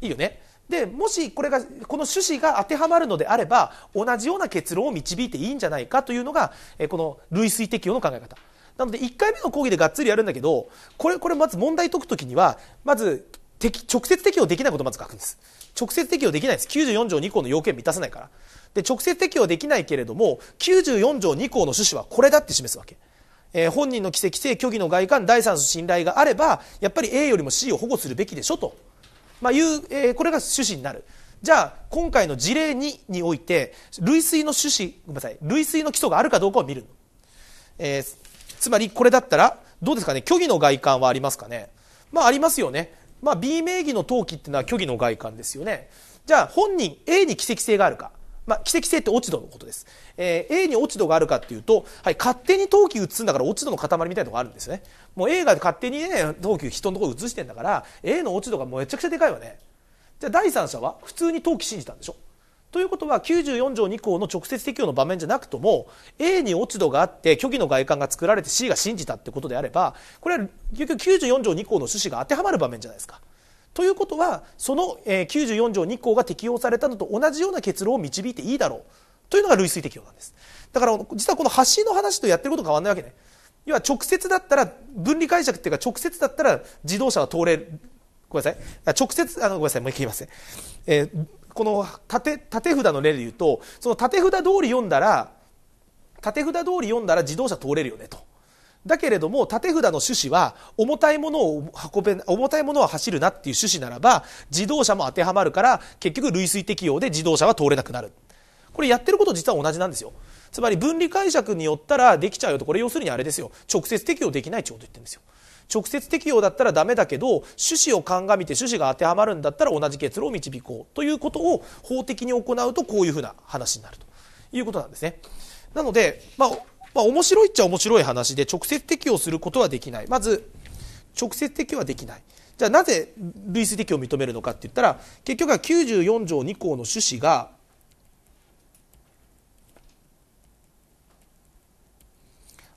いいよねでもしこれがこの趣旨が当てはまるのであれば同じような結論を導いていいんじゃないかというのがこの類推適用の考え方なので1回目の講義でがっつりやるんだけどこれこれまず問題解く時にはまず適直接適用できないことをまず書くんです直接適用できないです94条2項の要件満たせないからで直接適用できないけれども94条2項の趣旨はこれだって示すわけえー、本人の規制、規制、虚偽の外観、第三の信頼があれば、やっぱり A よりも C を保護するべきでしょと。まあいうえー、これが趣旨になるじゃあ今回の事例2において類推の趣旨ごめんなさい類推の基礎があるかどうかを見る、えー、つまりこれだったらどうですかね虚偽の外観はありますかねまあありますよね、まあ、B 名義の登記っていうのは虚偽の外観ですよねじゃあ本人 A に奇跡性があるかまあ、奇跡性って落ち度のことです、えー、A に落ち度があるかっていうと、はい、勝手に陶器移すんだから落ち度の塊みたいなのがあるんですねもう A が勝手にね陶器人のところ移してんだから A の落ち度がめちゃくちゃでかいわねじゃあ第三者は普通に陶器信じたんでしょということは94条2項の直接適用の場面じゃなくとも A に落ち度があって虚偽の外観が作られて C が信じたってことであればこれは結局94条2項の趣旨が当てはまる場面じゃないですかということはその94条2項が適用されたのと同じような結論を導いていいだろうというのが類推適用なんですだから実はこの発信の話とやってること変わらないわけね要は直接だったら分離解釈っていうか直接だったら自動車は通れるごめんなさい直接あのごめんなさいもう一回言いますね、えー、この縦縦札の例で言うとその縦札通り読んだら縦札通り読んだら自動車通れるよねとだけれども縦札の趣旨は重たいものを運べ重たいものは走るなっていう趣旨ならば自動車も当てはまるから結局類推適用で自動車は通れなくなるこれやってること実は同じなんですよつまり分離解釈によったらできちゃうよとこれ要するにあれですよ直接適用できないちょうと言ってるんですよ直接適用だったらダメだけど趣旨を鑑みて趣旨が当てはまるんだったら同じ結論を導こうということを法的に行うとこういうふうな話になるということなんですね。なので、まあ、まあ、面白いっちゃ面白い話で直接適用することはできないまず直接適用はできないじゃあなぜ類推適用を認めるのかって言ったら結局は94条2項の趣旨が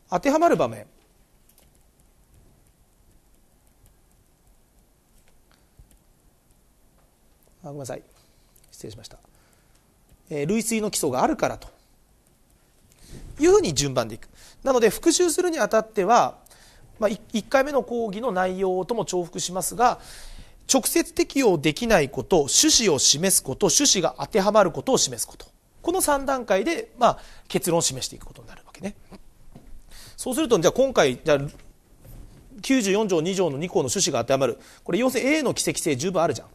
当てはまる場面あごめんなさい失礼しました、えー、類推の基礎があるからというふうに順番でいくなので復習するにあたっては、まあ、1回目の講義の内容とも重複しますが直接適用できないこと趣旨を示すこと趣旨が当てはまることを示すことこの3段階で、まあ、結論を示していくことになるわけね。そうするとじゃあ今回じゃあ94条2条の2項の趣旨が当てはまるこれ要するに A の奇跡性十分あるじゃん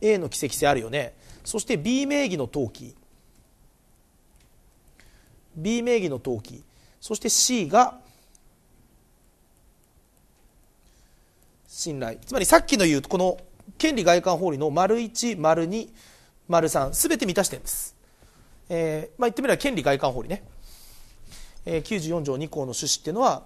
A の奇跡性あるよねそして B 名義の登記 B 名義の登記そして C が信頼つまりさっきの言うこの権利外観法理の丸1丸2丸3すべて満たしてるんです、えーまあ、言ってみれば権利外観法理ね、えー、94条2項の趣旨っていうのは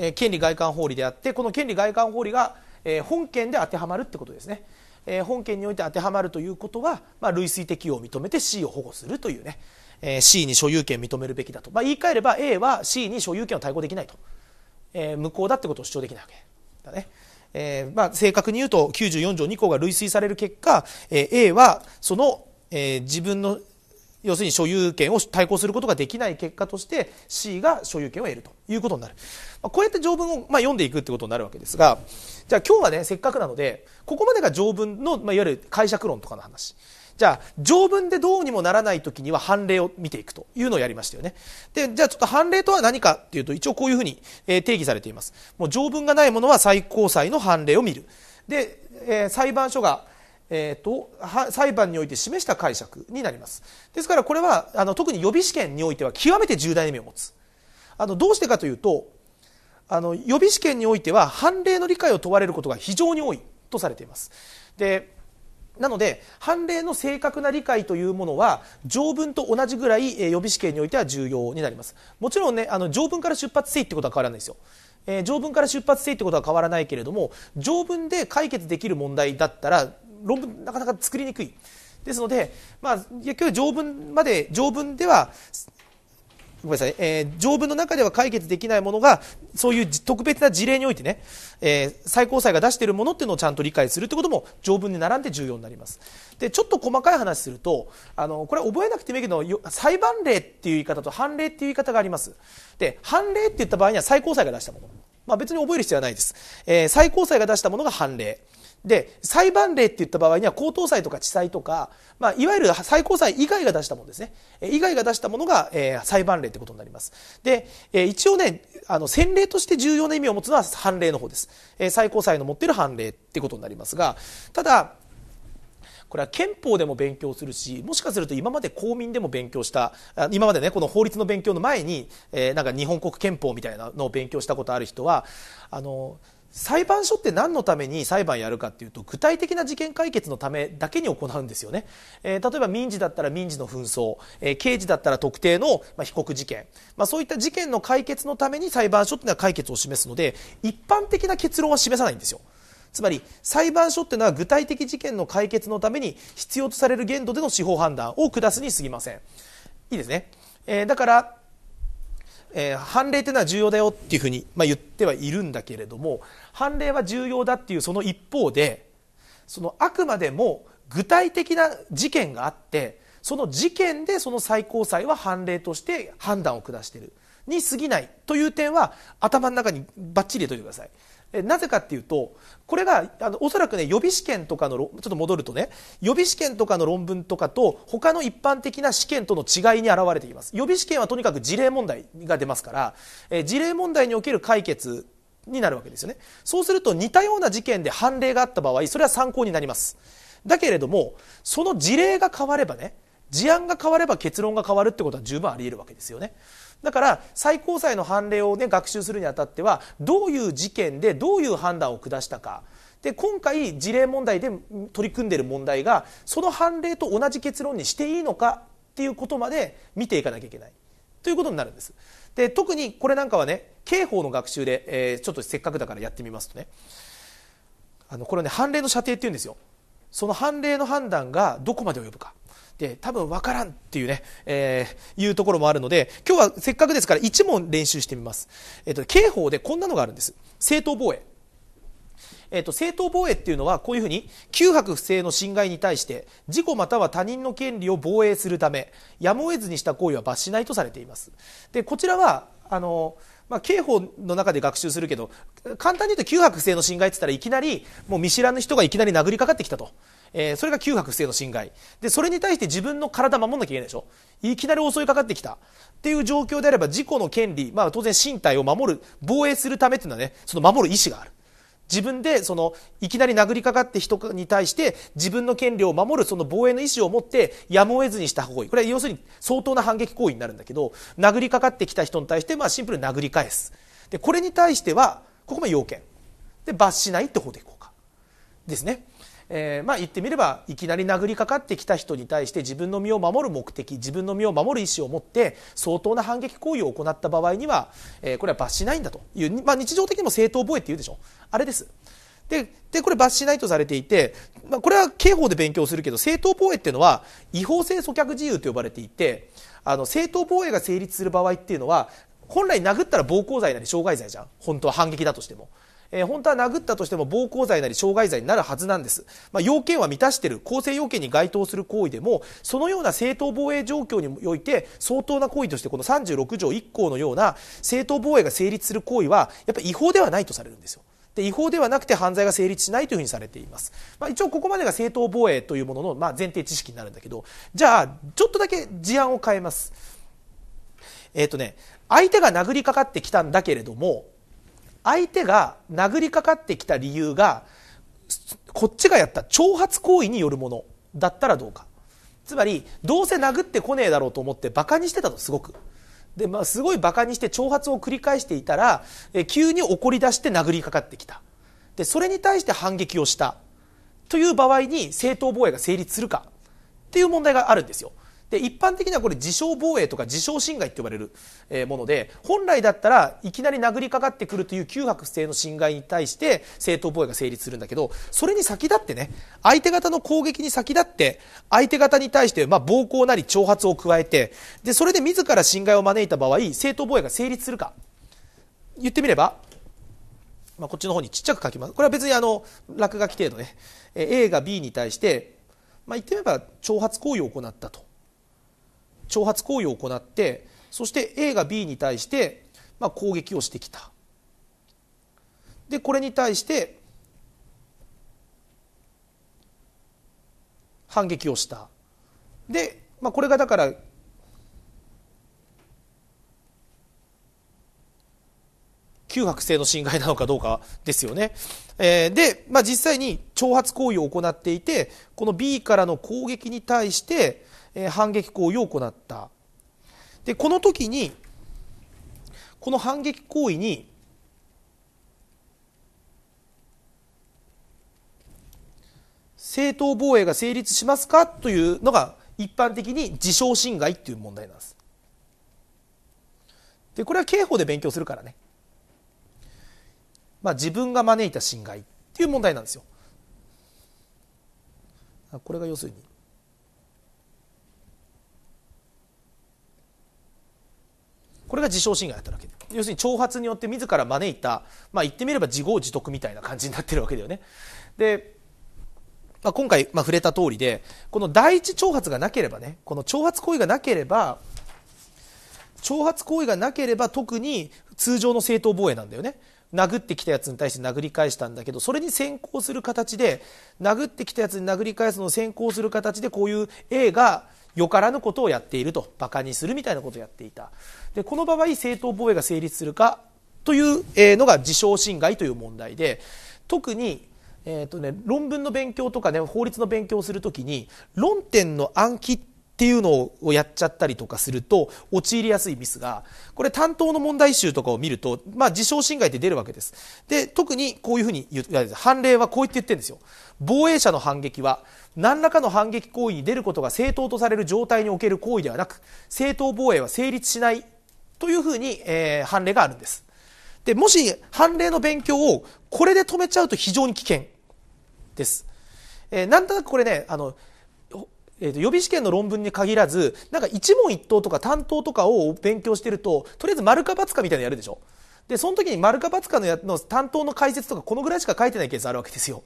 え権利外観法理であってこの権利外観法理がえ本件で当てはまるってことですね、え本件において当てはまるということは、まあ、類推適用を認めて C を保護するというね、え C に所有権を認めるべきだと、まあ、言い換えれば A は C に所有権を対抗できないと、え無効だってことを主張できないわけだね。えーまあ、正確に言うと94条2項が類推される結果、えー、A はその、えー、自分の要するに所有権を対抗することができない結果として C が所有権を得るということになる、まあ、こうやって条文をま読んでいくってことになるわけですがじゃあ今日はねせっかくなのでここまでが条文の、まあ、いわゆる解釈論とかの話じゃあ条文でどうにもならない時には判例を見ていくというのをやりましたよねでじゃあちょっと判例とは何かっていうと一応こういうふうに、え定義されていますもう条文がないものは最高裁の判例を見るで、えー、裁判所がえーと、裁判において示した解釈になりますですからこれはあの特に予備試験においては極めて重大意味を持つあのどうしてかというとあの予備試験においては判例の理解を問われることが非常に多いとされていますでなので判例の正確な理解というものは条文と同じぐらい予備試験においては重要になりますもちろんねあの条文から出発せいってことは変わらないですよえー、条文から出発せいってことは変わらないけれども条文で解決できる問題だったら論文なかなか作りにくいですので、まあ、結局条文まで条文ではごめんなさい、えー、条文の中では解決できないものがそういう特別な事例においてね、えー、最高裁が出しているものっていうのをちゃんと理解するってことも条文に並んで重要になりますでちょっと細かい話するとあのこれ覚えなくてもいいけど裁判例っていう言い方と判例っていう言い方がありますで判例って言った場合には最高裁が出したもの、まあ、別に覚える必要はないです、えー、最高裁が出したものが判例で裁判例って言った場合には高等裁とか地裁とか、まあ、いわゆる最高裁以外が出したものですね以外が出したものが、えー、裁判例ってことになりますで、えー、一応ねあの先例として重要な意味を持つのは判例の方です、えー、最高裁の持っている判例ってことになりますがただこれは憲法でも勉強するしもしかすると今まで公民でも勉強した今までねこの法律の勉強の前に、えー、なんか日本国憲法みたいなのを勉強したことある人はあの裁判所って何のために裁判やるかっていうと具体的な事件解決のためだけに行うんですよね、えー、例えば民事だったら民事の紛争、えー、刑事だったら特定の、まあ、被告事件、まあ、そういった事件の解決のために裁判所っていうのは解決を示すので一般的な結論は示さないんですよつまり裁判所っていうのは具体的事件の解決のために必要とされる限度での司法判断を下すにすぎませんいいですね、えー、だからえー、判例というのは重要だよっていうふうに、まあ、言ってはいるんだけれども判例は重要だっていうその一方でそのあくまでも具体的な事件があってその事件でその最高裁は判例として判断を下しているに過ぎないという点は頭の中にばっちり入れておいてください。なぜかっていうとこれがあのおそらくね予備試験とかのちょっと戻るとね予備試験とかの論文とかと他の一般的な試験との違いに表れています予備試験はとにかく事例問題が出ますから、え事例問題における解決になるわけですよねそうすると似たような事件で判例があった場合それは参考になりますだけれどもその事例が変わればね事案が変われば結論が変わるってことは十分あり得るわけですよねだから最高裁の判例を、ね、学習するにあたってはどういう事件でどういう判断を下したか。で今回事例問題で取り組んでいる問題がその判例と同じ結論にしていいのかっていうことまで見ていかなきゃいけないということになるんです。で特にこれなんかはね刑法の学習で、えー、ちょっとせっかくだからやってみますとねあのこれね判例の射程っていうんですよその判例の判断がどこまで及ぶかで多分分からんっていうね、えー、いうところもあるので今日はせっかくですから1問練習してみます、えーと、刑法でこんなのがあるんです正当防衛えーと、正当防衛っていうのはこういうふうに旧白不正の侵害に対して事故または他人の権利を防衛するためやむを得ずにした行為は罰しないとされていますでこちらはあのまあ、刑法の中で学習するけど簡単に言うと旧白不正の侵害って言ったらいきなりもう見知らぬ人がいきなり殴りかかってきたとえー、それが嗅覚不正の侵害でそれに対して自分の体守んなきゃいけないでしょいきなり襲いかかってきたっていう状況であれば自己の権利、まあ、当然身体を守る防衛するためっていうのはねその守る意思がある自分でそのいきなり殴りかかって人に対して自分の権利を守るその防衛の意思を持ってやむを得ずにした行為これは要するに相当な反撃行為になるんだけど殴りかかってきた人に対してまあシンプルに殴り返すでこれに対してはここも要件で罰しないって方でいこうかですねえー、まあ、言ってみればいきなり殴りかかってきた人に対して自分の身を守る目的自分の身を守る意思を持って相当な反撃行為を行った場合には、えー、これは罰しないんだという、まあ、日常的にも正当防衛って言うでしょあれです。ででこれ罰しないとされていて、まあ、これは刑法で勉強するけど正当防衛っていうのは違法性阻却自由と呼ばれていてあの正当防衛が成立する場合っていうのは本来殴ったら暴行罪なり傷害罪じゃん本当は反撃だとしてもえー、本当は殴ったとしても暴行罪なり傷害罪になるはずなんです、まあ、要件は満たしている構成要件に該当する行為でもそのような正当防衛状況において相当な行為としてこの36条1項のような正当防衛が成立する行為はやっぱり違法ではないとされるんですよ。で違法ではなくて犯罪が成立しないというふうにされています、まあ、一応ここまでが正当防衛というものの、まあ、前提知識になるんだけどじゃあちょっとだけ事案を変えますえっ、ー、とね相手が殴りかかってきたんだけれども相手が殴りかかってきた理由がこっちがやった挑発行為によるものだったらどうかつまりどうせ殴ってこねえだろうと思ってバカにしてたとすごくで、まあ、すごいバカにして挑発を繰り返していたらえ急に怒り出して殴りかかってきたでそれに対して反撃をしたという場合に正当防衛が成立するかっていう問題があるんですよで一般的にはこれ自傷防衛とか自傷侵害って呼ばれるもので本来だったらいきなり殴りかかってくるという窮迫不正の侵害に対して正当防衛が成立するんだけどそれに先立ってね相手方の攻撃に先立って相手方に対してま暴行なり挑発を加えてでそれで自ら侵害を招いた場合正当防衛が成立するか言ってみればまあ、こっちの方にちっちゃく書きます。これは別にあの落書き程度ね、え A が B に対して、まあ、言ってみれば挑発行為を行ったと挑発行為を行ってそして A が B に対して、まあ、攻撃をしてきたでこれに対して反撃をしたで、まあ、これがだから旧白性の侵害なのかどうかですよね。えー、で、まあ、実際に挑発行為を行っていてこの B からの攻撃に対して反撃行為を行ったでこの時にこの反撃行為に正当防衛が成立しますかというのが一般的に自傷侵害という問題なんです。でこれは刑法で勉強するからね、まあ、自分が招いた侵害っていう問題なんですよ。これが要するにこれが自傷侵害だったわけで要するに挑発によって自ら招いた、まあ、言ってみれば自業自得みたいな感じになってるわけだよね。でまあ、今回、まあ、触れた通りでこの第一挑発がなければねこの挑発行為がなければ挑発行為がなければ特に通常の正当防衛なんだよね殴ってきたやつに対して殴り返したんだけどそれに先行する形で殴ってきたやつに殴り返すのを先行する形でこういう A がよからぬことをやっていると馬鹿にするみたいなことをやっていたでこの場合正当防衛が成立するかというのが自称侵害という問題で特にえーとね、論文の勉強とか、ね、法律の勉強をするときに論点の暗記っていうのをやっちゃったりとかすると陥りやすいミスがこれ担当の問題集とかを見ると、まあ、自傷侵害って出るわけですで特にこういうふうに言われて判例はこう言って言ってるんですよ防衛者の反撃は何らかの反撃行為に出ることが正当とされる状態における行為ではなく正当防衛は成立しないというふうに、えー、判例があるんですでもし判例の勉強をこれで止めちゃうと非常に危険です、えー、なんとなくこれねあのえー、予備試験の論文に限らずなんか一問一答とか担当とかを勉強してるととりあえず丸か×かみたいなのやるでしょでその時に丸か×かのの担当の解説とかこのぐらいしか書いてないケースあるわけですよ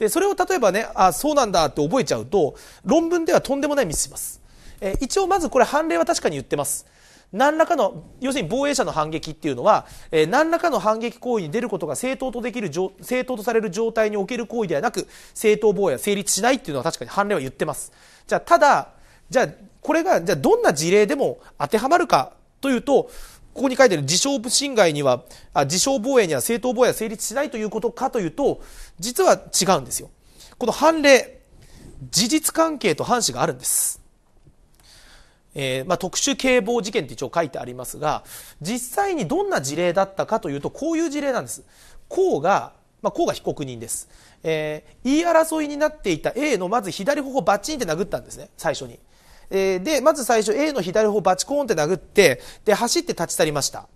で、それを例えばね、あ、そうなんだって覚えちゃうと、論文ではとんでもないミスします。え一応まずこれ判例は確かに言ってます。何らかの、要するに防衛者の反撃っていうのは、えー、何らかの反撃行為に出ることが正当とできる、正当とされる状態における行為ではなく、正当防衛は成立しないっていうのは確かに判例は言ってます。じゃあ、ただ、じゃあ、これが、じゃあどんな事例でも当てはまるかというと、ここに書いてある自称侵害にはあ自称防衛には正当防衛は成立しないということかというと実は違うんですよこの判例事実関係と反死があるんですえーまあ、特殊警防事件って一応書いてありますが実際にどんな事例だったかというとこういう事例なんです甲が、まあ、甲が被告人です、えー、言い争いになっていた A のまず左頬をバチンって殴ったんですね最初にえー、で、まず最初 A の左方バチコーンって殴って、で、走って立ち去りました。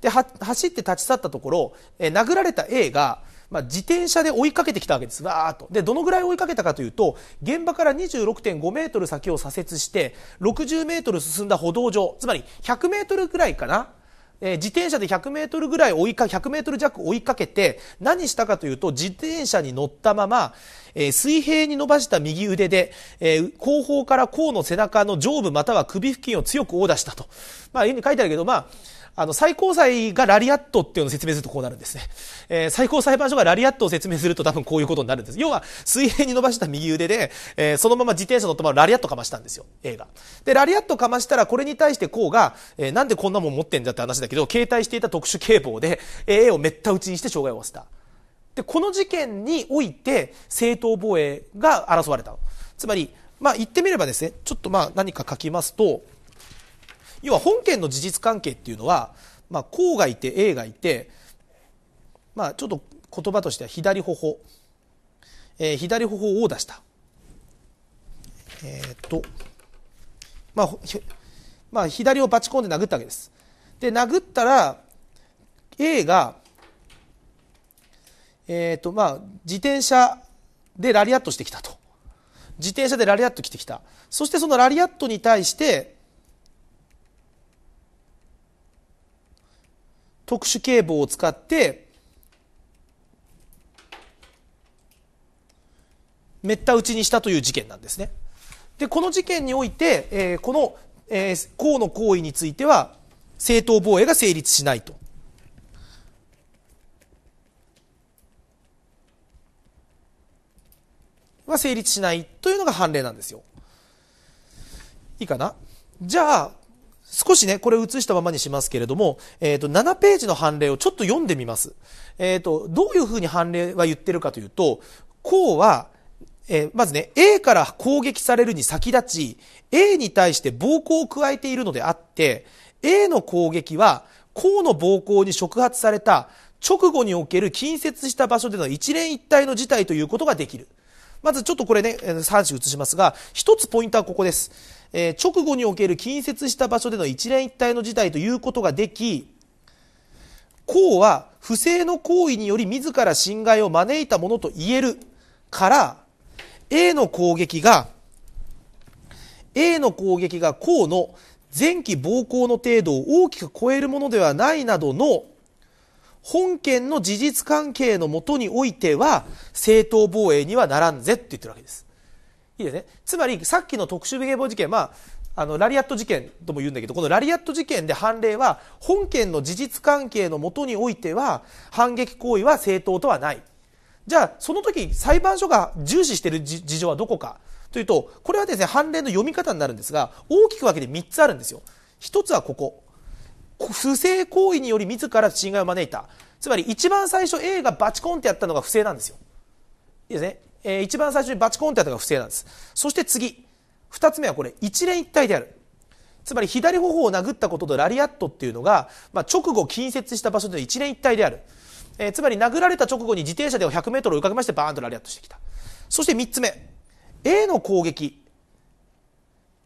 で、走って立ち去ったところ、えー、殴られた A が、まあ、自転車で追いかけてきたわけです。わーっと。で、どのぐらい追いかけたかというと、現場から26.5メートル先を左折して、60メートル進んだ歩道上、つまり100メートルぐらいかなえー、自転車で100メートルぐらい追いか、100メートル弱追いかけて、何したかというと、自転車に乗ったまま、えー、水平に伸ばした右腕で、えー、後方から甲の背中の上部または首付近を強く殴打したと。まあ、書いてあるけど、まあ、あの、最高裁がラリアットっていうのを説明するとこうなるんですね。えー、最高裁判所がラリアットを説明すると多分こういうことになるんです。要は、水平に伸ばした右腕で、えー、そのまま自転車乗っままラリアットかましたんですよ、映画。で、ラリアットかましたら、これに対してこうが、えー、なんでこんなもん持ってんだって話だけど、携帯していた特殊警棒で、A をめった打ちにして障害を負わせた。で、この事件において、正当防衛が争われたの。つまり、まあ、言ってみればですね、ちょっとまあ、何か書きますと、要は本件の事実関係っていうのは、まあ、こうがいて A がいて、まあ、ちょっと言葉としては左頬、えー、左頬をを出した。えー、っと、まあ、まあ、左をバチコンで殴ったわけです。で、殴ったら、A が、えー、っと、まあ、自転車でラリアットしてきたと。自転車でラリアット来てきた。そしてそのラリアットに対して、特殊警棒を使ってめった打ちにしたという事件なんですね。でこの事件において、えー、この、えー、公の行為については正当防衛が成立しないと。は成立しないというのが判例なんですよ。いいかなじゃあ少しね、これ写したままにしますけれども、えっ、ー、と、7ページの判例をちょっと読んでみます。えっ、ー、と、どういうふうに判例は言ってるかというと、こうは、えー、まずね、A から攻撃されるに先立ち、A に対して暴行を加えているのであって、A の攻撃は、こうの暴行に触発された直後における近接した場所での一連一体の事態ということができる。まずちょっとこれね、3種映しますが、一つポイントはここです。えー、直後における近接した場所での一連一体の事態ということができ、公は不正の行為により自ら侵害を招いたものと言えるから、A の攻撃が、A の攻撃が公の前期暴行の程度を大きく超えるものではないなどの本件の事実関係のもとにおいては正当防衛にはならんぜって言ってるわけです。いいですね。つまり、さっきの特殊警棒事件、まあ、あの、ラリアット事件とも言うんだけど、このラリアット事件で判例は、本件の事実関係のもとにおいては、反撃行為は正当とはない。じゃあ、その時、裁判所が重視している事情はどこかというと、これはですね、判例の読み方になるんですが、大きく分けて3つあるんですよ。1つはここ。不正行為により自ら侵害を招いた。つまり、一番最初 A がバチコンってやったのが不正なんですよ。いいですね。えー、一番最初にバチコンってやったのが不正なんですそして次2つ目はこれ一連一体であるつまり左頬を殴ったこととラリアットっていうのが、まあ、直後近接した場所で一連一体である、えー、つまり殴られた直後に自転車で 100m を追いかけましてバーンとラリアットしてきたそして3つ目 A の攻撃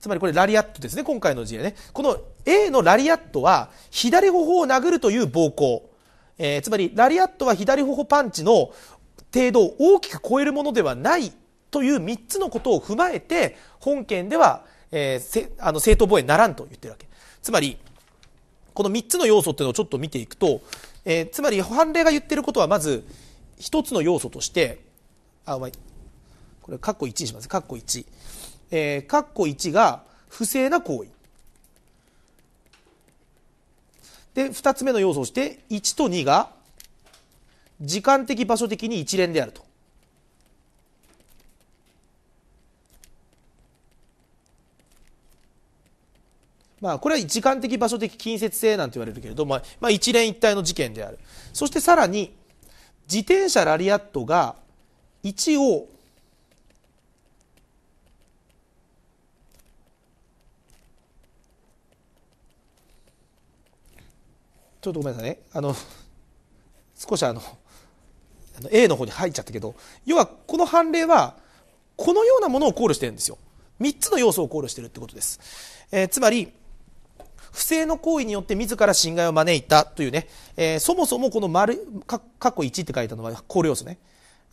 つまりこれラリアットですね今回の事例ねこの A のラリアットは左頬を殴るという暴行えー、つまりラリアットは左頬パンチの程度を大きく超えるものではないという3つのことを踏まえて本件では、えー、あの正当防衛ならんと言ってるわけつまりこの3つの要素っていうのをちょっと見ていくと、えー、つまり判例が言ってることはまず1つの要素としてあお前これ括弧1にします括弧1えー、括弧1が不正な行為で2つ目の要素として1と2が時間的場所的に一連であると。まあ、これは時間的場所的近接性なんて言われるけれど、まあ、まあ、一連一体の事件である。そしてさらに、自転車ラリアットが一応、ちょっとごめんなさいね。あの、少しあの、A の方に入っちゃったけど要はこの判例はこのようなものを考慮してるんですよ3つの要素を考慮してるってことです、えー、つまり不正の行為によって自ら侵害を招いたというね、えー、そもそもこの丸か括弧1って書いたのは考慮要素ね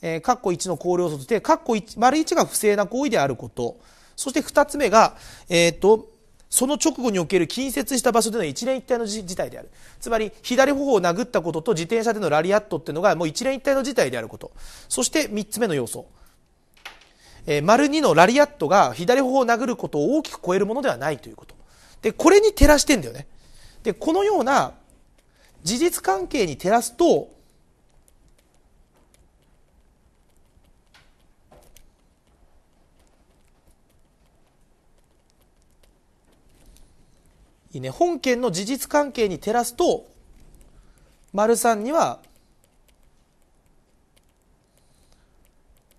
えー、1の考慮要素として、括弧1、丸1が不正な行為であること。そして2つ目が、えっ、ー、と、その直後における近接した場所での一連一体の事態であるつまり左頬を殴ったことと自転車でのラリアットっていうのがもう一連一体の事態であることそして三つ目の要素えー、丸二のラリアットが左頬を殴ることを大きく超えるものではないということでこれに照らしてんだよねでこのような事実関係に照らすといいね本件の事実関係に照らすと丸3には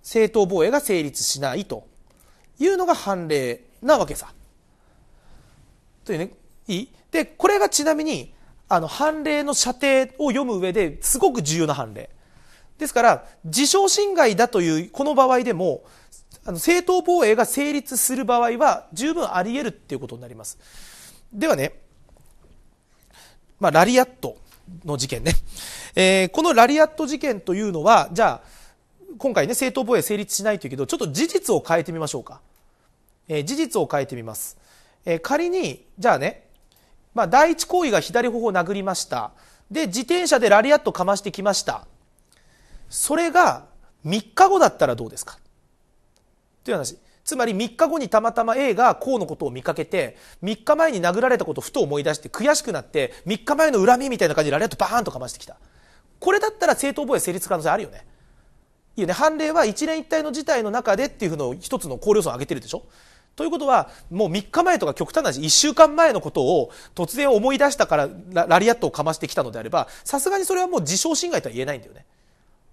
正当防衛が成立しないというのが判例なわけさ。というねいいでこれがちなみにあの判例の射程を読む上ですごく重要な判例。ですから、自傷侵害だというこの場合でも、あの正当防衛が成立する場合は十分あり得るっていうことになります。ではね、まあ、ラリアットの事件ね、えー、このラリアット事件というのはじゃあ今回ね正当防衛成立しないというけどちょっと事実を変えてみましょうか、えー、事実を変えてみます、えー、仮にじゃあね、まあ、第一行為が左頬を殴りましたで自転車でラリアットかましてきましたそれが3日後だったらどうですかという話つまり3日後にたまたま A がこうのことを見かけて、3日前に殴られたことをふと思い出して悔しくなって、3日前の恨みみたいな感じでラリアットバーンとかましてきた。これだったら正当防衛成立可能性あるよね。いいよね。判例は一連一体の事態の中でっていうふうの一つの考慮層を上げてるでしょということは、もう3日前とか極端な話、1週間前のことを突然思い出したからラリアットをかましてきたのであれば、さすがにそれはもう自傷侵害とは言えないんだよね。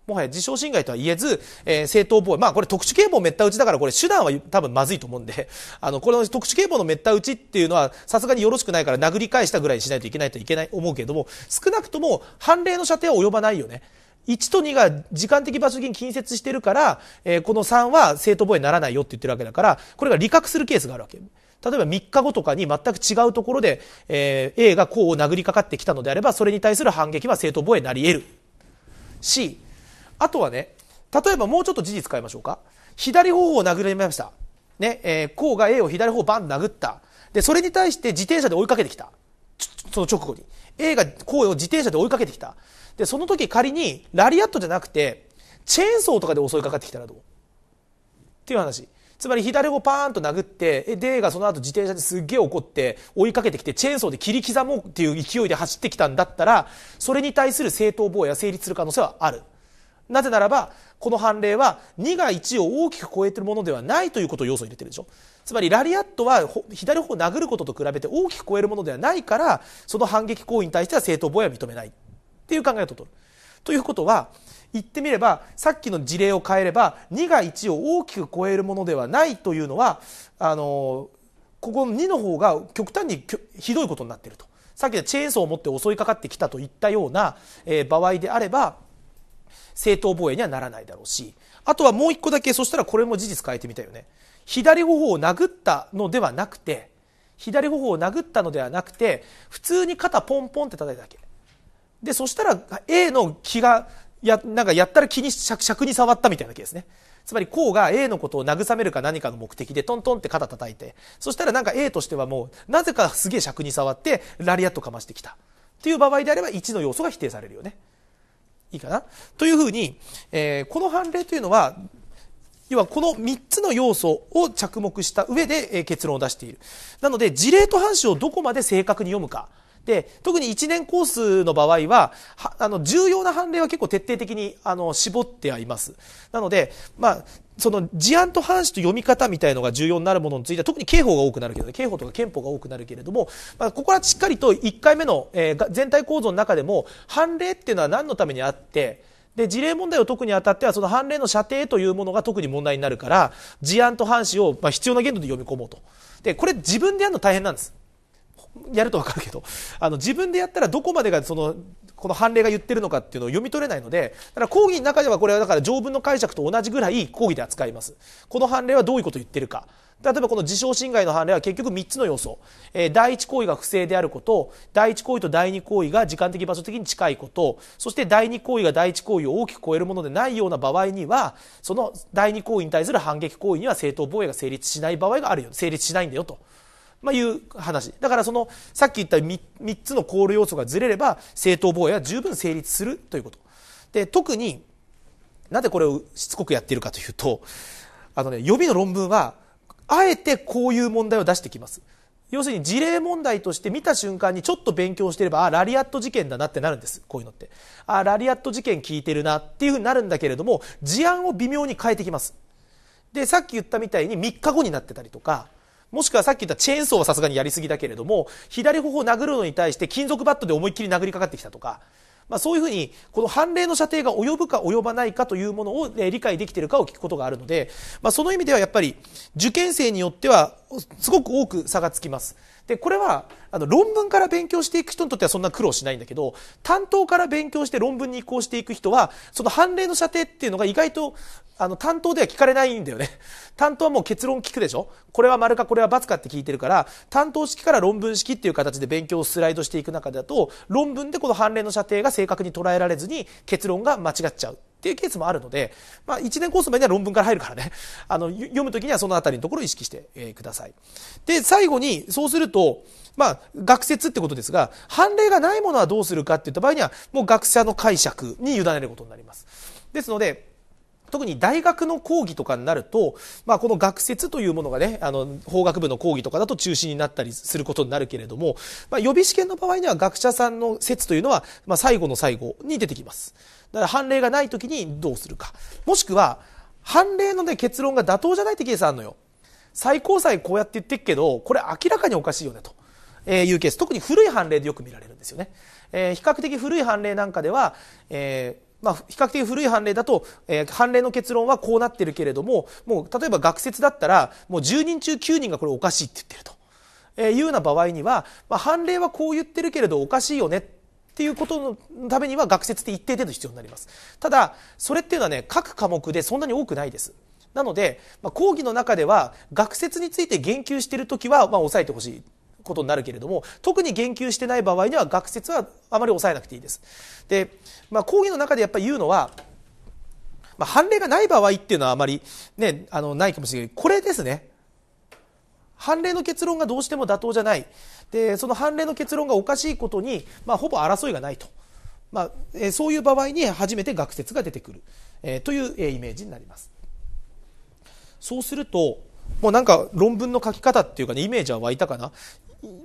もはや自傷侵害とは言えず、えー、正当防衛。まあこれ特殊警報めった打ちだからこれ手段は多分まずいと思うんで、あの、この特殊警報のめった打ちっていうのはさすがによろしくないから殴り返したぐらいしないといけないといけない思うけれども、少なくとも判例の射程は及ばないよね。1と2が時間的場所的に近接してるから、えー、この3は正当防衛にならないよって言ってるわけだから、これが理覚するケースがあるわけ。例えば3日後とかに全く違うところで、えー、A がこう殴りかかってきたのであれば、それに対する反撃は正当防衛になり得る。し、あとはね例えばもうちょっと事実変えましょうか左方向を殴りましたねえー、こうが A を左方バン殴ったでそれに対して自転車で追いかけてきたその直後に A がこうを自転車で追いかけてきたでその時仮にラリアットじゃなくてチェーンソーとかで襲いかかってきたらどうっていう話つまり左をパーンと殴って A がその後自転車ですっげえ怒って追いかけてきてチェーンソーで切り刻もうっていう勢いで走ってきたんだったらそれに対する正当防衛は成立する可能性はあるなぜならばこの判例は2が1を大きく超えてるものではないということを要素に入れてるでしょつまりラリアットは左方を殴ることと比べて大きく超えるものではないからその反撃行為に対しては正当防衛は認めないっていう考えをとる。ということは言ってみればさっきの事例を変えれば2が1を大きく超えるものではないというのはあのここの2の方が極端にひどいことになっていると。さっきのチェーンソーを持って襲いかかってきたといったような、えー、場合であれば正当防衛にはならないだろうし、あとはもう一個だけ、そしたらこれも事実変えてみたいよね。左頬を殴ったのではなくて、左頬を殴ったのではなくて、普通に肩ポンポンって叩いただけ。で、そしたら A の気が、や、なんかやったら気に尺に触ったみたいな気ですね。つまり、こうが A のことを慰めるか何かの目的でトントンって肩叩いて、そしたらなんか A としてはもう、なぜかすげえ尺に触って、ラリアットかましてきた。っていう場合であれば1の要素が否定されるよね。いいかなというふうに、えー、この判例というのは、要はこの3つの要素を着目した上で結論を出している。なので、事例と反詞をどこまで正確に読むか。で、特に1年コースの場合は、はあの、重要な判例は結構徹底的に、あの、絞ってはいます。なので、まあ、その事案と反しと読み方みたいのが重要になるものについては特に刑法が多くなるけど、ね、刑法とか憲法が多くなるけれども、まあ、ここはしっかりと1回目の、えー、全体構造の中でも判例っていうのは何のためにあってで事例問題を特にあたってはその判例の射程というものが特に問題になるから事案と反しを、まあ、必要な限度で読み込もうとでこれ自分でやるの大変なんですやると分かるけどあの自分でやったらどこまでがそのこの判例が言ってるのかっていうのを読み取れないのでだから講義の中ではこれはだから条文の解釈と同じぐらい講義で扱いますこの判例はどういうことを言ってるか例えばこの自傷侵害の判例は結局3つの要素、えー、第1行為が不正であること第1行為と第2行為が時間的場所的に近いことそして第2行為が第1行為を大きく超えるものでないような場合にはその第2行為に対する反撃行為には正当防衛が成立しない場合があるよ成立しないんだよと。まあ、いう話だからそのさっき言った 3, 3つのコール要素がずれれば正当防衛は十分成立するということで特になぜこれをしつこくやっているかというとあの、ね、予備の論文はあえてこういう問題を出してきます要するに事例問題として見た瞬間にちょっと勉強してればあラリアット事件だなってなるんですこういうのってあラリアット事件聞いてるなっていうふうになるんだけれども事案を微妙に変えてきますでさっき言ったみたいに3日後になってたりとかもしくはさっき言ったチェーンソーはさすがにやりすぎだけれども、左頬を殴るのに対して金属バットで思いっきり殴りかかってきたとか、まあ、そういうふうにこの判例の射程が及ぶか及ばないかというものを、ね、理解できているかを聞くことがあるので、まあ、その意味ではやっぱり受験生によってはすごく多く差がつきます。で、これは、あの、論文から勉強していく人にとってはそんな苦労しないんだけど、担当から勉強して論文に移行していく人は、その判例の射程っていうのが意外と、あの、担当では聞かれないんだよね。担当はもう結論聞くでしょこれは丸かこれは罰かって聞いてるから、担当式から論文式っていう形で勉強をスライドしていく中だと、論文でこの判例の射程が正確に捉えられずに結論が間違っちゃう。っていうケースもあるので、まあ、1年コースまでは論文から入るからね、あの、読むときにはそのあたりのところを意識してください。で、最後に、そうすると、まあ、学説ってことですが、判例がないものはどうするかっていった場合には、もう学者の解釈に委ねることになります。ですので、特に大学の講義とかになると、まあ、この学説というものがね、あの、法学部の講義とかだと中心になったりすることになるけれども、まあ、予備試験の場合には学者さんの説というのは、まあ、最後の最後に出てきます。だから判例がない時にどうするか。もしくは、判例のね、結論が妥当じゃないってケースあるのよ。最高裁こうやって言ってっけど、これ明らかにおかしいよねと。えー、いうケース特に古い判例でよく見られるんですよね、えー、比較的古い判例なんかでは、えーまあ、比較的古い判例だと、えー、判例の結論はこうなってるけれどももう例えば学説だったらもう10人中9人がこれおかしいって言ってると、えー、いうような場合には、まあ、判例はこう言ってるけれどおかしいよねっていうことのためには学説って一定程度必要になりますただそれっていうのはね各科目でそんなに多くないですなので、まあ、講義の中では学説について言及している時は、まあ、抑えてほしいことになるけれども特に言及してない場合には学説はあまり抑えなくていいです。で、まあ、講義の中でやっぱり言うのは、まあ、判例がない場合っていうのはあまり、ね、あのないかもしれないこれですね。判例の結論がどうしても妥当じゃないでその判例の結論がおかしいことに、まあ、ほぼ争いがないと、まあえー、そういう場合に初めて学説が出てくる、えー、という、えー、イメージになりますそうするともうなんか論文の書き方っていうかねイメージは湧いたかな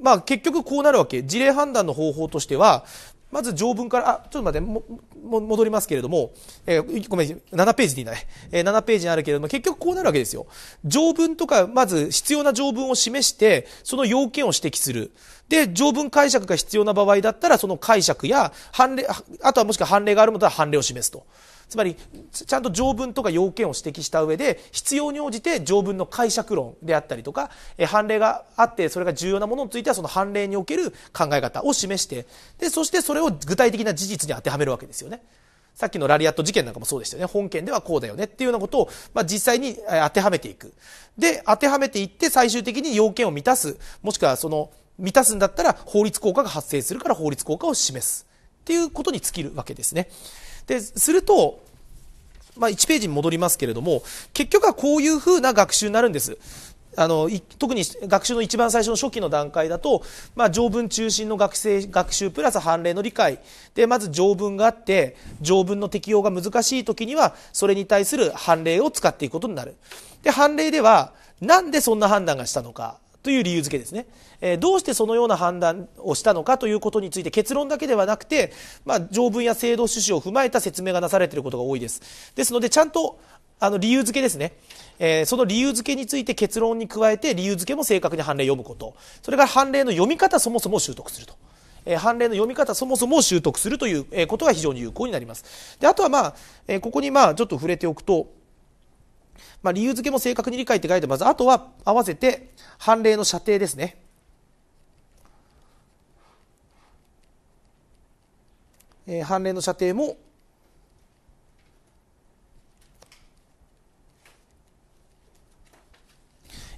まあ結局こうなるわけ。事例判断の方法としては、まず条文から、あ、ちょっと待って、も、も戻りますけれども、えー、ごめん、7ページでいない。えー、7ページにあるけれども、結局こうなるわけですよ。条文とか、まず必要な条文を示して、その要件を指摘する。で、条文解釈が必要な場合だったら、その解釈や、判例、あとはもしくは判例があるものは判例を示すと。つまりちゃんと条文とか要件を指摘した上で必要に応じて条文の解釈論であったりとか、え判例があってそれが重要なものについてはその判例における考え方を示してでそしてそれを具体的な事実に当てはめるわけですよね。さっきのラリアット事件なんかもそうでしたよね。本件ではこうだよねっていうようなことを、まあ、実際に当てはめていく。で、当てはめていって最終的に要件を満たす。もしくはその、満たすんだったら法律効果が発生するから法律効果を示す。っていうことに尽きるわけですね。で、すると、まあ、1ページに戻りますけれども、結局はこういうふうな学習になるんです。あの特に学習の一番最初の初期の段階だと、まあ、条文中心の学生学習プラス判例の理解でまず条文があって条文の適用が難しい時にはそれに対する判例を使っていくことになるで判例ではなんでそんな判断がしたのかという理由付けですね、えー、どうしてそのような判断をしたのかということについて結論だけではなくて、まあ、条文や制度趣旨を踏まえた説明がなされていることが多いですですのでちゃんとあの理由付けですね、えー、その理由付けについて結論に加えて理由付けも正確に判例を読むことそれから判例の読み方そもそも習得すると。え判例の読み方そもそも習得するということが非常に有効になります。であとは、まあえここにまあちょっと触れておくとまあ、理由付けも正確に理解って書いてます。あとは合わせて判例の射程ですね。えー、判例の射程も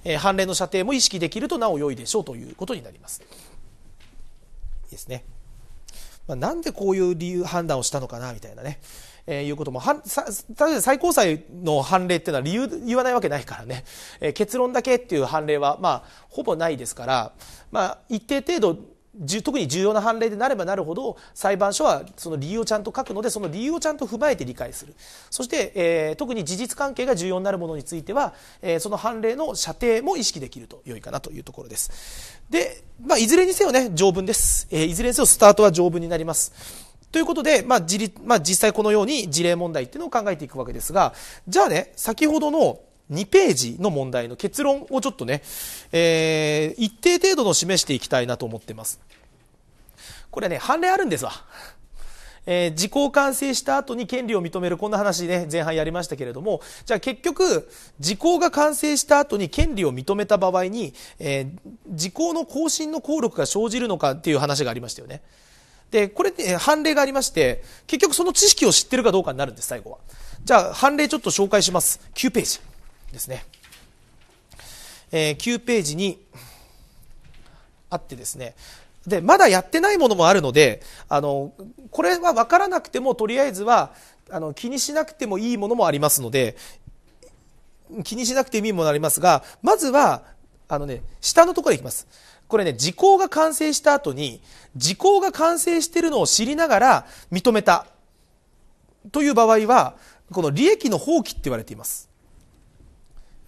えー、判例の射程も意識できるとなお良いでしょうということになります。いいですね。まあ、なんでこういう理由判断をしたのかなみたいなね。えー、いうことも、は、さ、例えば最高裁の判例っていうのは理由言わないわけないからね、えー、結論だけっていう判例は、まあ、ほぼないですから、まあ、一定程度、特に重要な判例でなればなるほど裁判所はその理由をちゃんと書くのでその理由をちゃんと踏まえて理解するそして、えー、特に事実関係が重要になるものについては、えー、その判例の射程も意識できると良いかなというところですで、まあ、いずれにせよね条文です、えー、いずれにせよスタートは条文になりますということで、まあじり、まあ、実際このように事例問題っていうのを考えていくわけですが、じゃあね、先ほどの2ページの問題の結論をちょっとね、えー、一定程度の示していきたいなと思ってます。これね、判例あるんですわ。えー、時効完成した後に権利を認める、こんな話ね、前半やりましたけれども、じゃあ結局、時効が完成した後に権利を認めた場合に、えー、時効の更新の効力が生じるのかっていう話がありましたよね。で、これって判例がありまして、結局その知識を知ってるかどうかになるんです、最後は。じゃあ、判例ちょっと紹介します。9ページですね。えー、9ページにあってですね、で、まだやってないものもあるので、あの、これは分からなくても、とりあえずは、あの、気にしなくてもいいものもありますので、気にしなくていいものもありますが、まずは、あのね、下のところへ行きます。これね、時効が完成した後に、時効が完成してるのを知りながら認めたという場合は、この利益の放棄って言われています。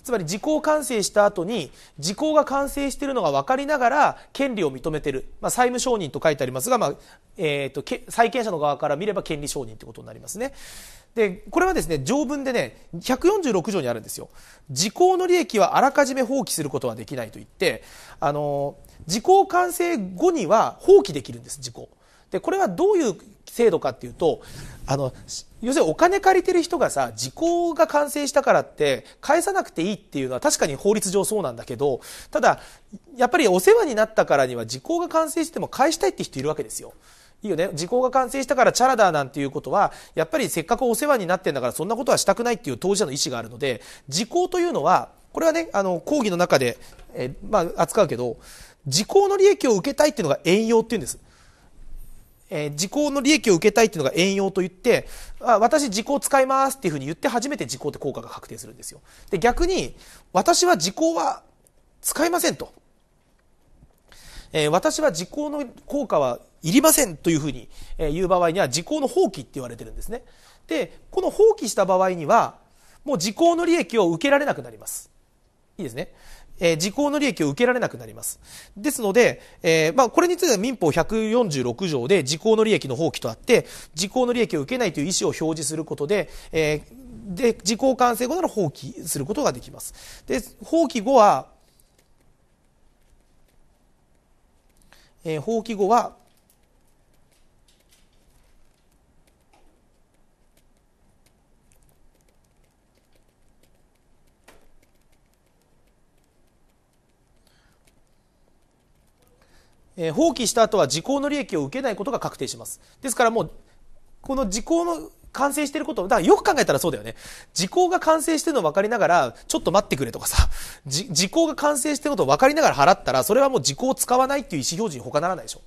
つまり時効完成した後に時効が完成しているのが分かりながら権利を認めている、まあ、債務承認と書いてありますが、まあえーと、と債権者の側から見れば権利承認ということになりますねで、これはですね、条文でね、146条にあるんですよ。時効の利益はあらかじめ放棄することはできないと言って、あの、時効完成後には放棄できるんです、時効。で、これはどういう制度かっていうと、あの、要するにお金借りてる人がさ、時効が完成したからって返さなくていいっていうのは確かに法律上そうなんだけど、ただ、やっぱりお世話になったからには時効が完成しても返したいって人いるわけですよ。いいよね時効が完成したからチャラだなんていうことはやっぱりせっかくお世話になってんだからそんなことはしたくないっていう当事者の意思があるので時効というのはこれはねあの講義の中で、えまあ、扱うけど時効の利益を受けたいっていうのが遠用っていうんです。えー、時効の利益を受けたいっていうのが遠用と言ってあ私時効使いますっていうふうに言って初めて時効って効果が確定するんですよで逆に私は時効は使いませんとえー、私は時効の効果はいりませんというふうに、え言う場合には時効の放棄って言われてるんですね。で、この放棄した場合には、もう時効の利益を受けられなくなります。いいですね。えー、時効の利益を受けられなくなります。ですので、えー、まあ、これについては民法146条で時効の利益の放棄とあって、時効の利益を受けないという意思を表示することで、えー、で、時効完成後なら放棄することができます。で、放棄後は、えー、法規後はえー、放棄した後は時効の利益を受けないことが確定します。ですからもう、この時効の完成してること、だからよく考えたらそうだよね。時効が完成してるの分かりながら、ちょっと待ってくれとかさ、時時効が完成してることを分かりながら払ったら、それはもう時効を使わないっていう意思表示に他ならないでしょ。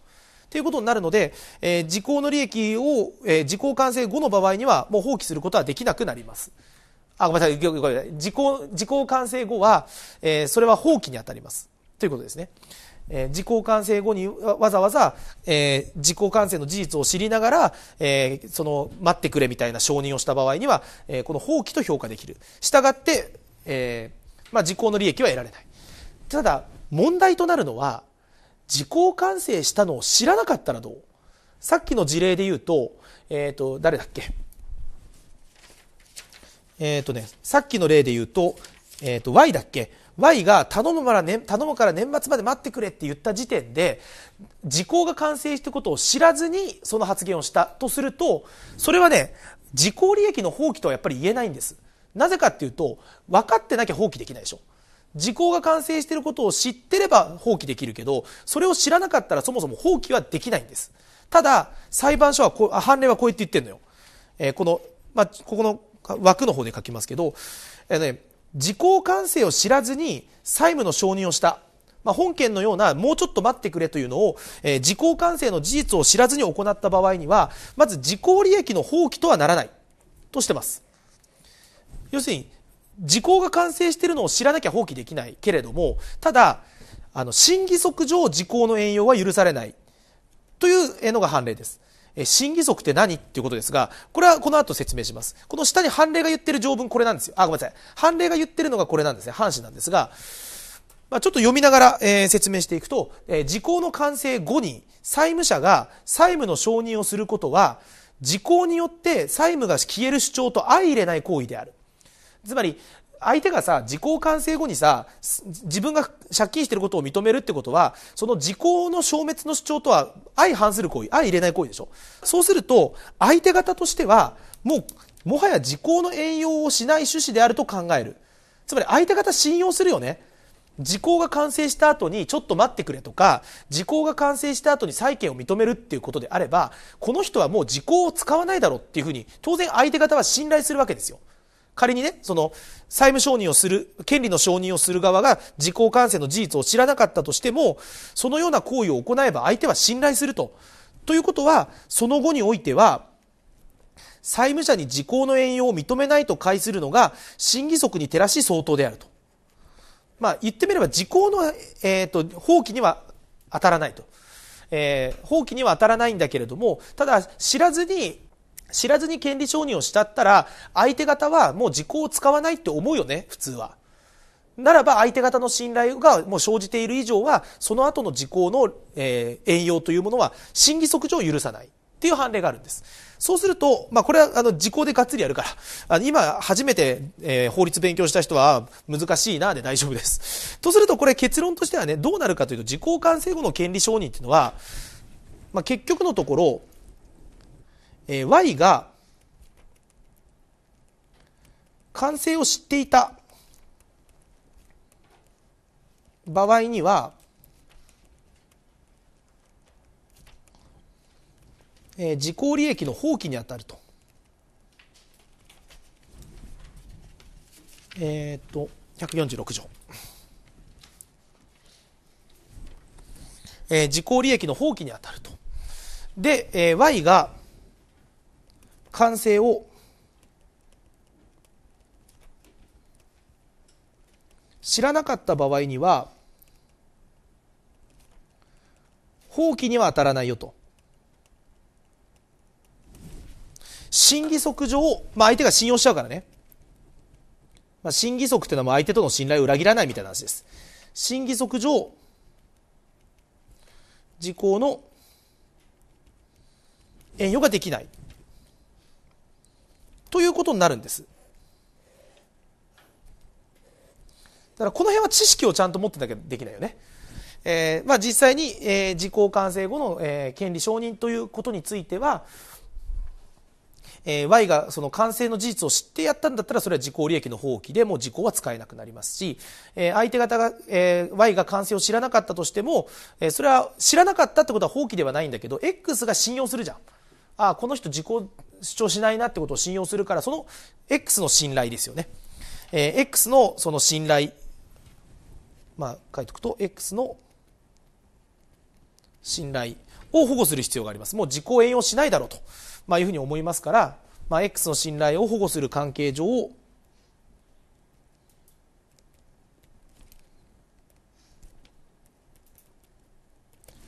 ということになるので、えー、時効の利益を、えー、時効完成後の場合には、もう放棄することはできなくなります。あ、ごめんなさい、ごめんなさい。時効、時効完成後は、えー、それは放棄に当たります。ということですね。えー、自己完成後にわざわざ、えー、自己完成の事実を知りながら、えー、その待ってくれみたいな承認をした場合には、えー、この放棄と評価できるしたがって、えーまあ、時効の利益は得られないただ問題となるのは時効完成したのを知らなかったらどうさっきの事例で言うと,、えーと、誰だっけえっ、ー、とねさっきの例で言うと,、えー、と Y だっけ Y が頼むから,、年頼むから年末まで待ってくれって言った時点で時効が完成したことを知らずにその発言をしたとするとそれはね時効利益の放棄とはやっぱり言えないんですなぜかっていうと分かってなきゃ放棄できないでしょ時効が完成していることを知ってれば放棄できるけどそれを知らなかったらそもそも放棄はできないんですただ裁判所はこう判例はこうやって言ってるのよ、えー、この、まあ、ここの枠の方で書きますけど、えーね、時効完成を知らずに債務の承認をした。まあ、本件のようなもうちょっと待ってくれというのを、えー、時効完成の事実を知らずに行った場合には、まず時効利益の放棄とはならないとしてます。要するに、時効が完成しているのを知らなきゃ放棄できないけれども、ただ、あの、審議則上時効の援用は許されないというのが判例です。審議則って何っていうことですが、これはこの後説明します。この下に判例が言ってる条文これなんですよ。あ、ごめんなさい。判例が言ってるのがこれなんですね。判紙なんですが、まあ、ちょっと読みながら、えー、説明していくと、えー、時効の完成後に債務者が債務の承認をすることは、時効によって債務が消える主張と相入れない行為である。つまり、相手がさ時効完成後にさ自分が借金してることを認めるってことはその時効の消滅の主張とは相反する行為相入れない行為でしょそうすると相手方としてはもうもはや時効の援用をしない趣旨であると考えるつまり相手方信用するよね時効が完成した後にちょっと待ってくれとか時効が完成した後に債権を認めるっていうことであればこの人はもう時効を使わないだろうっていうふうに当然相手方は信頼するわけですよ仮にね、その、債務承認をする、権利の承認をする側が時効感染の事実を知らなかったとしても、そのような行為を行えば相手は信頼すると。ということは、その後においては、債務者に時効の援用を認めないと解するのが、審議則に照らし相当であると。まあ、言ってみれば時効の、えーと、と放棄には当たらないと。えー、放棄には当たらないんだけれども、ただ知らずに知らずに権利承認をしたったら、相手方はもう時効を使わないって思うよね、普通は。ならば相手方の信頼がもう生じている以上は、その後の時効の、えー、援用というものは、審議則上許さないっていう判例があるんです。そうすると、まあ、これは、あの、時効でがっつりやるから、あの、今、初めて、えー、法律勉強した人は、難しいな、で大丈夫です。とすると、これ結論としてはね、どうなるかというと、時効完成後の権利承認っていうのは、まあ、結局のところ、えー、Y が完成を知っていた場合には、えー、自己利益の放棄にあたると。えっ、と146条。えー、自己利益の放棄にあたると。で、えー、Y が完成を知らなかった場合には放棄には当たらないよと審議則上、まあ、相手が信用しちゃうからね、まあ、審議則っていうのは相手との信頼を裏切らないみたいな話です審議則上時効の援与ができないということになるんですだからこの辺は知識をちゃんと持ってなきゃできないよね。えーまあ、実際に、えー、時効完成後の、えー、権利承認ということについては、えー、Y がその完成の事実を知ってやったんだったらそれは時効利益の放棄でもう時効は使えなくなりますし、えー、相手方が、えー、Y が完成を知らなかったとしても、えー、それは知らなかったってことは放棄ではないんだけど X が信用するじゃん。あこの人自己主張しないなってことを信用するから、その X の信頼ですよね。えー、X のその信頼、まあ、書いておくと、X の信頼を保護する必要があります。もう自己援用しないだろうと、まあ、いうふうに思いますから、まあ、X の信頼を保護する関係上を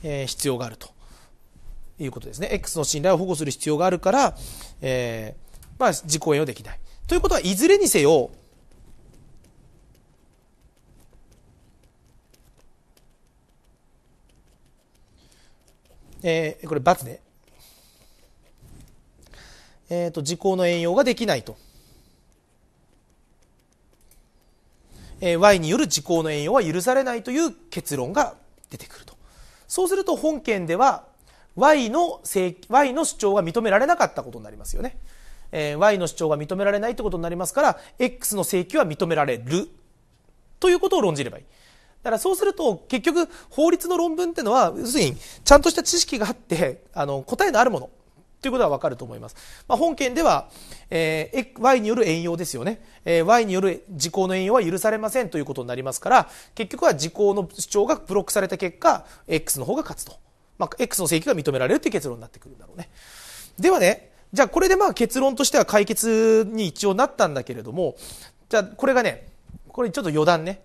え必要があるということですね。X の信頼を保護する必要があるから、えー、まあ、実行援用できない。ということは、いずれにせよ、えー、これ、×ね。えっ、ー、と、時効の援用ができないと。えー、Y による時効の援用は許されないという結論が出てくると。そうすると本件では Y の y の主張が認められなかったことになりますよね。えー、y の主張が認められないってことになりますから x の請求は認められるということを論じればいい。だからそうすると結局法律の論文っていうのは要するにちゃんとした知識があってあの答えのあるものということはわかると思います。まあ、本件では、えー、y による援用ですよね、えー、y による時効の援用は許されませんということになりますから結局は時効の主張がブロックされた結果 x の方が勝つと。まあ、X の請求が認められるという結論になってくるんだろうね。ではね、じゃあこれでまあ結論としては解決に一応なったんだけれども、じゃあこれがね、これちょっと余談ね。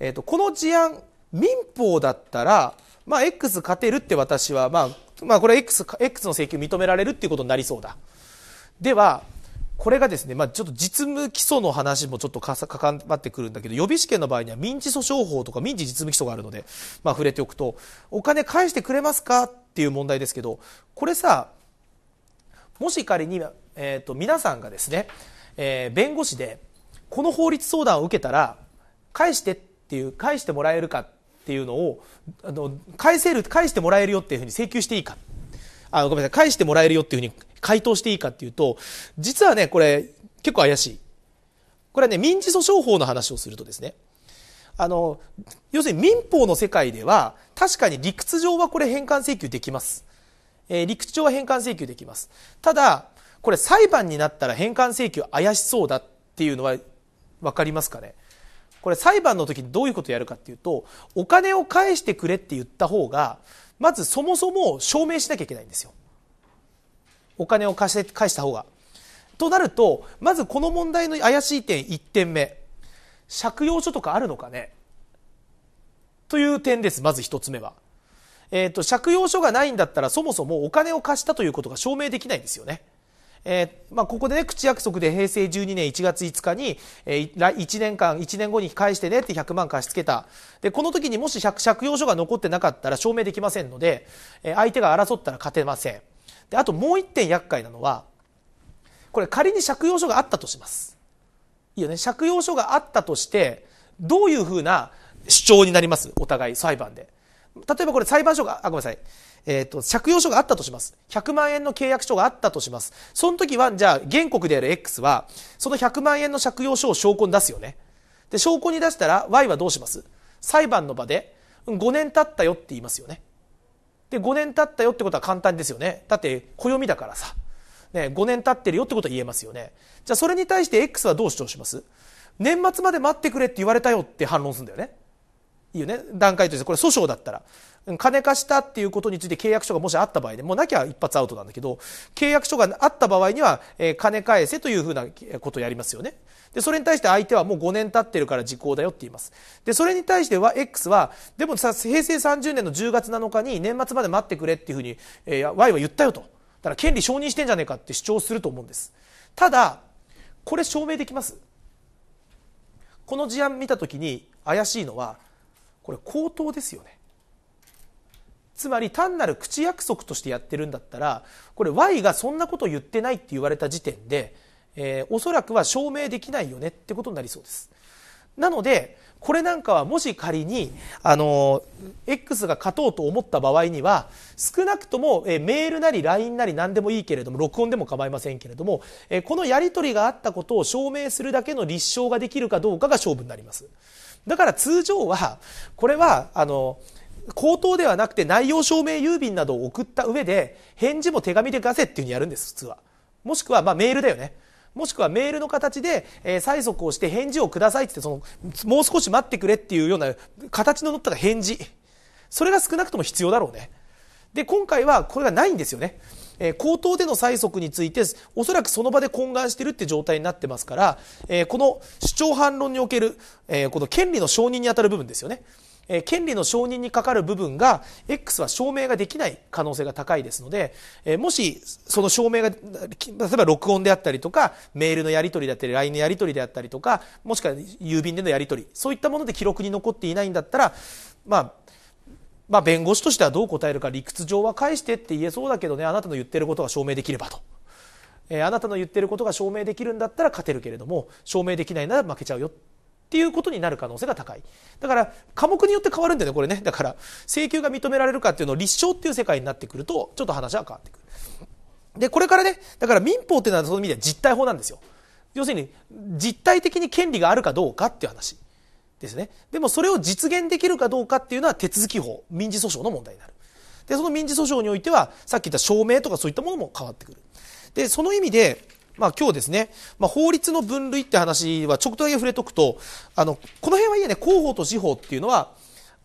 えっ、ー、と、この事案、民法だったら、まあ、X 勝てるって私は、まあ、まあ、これ X, X の請求認められるっていうことになりそうだ。では、これがですね、まあ、ちょっと実務基礎の話もちょっとかさ、かかってくるんだけど、予備試験の場合には民事訴訟法とか民事実務基礎があるので、まあ、触れておくと、お金返してくれますかっていう問題ですけど、これさ、もし仮に、えっ、ー、と、皆さんがですね、えー、弁護士で、この法律相談を受けたら、返してっていう、返してもらえるかっていうのを、あの、返せる、返してもらえるよっていうふうに請求していいか。あごめんなさい、返してもらえるよっていうふうに回答していいかっていうと、実はね、これ結構怪しい。これはね、民事訴訟法の話をするとですね、あの、要するに民法の世界では、確かに理屈上はこれ返還請求できます。えー、理屈上は返還請求できます。ただ、これ裁判になったら返還請求怪しそうだっていうのは分かりますかねこれ裁判の時にどういうことをやるかっていうと、お金を返してくれって言った方が、まずそもそも証明しなきゃいけないんですよお金を貸して返した方がとなるとまずこの問題の怪しい点1点目借用書とかあるのかねという点ですまず1つ目は、えーと借用書がないんだったらそもそもお金を貸したということが証明できないんですよねえー、まあ、ここでね、口約束で平成12年1月5日に、えー、1年間、1年後に返してねって100万貸し付けた。で、この時にもし借用書が残ってなかったら証明できませんので、えー、相手が争ったら勝てません。で、あともう一点厄介なのは、これ仮に借用書があったとします。いいよね。借用書があったとして、どういうふうな主張になりますお互い裁判で。例えばこれ裁判所が、あ、ごめんなさい。えっ、ー、と、借用書があったとします。100万円の契約書があったとします。その時は、じゃあ、原告である X は、その100万円の借用書を証拠に出すよね。で、証拠に出したら、Y はどうします裁判の場で、5年経ったよって言いますよね。で、5年経ったよってことは簡単ですよね。だって、暦だからさ。ね、5年経ってるよってことは言えますよね。じゃあ、それに対して X はどう主張します年末まで待ってくれって言われたよって反論するんだよね。いいよね。段階として、これ訴訟だったら。金貸したっていうことについて契約書がもしあった場合で、もうなきゃ一発アウトなんだけど、契約書があった場合には、え金返せというふうなことをやりますよね。で、それに対して相手はもう5年経ってるから時効だよって言います。で、それに対しては X は、でもさ、平成30年の10月7日に年末まで待ってくれっていうふうに、え Y は言ったよと。だから権利承認してんじゃねえかって主張すると思うんです。ただ、これ証明できますこの事案見た時に怪しいのは、これ口頭ですよね。つまり単なる口約束としてやってるんだったら、これ Y がそんなこと言ってないって言われた時点で、えー、おそらくは証明できないよねってことになりそうです。なので、これなんかはもし仮に、あの、X が勝とうと思った場合には、少なくとも、えメールなり LINE なり何でもいいけれども、録音でも構いませんけれども、えこのやり取りがあったことを証明するだけの立証ができるかどうかが勝負になります。だから通常は、これは、あの、口頭ではなくて内容証明郵便などを送った上で返事も手紙で出せっていうふうにやるんです普通はもしくはまあメールだよねもしくはメールの形で、え催促をして返事をくださいってそのもう少し待ってくれっていうような形の乗った返事それが少なくとも必要だろうねで今回はこれがないんですよね、え口頭での催促についておそらくその場で懇願してるって状態になってますから、えこの主張反論における、えこの権利の承認にあたる部分ですよねえ権利の承認にかかる部分が X は証明ができない可能性が高いですので、えもしその証明が例えば録音であったりとかメールのやり取りだったり LINE のやり取りであったりとかもしくは郵便でのやり取りそういったもので記録に残っていないんだったら、まあ、まあ、弁護士としてはどう答えるか理屈上は返してって言えそうだけどねあなたの言ってることが証明できればと、えー、あなたの言ってることが証明できるんだったら勝てるけれども証明できないなら負けちゃうよっていうことになる可能性が高い。だから、科目によって変わるんだよね、これね。だから、請求が認められるかっていうのを立証っていう世界になってくると、ちょっと話は変わってくる。で、これからね、だから民法っていうのはその意味では実体法なんですよ。要するに、実体的に権利があるかどうかっていう話ですね。でもそれを実現できるかどうかっていうのは手続き法、民事訴訟の問題になる。で、その民事訴訟においては、さっき言った証明とかそういったものも変わってくる。で、その意味で、まあ今日ですね、まあ、法律の分類って話はちょっとだけ触れとくと、あの、この辺はいいね、広報と司法っていうのは、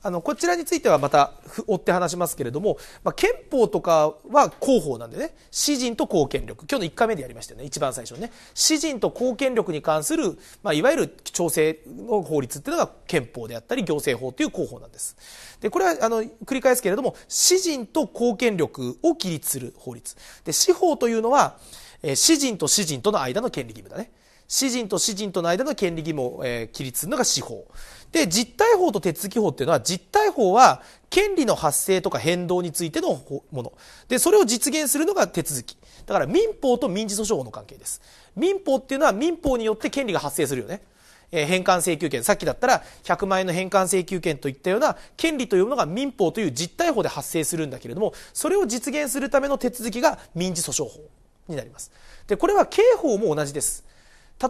あの、こちらについてはまた追って話しますけれども、まあ、憲法とかは広報なんでね、私人と公権力。今日の1回目でやりましたよね、一番最初ね。私人と公権力に関する、まあ、いわゆる調整の法律っていうのが憲法であったり、行政法という広報なんです。で、これは、あの、繰り返すけれども、私人と公権力を規律する法律。で、司法というのは、え詩人と詩人との間の権利義務だね。詩人と詩人との間の権利義務を、えー、起立するのが司法。で、実体法と手続き法っていうのは、実体法は権利の発生とか変動についてのもの。で、それを実現するのが手続き。だから民法と民事訴訟法の関係です。民法っていうのは民法によって権利が発生するよね。えー、返還請求権。さっきだったら100万円の返還請求権といったような権利というものが民法という実体法で発生するんだけれども、それを実現するための手続きが民事訴訟法。になりますでこれは刑法も同じです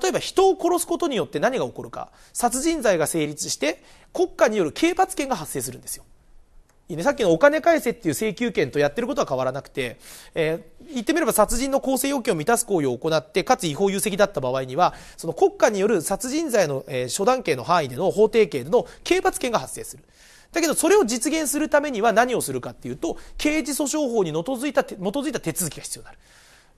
例えば人を殺すことによって何が起こるか殺人罪が成立して国家による刑罰権が発生するんですよいいね、さっきのお金返せっていう請求権とやってることは変わらなくて、えー、言ってみれば殺人の構成要件を満たす行為を行って、かつ違法有責だった場合には、その国家による殺人罪の、えー、初段刑の範囲での法定刑での刑罰権が発生する。だけどそれを実現するためには何をするかっていうと、刑事訴訟法に基づいた、基づいた手続きが必要になる。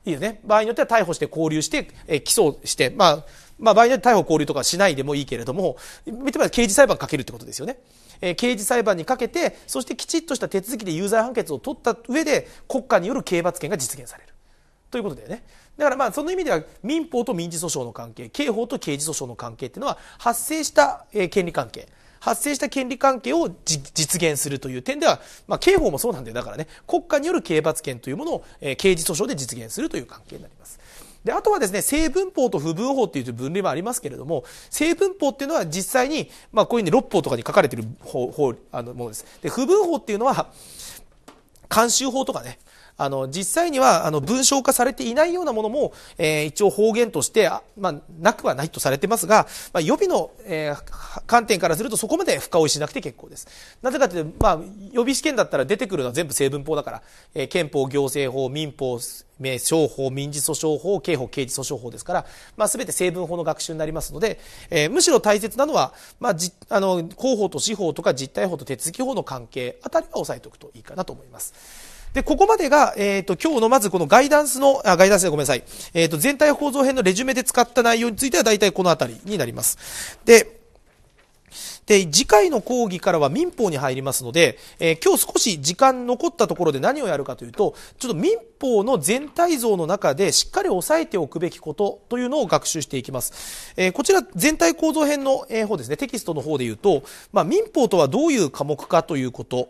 いいよね。場合によっては逮捕して交留して、え起訴して、まあ、まあ、場合によって逮捕交流とかしないでもいいけれども、見てみれば刑事裁判かけるってことですよね。えー、刑事裁判にかけて、そしてきちっとした手続きで有罪判決を取った上で、国家による刑罰権が実現される。ということだよね。だからまあその意味では民法と民事訴訟の関係、刑法と刑事訴訟の関係っていうのは発生した権利関係、発生した権利関係を実現するという点では、まあ、刑法もそうなんだよだからね、国家による刑罰権というものを、えー、刑事訴訟で実現するという関係になります。で、あとはですね、正文法と不文法っていう分類もありますけれども、正文法っていうのは実際に、まあこういうふに六法とかに書かれている法、法、あの、ものです。で、不文法っていうのは、慣習法とかね、あの、実際には、あの、文章化されていないようなものも、えー、一応方言として、まあ、なくはないとされてますが、まあ、予備の、えー、観点からするとそこまで深追いしなくて結構です。なぜかというと、まあ、予備試験だったら出てくるのは全部成文法だから、えー、憲法、行政法、民法、名称法、民事訴訟法、刑法、刑事訴訟法ですから、まあ、全て成文法の学習になりますので、えー、むしろ大切なのは、まあ、じあの、法と司法とか実態法と手続き法の関係あたりは押さえておくといいかなと思います。で、ここまでが、えっ、ー、と、今日のまずこのガイダンスの、あ、ガイダンスでごめんなさい。えっ、ー、と、全体構造編のレジュメで使った内容については大体このあたりになります。で、で、次回の講義からは民法に入りますので、えー、今日少し時間残ったところで何をやるかというと、ちょっと民法の全体像の中でしっかり押さえておくべきことというのを学習していきます。えー、こちら全体構造編の方ですね、テキストの方で言うと、まあ、民法とはどういう科目かということ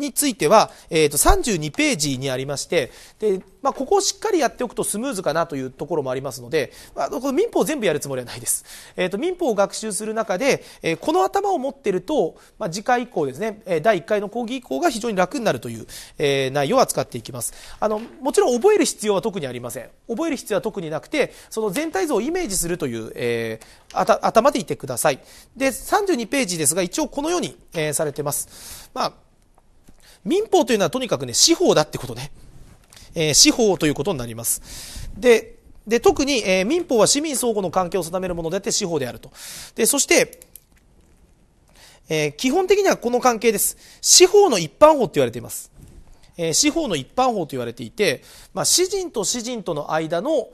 については、えっ、ー、と、32ページにありまして、で、まあ、ここをしっかりやっておくとスムーズかなというところもありますので、まあ、この民法を全部やるつもりはないです。えっ、ー、と、民法を学習する中で、えー、この頭を持ってると、まあ、次回以降ですね、え第1回の講義以降が非常に楽になるという、えー、内容を扱っていきます。あの、もちろん覚える必要は特にありません。覚える必要は特になくて、その全体像をイメージするという、え頭でいてください。で、32ページですが、一応このように、えされてます。まあ民法というのはとにかくね、司法だってことね。えー、司法ということになります。で、で特に、えー、民法は市民相互の関係を定めるものであって司法であると。で、そして、えー、基本的にはこの関係です。司法の一般法って言われています。え司法の一般法と言われていて、まあ、私人と私人との間の、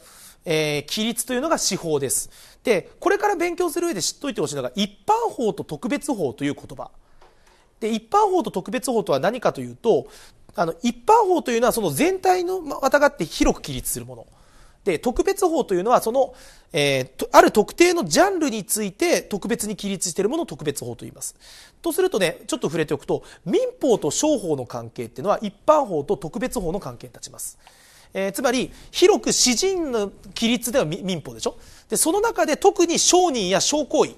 えー、規律というのが司法です。で、これから勉強する上で知っといてほしいのが、一般法と特別法という言葉。で一般法と特別法とは何かというとあの一般法というのはその全体のまたがって広く規律するもので特別法というのはその、えー、ある特定のジャンルについて特別に規律しているものを特別法と言いますとするとねちょっと触れておくと民法と商法の関係っていうのは一般法と特別法の関係に立ちますえー、つまり広く詩人の規律では民法でしょでその中で特に商人や商行為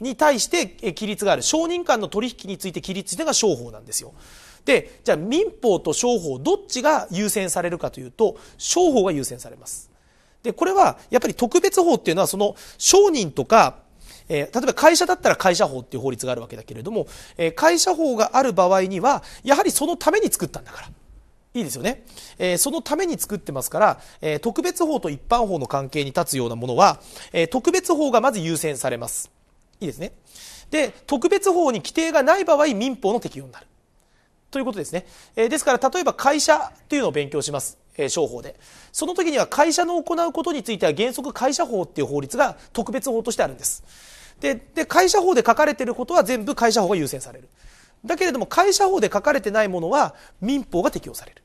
に対して規律がある承認間の取引について規律というのが商法なんですよ。でじゃあ民法と商法どっちが優先されるかというと商法が優先されます。でこれはやっぱり特別法っていうのはその商人とかえー、例えば会社だったら会社法っていう法律があるわけだけれども、えー、会社法がある場合にはやはりそのために作ったんだから。いいですよね、えー、そのために作ってますから、え特別法と一般法の関係に立つようなものは、え特別法がまず優先されます。いいですね。で、特別法に規定がない場合、民法の適用になる。ということですね。えー、ですから、例えば会社というのを勉強します。えー、商法で。その時には会社の行うことについては原則会社法っていう法律が特別法としてあるんです。で、で会社法で書かれていることは全部会社法が優先される。だけれども会社法で書かれてないものは民法が適用される。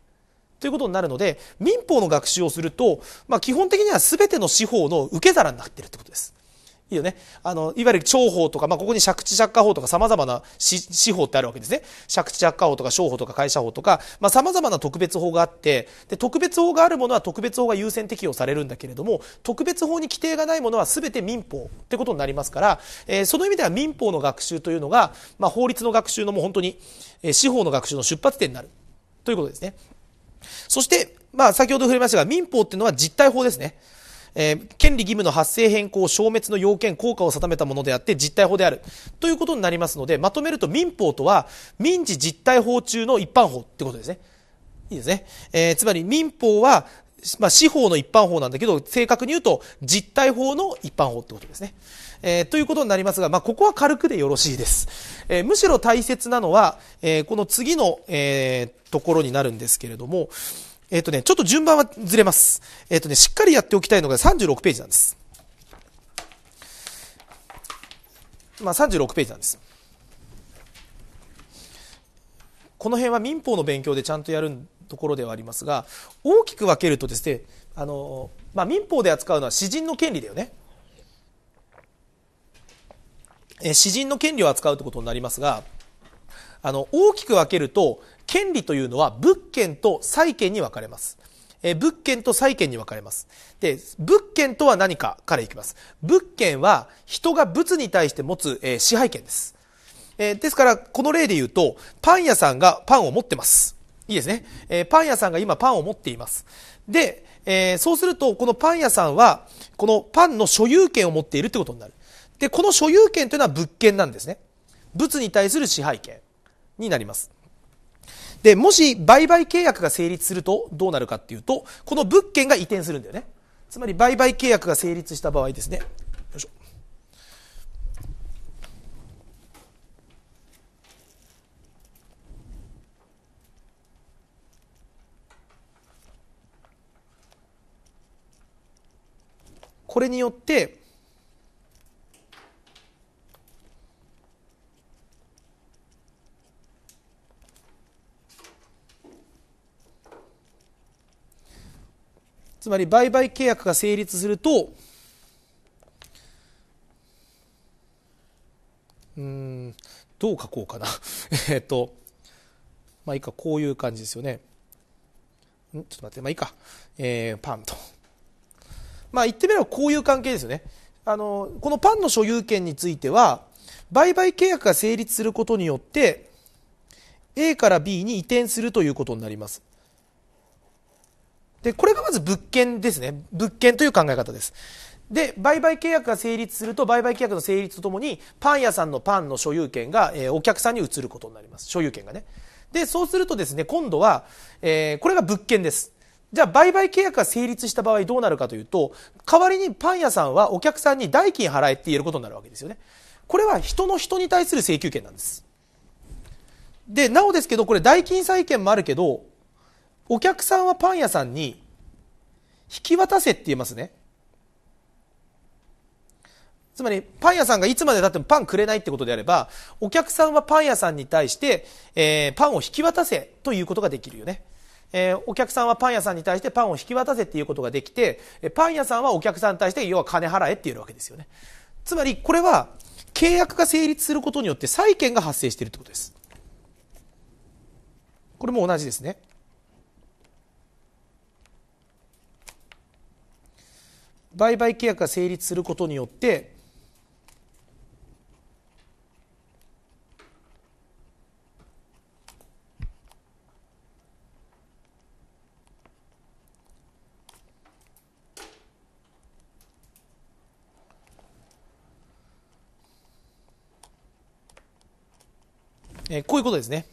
ということになるので、民法の学習をすると、まあ、基本的には全ての司法の受け皿になっているってことです。いいよね。あの、いわゆる長法とか、まあ、ここに借地借家法とか様々な司法ってあるわけですね。借地借家法とか商法とか会社法とか、まあ、様々な特別法があって、で、特別法があるものは特別法が優先適用されるんだけれども、特別法に規定がないものは全て民法ってことになりますから、えー、その意味では民法の学習というのが、まあ、法律の学習のもう本当に、えー、司法の学習の出発点になるということですね。そして、まあ、先ほど触れましたが、民法っていうのは実態法ですね。えー、権利義務の発生変更、消滅の要件、効果を定めたものであって実態法であるということになりますので、まとめると民法とは民事実態法中の一般法ってことですね。いいですね。えー、つまり民法は、まあ、司法の一般法なんだけど、正確に言うと実態法の一般法ってことですね。えー、ということになりますが、まあ、ここは軽くでよろしいです。えー、むしろ大切なのは、えこの次の、えところになるんですけれども、えっ、ー、とね、ちょっと順番はずれます。えっ、ー、とね、しっかりやっておきたいのが36ページなんです。まあ、36ページなんです。この辺は民法の勉強でちゃんとやるところではありますが、大きく分けるとですね、あの、まあ、民法で扱うのは詩人の権利だよね。え詩人の権利を扱うということになりますが、あの、大きく分けると、権利というのは物件と債権に分かれます。え物件と債権に分かれます。で、物件とは何かからいきます。物件は人が物に対して持つ、えー、支配権です。えー、ですから、この例で言うと、パン屋さんがパンを持ってます。いいですね。えー、パン屋さんが今パンを持っています。で、えそうすると、このパン屋さんは、このパンの所有権を持っているってことになる。で、この所有権というのは物件なんですね。物に対する支配権。になります。で、もし売買契約が成立するとどうなるかっていうと、この物件が移転するんだよね。つまり売買契約が成立した場合ですね。よいしょ。これによって、つまり売買契約が成立するとうんどう書こうかな えっとまあいいかこういう感じですよねちょっと待ってまあいいか、えー、パンとまあ言ってみればこういう関係ですよねあのこのパンの所有権については売買契約が成立することによって A から B に移転するということになりますで、これがまず物件ですね。物件という考え方です。で、売買契約が成立すると、売買契約の成立とともに、パン屋さんのパンの所有権が、えー、お客さんに移ることになります。所有権がね。で、そうするとですね、今度は、えー、これが物件です。じゃあ、売買契約が成立した場合どうなるかというと、代わりにパン屋さんはお客さんに代金払えって言えることになるわけですよね。これは人の人に対する請求権なんです。で、なおですけど、これ代金債権もあるけど、お客さんはパン屋さんに引き渡せって言いますねつまりパン屋さんがいつまでたってもパンくれないってことであればお客さんはパン屋さんに対して、えー、パンを引き渡せということができるよね、えー、お客さんはパン屋さんに対してパンを引き渡せっていうことができてパン屋さんはお客さんに対して要は金払えってえるわけですよねつまりこれは契約が成立することによって債権が発生しているってことですこれも同じですね売買契約が成立することによってえこういうことですね。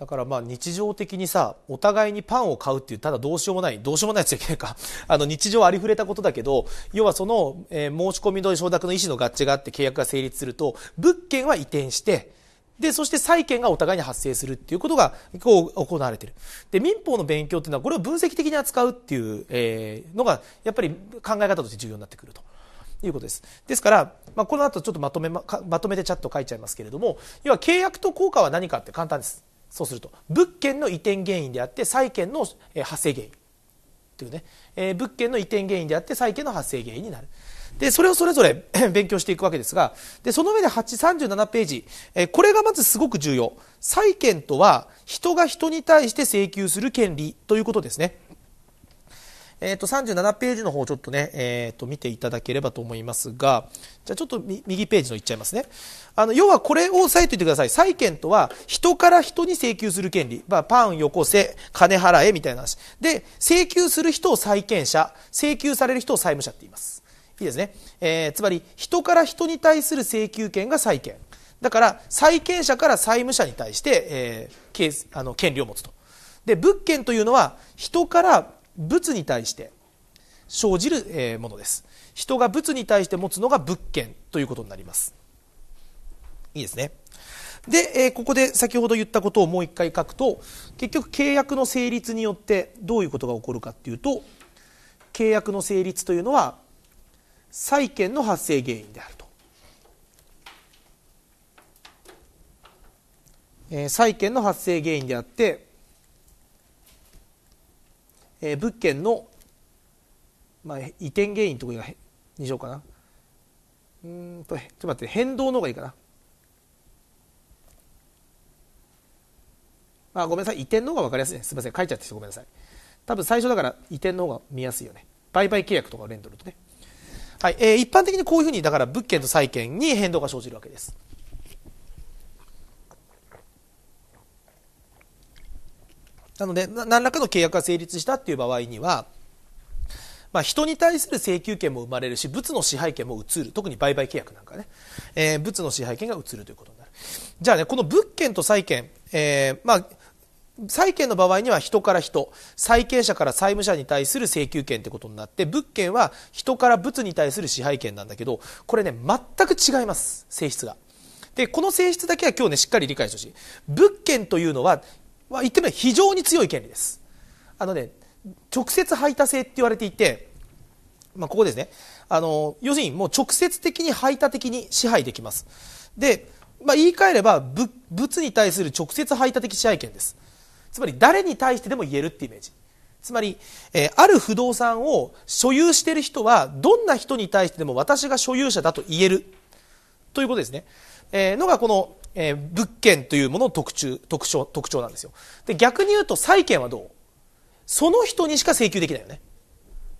だからまあ日常的にさお互いにパンを買うっていうただどうしようもないどうしようもないやつじゃいけないか あの日常ありふれたことだけど要はその、えー、申し込みの承諾の意思の合致があって契約が成立すると物件は移転してで、そして債権がお互いに発生するっていうことが、こう、行われてる。で、民法の勉強っていうのは、これを分析的に扱うっていう、えー、のが、やっぱり考え方として重要になってくると。いうことです。ですから、まあ、この後ちょっとまとめま、まとめてチャット書いちゃいますけれども、要は契約と効果は何かって簡単です。そうすると物件の移転原因であって債権の発生原因というね、え物件の移転原因であって債権の発生原因になるでそれをそれぞれ 勉強していくわけですがでその上で837ページ、えこれがまずすごく重要債権とは人が人に対して請求する権利ということですねえっ、ー、と、37ページの方をちょっとね、えっ、ー、と、見ていただければと思いますが、じゃあちょっと右ページのいっちゃいますね。あの、要はこれを押さえておいてください。債権とは、人から人に請求する権利。まあ、パンよこせ、金払え、みたいな話。で、請求する人を債権者、請求される人を債務者って言います。いいですね。えー、つまり、人から人に対する請求権が債権。だから、債権者から債務者に対して、えー、あの権利を持つと。で、物件というのは、人から物に対して生じるものです人が物に対して持つのが物件ということになりますいいですねで、えここで先ほど言ったことをもう一回書くと結局契約の成立によってどういうことが起こるかっていうと契約の成立というのは債権の発生原因であると、え債権の発生原因であってえー、物件の、まあ、移転原因とかがにしようかなうんとちょっと待って変動の方がいいかなあごめんなさい移転の方が分かりやすいねすみません書いちゃってごめんなさい多分最初だから移転の方が見やすいよね売買契約とか連ドルとねはいえー、一般的にこういうふうにだから物件と債権に変動が生じるわけですなので何らかの契約が成立したっていう場合にはまあ、人に対する請求権も生まれるし物の支配権も移る特に売買契約なんかね、えー、物の支配権が移るということになるじゃあねこの物件と債権、えー、まあ債権の場合には人から人債権者から債務者に対する請求権ってことになって物件は人から物に対する支配権なんだけどこれね全く違います性質が。でこの性質だけは今日ねしっかり理解してほしい物件というのはあ、言ってみれば非常に強い権利ですあのね直接排他性って言われていて、まあ、ここですねあの要するにもう直接的に排他的に支配できますで、まあ、言い換えれば物に対する直接排他的支配権ですつまり誰に対してでも言えるってイメージつまり、えー、ある不動産を所有している人はどんな人に対してでも私が所有者だと言えるということですね、えー、のがこのえー、物件というものの特徴特徴特徴なんですよで逆に言うと債権はどうその人にしか請求できないよね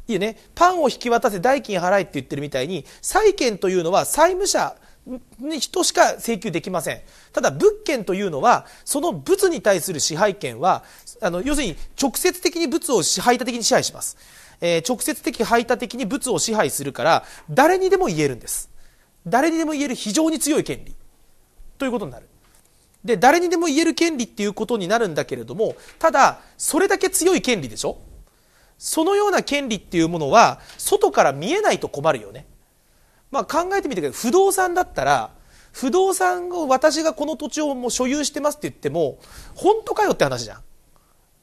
いいねパンを引き渡せ代金払えって言ってるみたいに債権というのは債務者に人しか請求できませんただ物件というのはその物に対する支配権はあの要するに直接的に物を支配的に支配します、えー、直接的排他的に物を支配するから誰にでも言えるんです誰にでも言える非常に強い権利ということになる。で誰にでも言える権利っていうことになるんだけれどもただそれだけ強い権利でしょそのような権利っていうものは外から見えないと困るよね。まあ、考えてみてください不動産だったら不動産を私がこの土地をもう所有してますって言っても本当かよって話じゃん。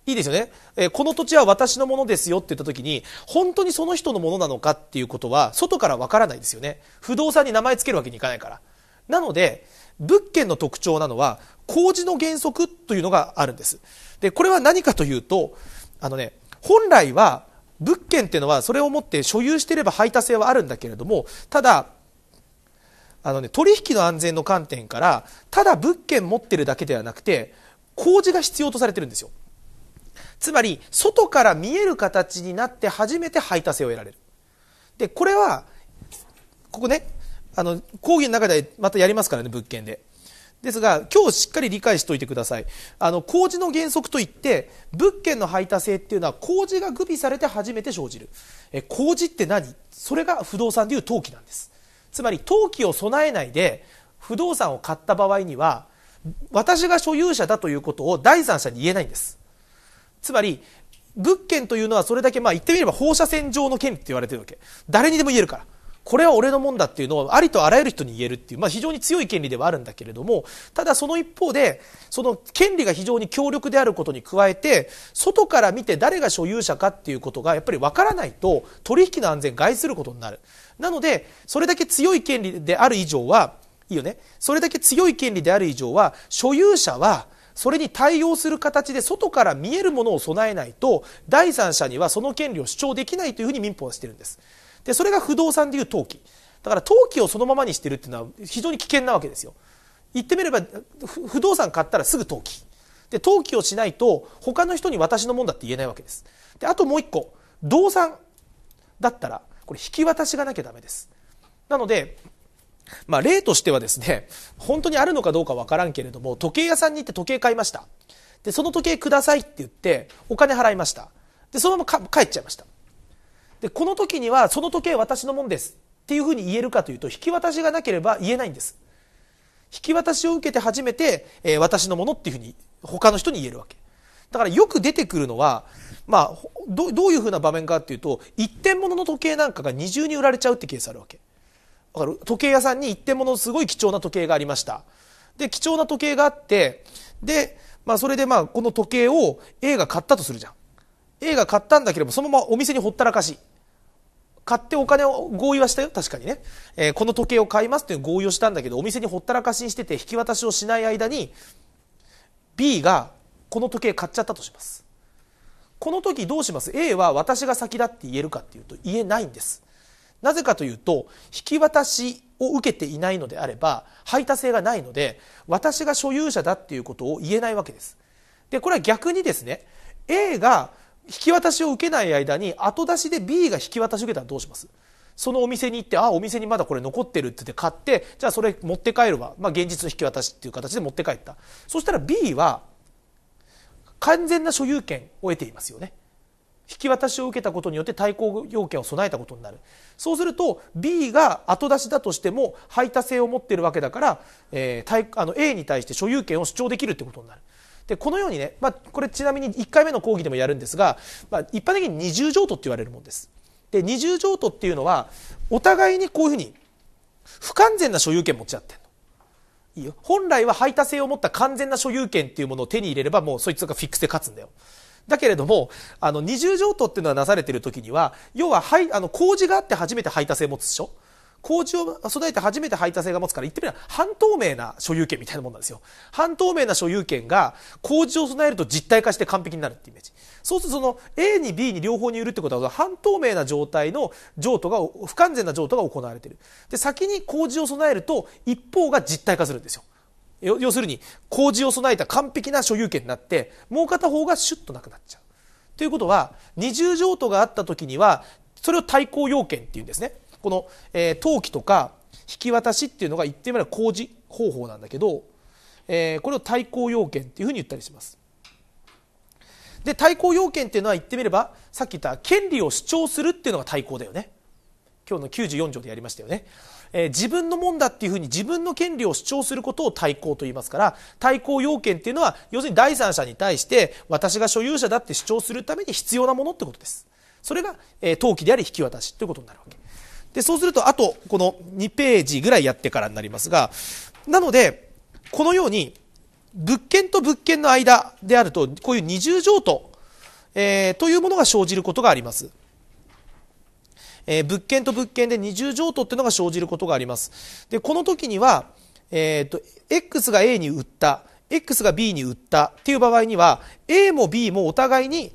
いいですよね、えー、この土地は私のものですよって言った時に本当にその人のものなのかっていうことは外からわからないですよね不動産に名前つけるわけにいかないからなので物件の特徴なのは工事の原則というのがあるんですでこれは何かというとあのね本来は物件っていうのはそれをもって所有していれば排他性はあるんだけれどもただあの、ね、取引の安全の観点からただ物件持ってるだけではなくて工事が必要とされてるんですよつまり外から見える形になって初めて排他性を得られるでこれはここねあの講義の中でまたやりますからね物件でですが今日しっかり理解しておいてくださいあの工事の原則といって物件の排他性っていうのは工事が具備されて初めて生じるえ工事って何それが不動産でいう投機なんですつまり投機を備えないで不動産を買った場合には私が所有者だということを第三者に言えないんですつまり物件というのはそれだけまあ言ってみれば放射線上の権利って言われてるわけ誰にでも言えるからこれは俺のもんだっていうのをありとあらゆる人に言えるっていう、まあ、非常に強い権利ではあるんだけれどもただその一方でその権利が非常に強力であることに加えて外から見て誰が所有者かっていうことがやっぱり分からないと取引の安全害することになる。なのでそれだけ強い権利である以上はいいよねそれだけ強い権利である以上は所有者はそれに対応する形で外から見えるものを備えないと第三者にはその権利を主張できないというふうに民法はしてるんですでそれが不動産でいう投機だから投機をそのままにしてるっていうのは非常に危険なわけですよ言ってみれば不動産買ったらすぐ投機で登記をしないと他の人に私のもんだって言えないわけですであともう一個動産だったらこれ引き渡しがなきゃダメですなのでまあ例としてはですね本当にあるのかどうかわからんけれども時計屋さんに行って時計買いましたでその時計くださいって言ってお金払いましたでそのまま帰っちゃいましたでこの時にはその時計私のもんですっていうふうに言えるかというと引き渡しがなければ言えないんです引き渡しを受けて初めて、えー、私のものっていうふうに他の人に言えるわけだからよく出てくるのは、まあ、どどういうふうな場面かっていうと一点物の時計なんかが二重に売られちゃうってケースあるわけか時計屋さんに一点物のすごい貴重な時計がありましたで貴重な時計があってで、まあ、それでまあこの時計を A が買ったとするじゃん映画買ったんだけれどもそのままお店にほったらかし買ってお金を合意はしたよ確かにね、えー、この時計を買いますという合意をしたんだけどお店にほったらかしにしてて引き渡しをしない間に B がこの時計買っちゃったとしますこの時どうします A は私が先だって言えるかっていうと言えないんですなぜかというと引き渡しを受けていないのであれば排他性がないので私が所有者だっていうことを言えないわけですでこれは逆にですね A が引き渡しを受けない間に後出しで B が引き渡し受けたらどうしますそのお店に行ってあお店にまだこれ残ってるって言って買ってじゃあそれ持って帰るわ、まあ、現実の引き渡しっていう形で持って帰ったそしたら B は完全な所有権を得ていますよね引き渡しを受けたことによって対抗要件を備えたことになるそうすると B が後出しだとしても排他性を持っているわけだから、えー、対あの A に対して所有権を主張できるってことになるで、このようにね、まあ、これちなみに1回目の講義でもやるんですが、まあ、一般的に二重譲渡って言われるもんです。で、二重譲渡っていうのは、お互いにこういうふうに、不完全な所有権持ち合ってんの。いいよ。本来は排他性を持った完全な所有権っていうものを手に入れれば、もうそいつがフィックスで勝つんだよ。だけれども、あの、二重譲渡っていうのはなされてる時には、要は、はい、あの、工事があって初めて排他性持つでしょ工事を備えて初めて排他性が持つから言ってみれば半透明な所有権みたいなもんなんですよ。半透明な所有権が工事を備えると実体化して完璧になるってイメージ。そうするとその A に B に両方に売るってことは半透明な状態の譲渡が、不完全な譲渡が行われてる。で、先に工事を備えると一方が実体化するんですよ。要するに工事を備えた完璧な所有権になってもう片方がシュッとなくなっちゃう。ということは二重譲渡があった時にはそれを対抗要件っていうんですね。この、えー、登記とか引き渡しっていうのが言ってみれば工事方法なんだけど、えー、これを対抗要件っていうふうに言ったりします。で対抗要件っていうのは言ってみればさっき言った権利を主張するっていうのが対抗だよね今日の94条でやりましたよね、えー、自分のもんだっていうふうに自分の権利を主張することを対抗と言いますから対抗要件っていうのは要するに第三者に対して私が所有者だって主張するために必要なものってことですそれが、えー、登記であり引き渡しということになるわけで、そうすると、あと、この2ページぐらいやってからになりますが、なので、このように、物件と物件の間であると、こういう二重譲渡、えー、というものが生じることがあります。えー、物件と物件で二重譲渡っていうのが生じることがあります。で、この時には、えっ、ー、と、X が A に売った、X が B に売ったっていう場合には、A も B もお互いに、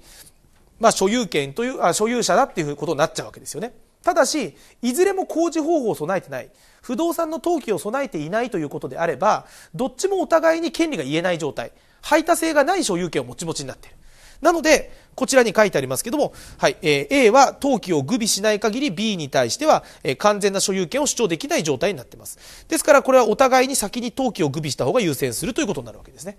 まあ、所有権という、あ所有者だっていうことになっちゃうわけですよね。ただしいずれも工事方法を備えてない不動産の登記を備えていないということであればどっちもお互いに権利が言えない状態排他性がない所有権を持ち持ちになっているなのでこちらに書いてありますけども、はい A は登記を具備しない限り B に対しては、完全な所有権を主張できない状態になっていますですからこれはお互いに先に登記を具備した方が優先するということになるわけですね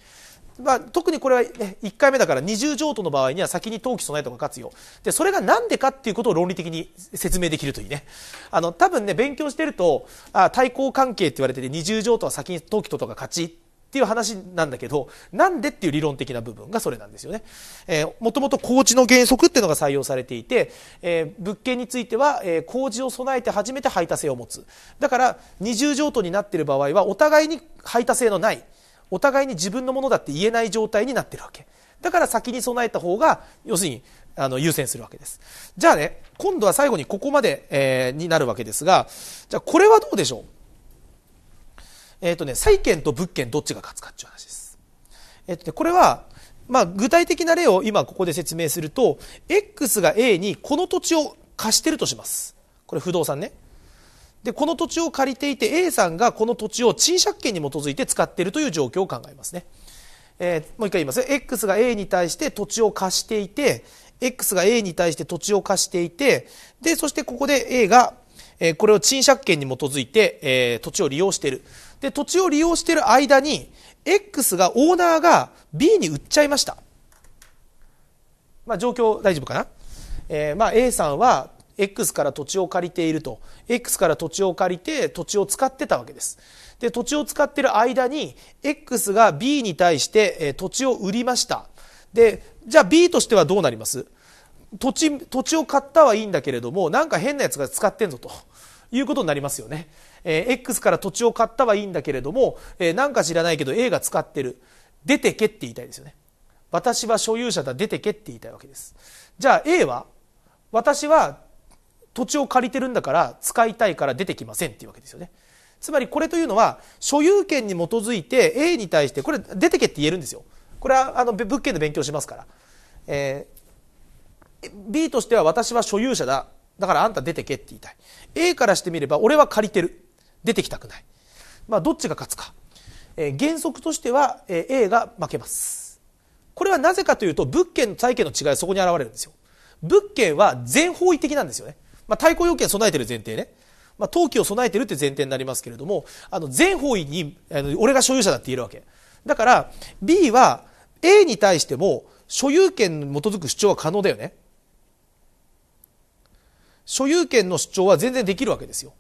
まあ、特にこれは、ね、1回目だから二重譲渡の場合には先に登記備えとかつよでそれが何でかっていうことを論理的に説明できるといいねあの多分ね勉強してるとあ対抗関係って言われてて二重譲渡は先に登記とか勝ちっていう話なんだけどなんでっていう理論的な部分がそれなんですよね、えー、もともと工事の原則っていうのが採用されていて、えー、物件については、えー、工事を備えて初めて排他性を持つだから二重譲渡になっている場合はお互いに排他性のないお互いに自分のものだって言えない状態になってるわけだから先に備えた方が要するにあの優先するわけですじゃあね今度は最後にここまで、えー、になるわけですがじゃあこれはどうでしょうえっ、ー、とね債権と物件どっちが勝つかっていう話ですえっ、ー、とねこれはまあ、具体的な例を今ここで説明すると X が A にこの土地を貸してるとしますこれ不動産ねでこの土地を借りていて A さんがこの土地を賃借権に基づいて使っているという状況を考えますね、えー、もう一回言います X が A に対して土地を貸していて X が A に対して土地を貸していてでそしてここで A が、えー、これを賃借権に基づいて、えー、土地を利用しているで土地を利用している間に X がオーナーが B に売っちゃいました、まあ、状況大丈夫かな、えーまあ、A さんは X から土地を借りていると X から土地を借りて土地を使ってたわけですで土地を使ってる間に X が B に対して、え土地を売りましたでじゃあ B としてはどうなります土地土地を買ったはいいんだけれどもなんか変なやつが使ってんぞということになりますよね、え X から土地を買ったはいいんだけれども、えなんか知らないけど A が使ってる出てけって言いたいですよね私は所有者だ出てけって言いたいわけですじゃあ A は私は土地を借りてるんだから使いたいから出てきませんっていうわけですよね。つまりこれというのは所有権に基づいて A に対してこれ出てけって言えるんですよ。これはあの物件で勉強しますから。えー、B としては私は所有者だ。だからあんた出てけって言いたい。A からしてみれば俺は借りてる。出てきたくない。まあどっちが勝つか。えー、原則としては、え A が負けます。これはなぜかというと物件の債権の違いそこに現れるんですよ。物件は全方位的なんですよね。まあ、対抗要件備えてる前提ね。まあ、登記を備えてるって前提になりますけれども、あの、全方位に、あの、俺が所有者だって言えるわけ。だから、B は A に対しても、所有権に基づく主張は可能だよね。所有権の主張は全然できるわけですよ。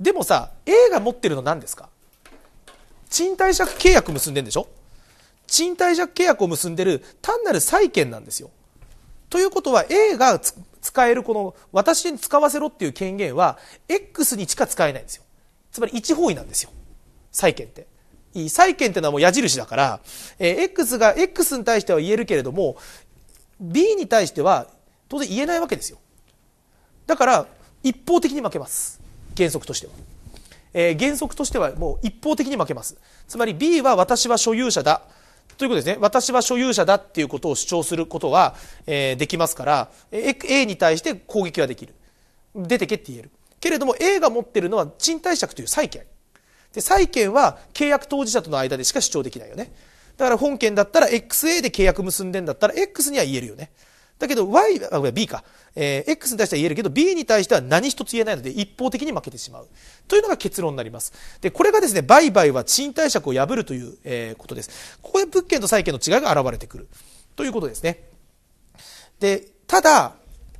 でもさ、A が持ってるの何ですか賃貸借契約結んでんでしょ賃貸借契約を結んでる単なる債権なんですよ。ということは A が使えるこの私に使わせろっていう権限は X にしか使えないんですよ。つまり一方位なんですよ。債権って。債権ってのはもう矢印だから、えー、X が X に対しては言えるけれども B に対しては当然言えないわけですよ。だから一方的に負けます。原則としては。えー、原則としてはもう一方的に負けます。つまり B は私は所有者だ。ということですね私は所有者だっていうことを主張することは、えー、できますから A に対して攻撃はできる出てけって言えるけれども A が持ってるのは賃貸借という債権で債権は契約当事者との間でしか主張できないよねだから本件だったら XA で契約結んでんだったら X には言えるよねだけど y あ B か、えー、X に対しては言えるけど B に対しては何一つ言えないので一方的に負けてしまうというのが結論になりますでこれがですね売買は賃貸借を破るという、えー、ことですここで物件と債権の違いが現れてくるということですねでただ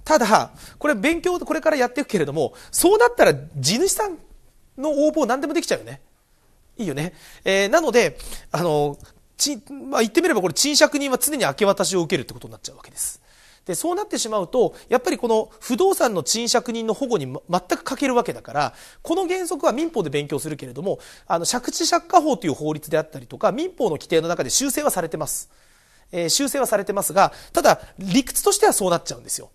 ただこれ勉強これからやっていくけれどもそうなったら地主さんの応募何でもできちゃうよねいいよね、えー、なのであのち、まあ、言ってみればこれ賃借人は常に明け渡しを受けるってことになっちゃうわけですでそうなってしまうとやっぱりこの不動産の賃借人の保護に、全く欠けるわけだからこの原則は民法で勉強するけれどもあの借地借家法という法律であったりとか民法の規定の中で修正はされてます、えー、修正はされてますがただ理屈としてはそうなっちゃうんですよ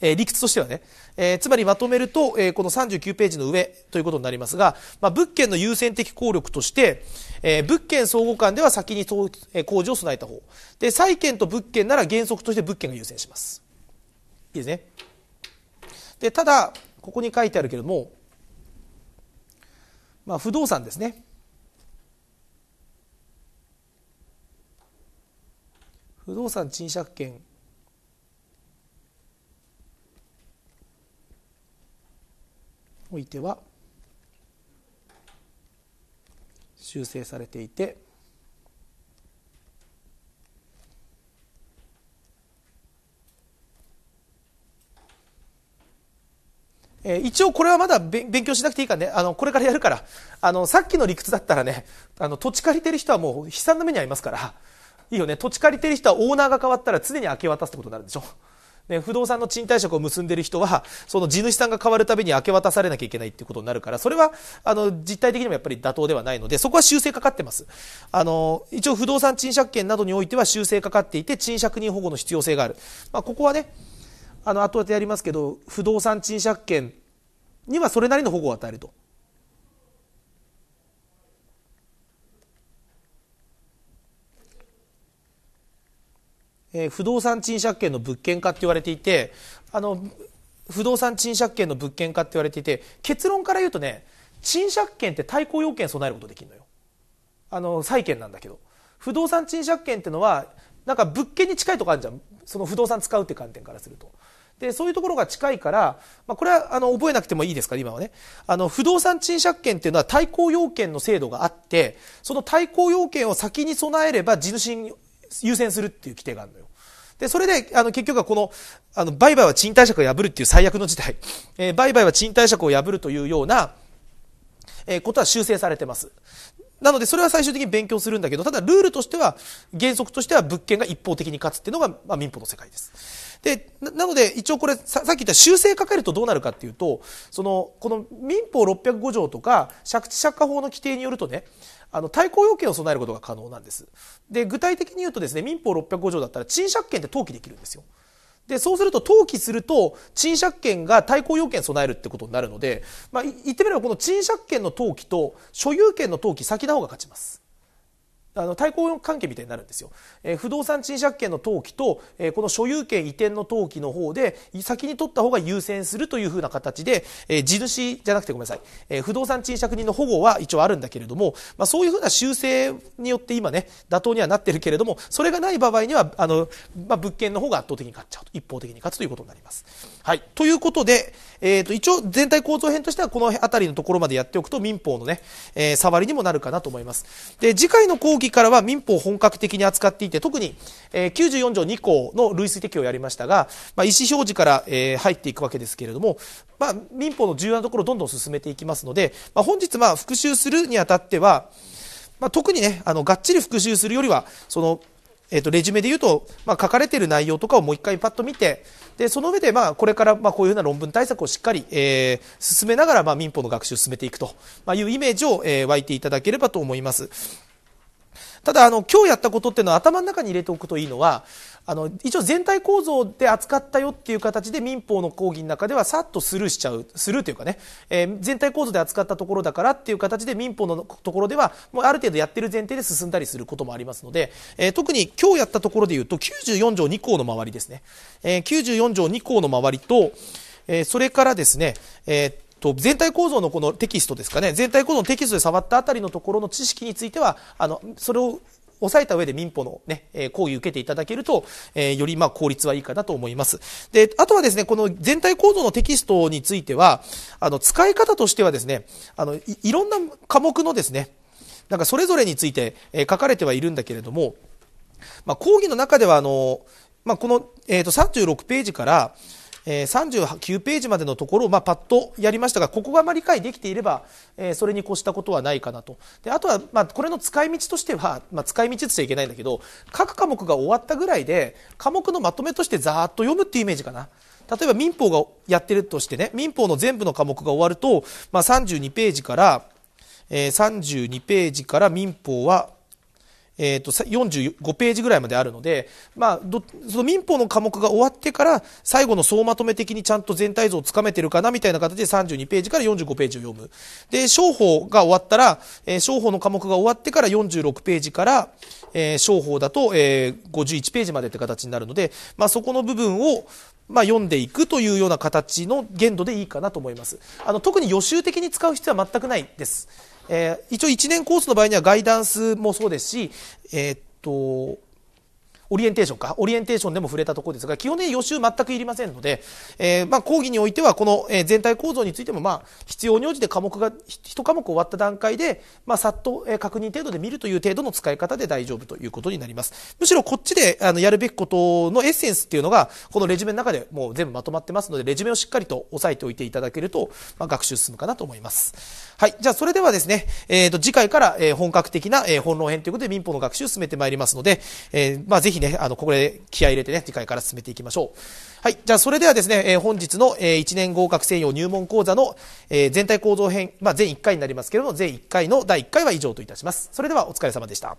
えー、理屈としてはね、えー、つまりまとめると、えー、この39ページの上ということになりますが、まあ、物件の優先的効力として、えー、物件相互間では先に、え工事を備えた方で債権と物件なら原則として物件が優先しますいいですねでただここに書いてあるけれども、まあ、不動産ですね不動産賃借権おいては修正されていてえ一応これはまだ勉強しなくていいからね、あの、これからやるから、あの、さっきの理屈だったらね、あの、土地借りてる人はもう悲惨な目に遭いますから、いいよね、土地借りてる人はオーナーが変わったら常に明け渡すってことになるでしょ。ね、不動産の賃貸借を結んでる人は、その地主さんが変わるたびに明け渡されなきゃいけないっていうことになるから、それは、あの、実態的にもやっぱり妥当ではないので、そこは修正かかってます。あの、一応不動産賃借権などにおいては修正かかっていて、賃借人保護の必要性がある。まあ、ここはね、あの、後々やりますけど、不動産賃借権にはそれなりの保護を与えると。えー、不動産賃借権の物件化って言われていてあの不動産賃借権の物件化って言われていて結論から言うとね賃借権って対抗要件備えることできるのよあの債権なんだけど不動産賃借権ってのはなんか物件に近いとこあるじゃんその不動産使うって観点からするとでそういうところが近いから、まあ、これはあの覚えなくてもいいですから今はねあの不動産賃借権っていうのは対抗要件の制度があってその対抗要件を先に備えれば地主優先するっていう規定があるのよ。で、それで、あの、結局はこの、あの、売買は賃貸借を破るっていう最悪の事態、えー、売買は賃貸借を破るというような、えー、ことは修正されてます。なので、それは最終的に勉強するんだけど、ただルールとしては、原則としては物件が一方的に勝つっていうのが、まあ、民法の世界です。で、なので、一応これさ、さっき言った修正かけるとどうなるかっていうと、その、この民法605条とか、借地借家法の規定によるとね、あの、対抗要件を備えることが可能なんです。で、具体的に言うとですね、民法605条だったら賃借権って登記できるんですよ。で、そうすると登記すると、賃借権が対抗要件を備えるってことになるので、まあ、言ってみればこの賃借権の登記と所有権の登記先の方が勝ちます。あの対抗関係みたいになるんですよ、えー、不動産賃借権の登記と、えー、この所有権移転の登記の方で先に取った方が優先するというふうな形で、えー、地主じゃなくてごめんなさい、えー、不動産賃借人の保護は一応あるんだけれども、まあ、そういうふうな修正によって今ね妥当にはなってるけれどもそれがない場合にはあの、まあ、物件の方が圧倒的に勝っちゃうと一方的に勝つということになります。はい。ということで、えっ、ー、と、一応全体構造編としてはこの辺りのところまでやっておくと民法のね、えー、触りにもなるかなと思います。で、次回の講義からは民法を本格的に扱っていて、特に、えー、94条2項の類推適用をやりましたが、まあ、意思表示から、えー、入っていくわけですけれども、まあ、民法の重要なところをどんどん進めていきますので、まあ、本日、まあ、復習するにあたっては、まあ、特にね、あの、がっちり復習するよりは、その、えっ、と、レジュメで言うと、まあ、書かれている内容とかをもう一回パッと見て、で、その上で、まあ、これから、まあ、こういうふうな論文対策をしっかり、えー、進めながら、まあ、民法の学習を進めていくと、まあ、いうイメージを、えー、湧いていただければと思います。ただ、あの、今日やったことっていうのは頭の中に入れておくといいのは、あの一応全体構造で扱ったよっていう形で民法の講義の中ではさっとスルーしちゃうスルーというかね、えー、全体構造で扱ったところだからっていう形で民法のところではもうある程度やってる前提で進んだりすることもありますので、えー、特に今日やったところでいうと94条2項の周りですね、えー、94条2項の周りと、えー、それからですね、えーと全体構造のこのテキストですかね全体構造のテキストで触ったあたりのところの知識についてはあのそれを抑えた上で民法のね、えー、講義受けていただけると、えー、よりまあ効率はいいかなと思います。で、あとはですね、この全体構造のテキストについては、あの、使い方としてはですね、あの、いいろんな科目のですね、なんかそれぞれについて、えー、書かれてはいるんだけれども、まあ、講義の中では、あの、まあ、この、えっ、ー、と、36ページから、え39ページまでのところを、まあ、パッとやりましたがここがまあ理解できていれば、えそれに越したことはないかなとであとは、まあ、これの使い道としては、まあ、使い道としちゃいけないんだけど各科目が終わったぐらいで科目のまとめとしてざーっと読むっていうイメージかな。例えば民法がやってるとしてね民法の全部の科目が終わると、まあ、32ページから、え32ページから民法はえーと、45ページぐらいまであるので、まあ、その民法の科目が終わってから最後の総まとめ的にちゃんと全体像をつかめてるかなみたいな形で32ページから45ページを読むで商法が終わったら、えー、商法の科目が終わってから46ページから、えー、商法だと、えー、51ページまでって形になるので、まあ、そこの部分をまあ、読んでいくというような形の限度でいいかなと思いますあの特に予習的に使う必要は全くないですえー、一応1年コースの場合にはガイダンスもそうですし、えー、っと、オリエンテーションか、オリエンテーションでも触れたところですが、基本的に予習全くいりませんので、えー、まあ、講義においては、このえ全体構造についても、まあ、必要に応じて科目が、一科目終わった段階で、まあ、さっとえ確認程度で見るという程度の使い方で大丈夫ということになります。むしろこっちで、あの、やるべきことのエッセンスっていうのが、このレジュメの中でもう全部まとまってますので、レジュメをしっかりと押さえておいていただけると、まあ、学習進むかなと思います。はい。じゃあ、それではですね、えっ、ー、と、次回から、え本格的な、え本論編ということで民法の学習を進めてまいりますので、えー、まあ、ぜひひね、あの、ここで気合入れてね、次回から進めていきましょう。はい。じゃあ、それではですね、えー、本日の、えー、1年合格専用入門講座の、えー、全体構造編、まあ、全1回になりますけれども、全1回の第1回は以上といたします。それでは、お疲れ様でした。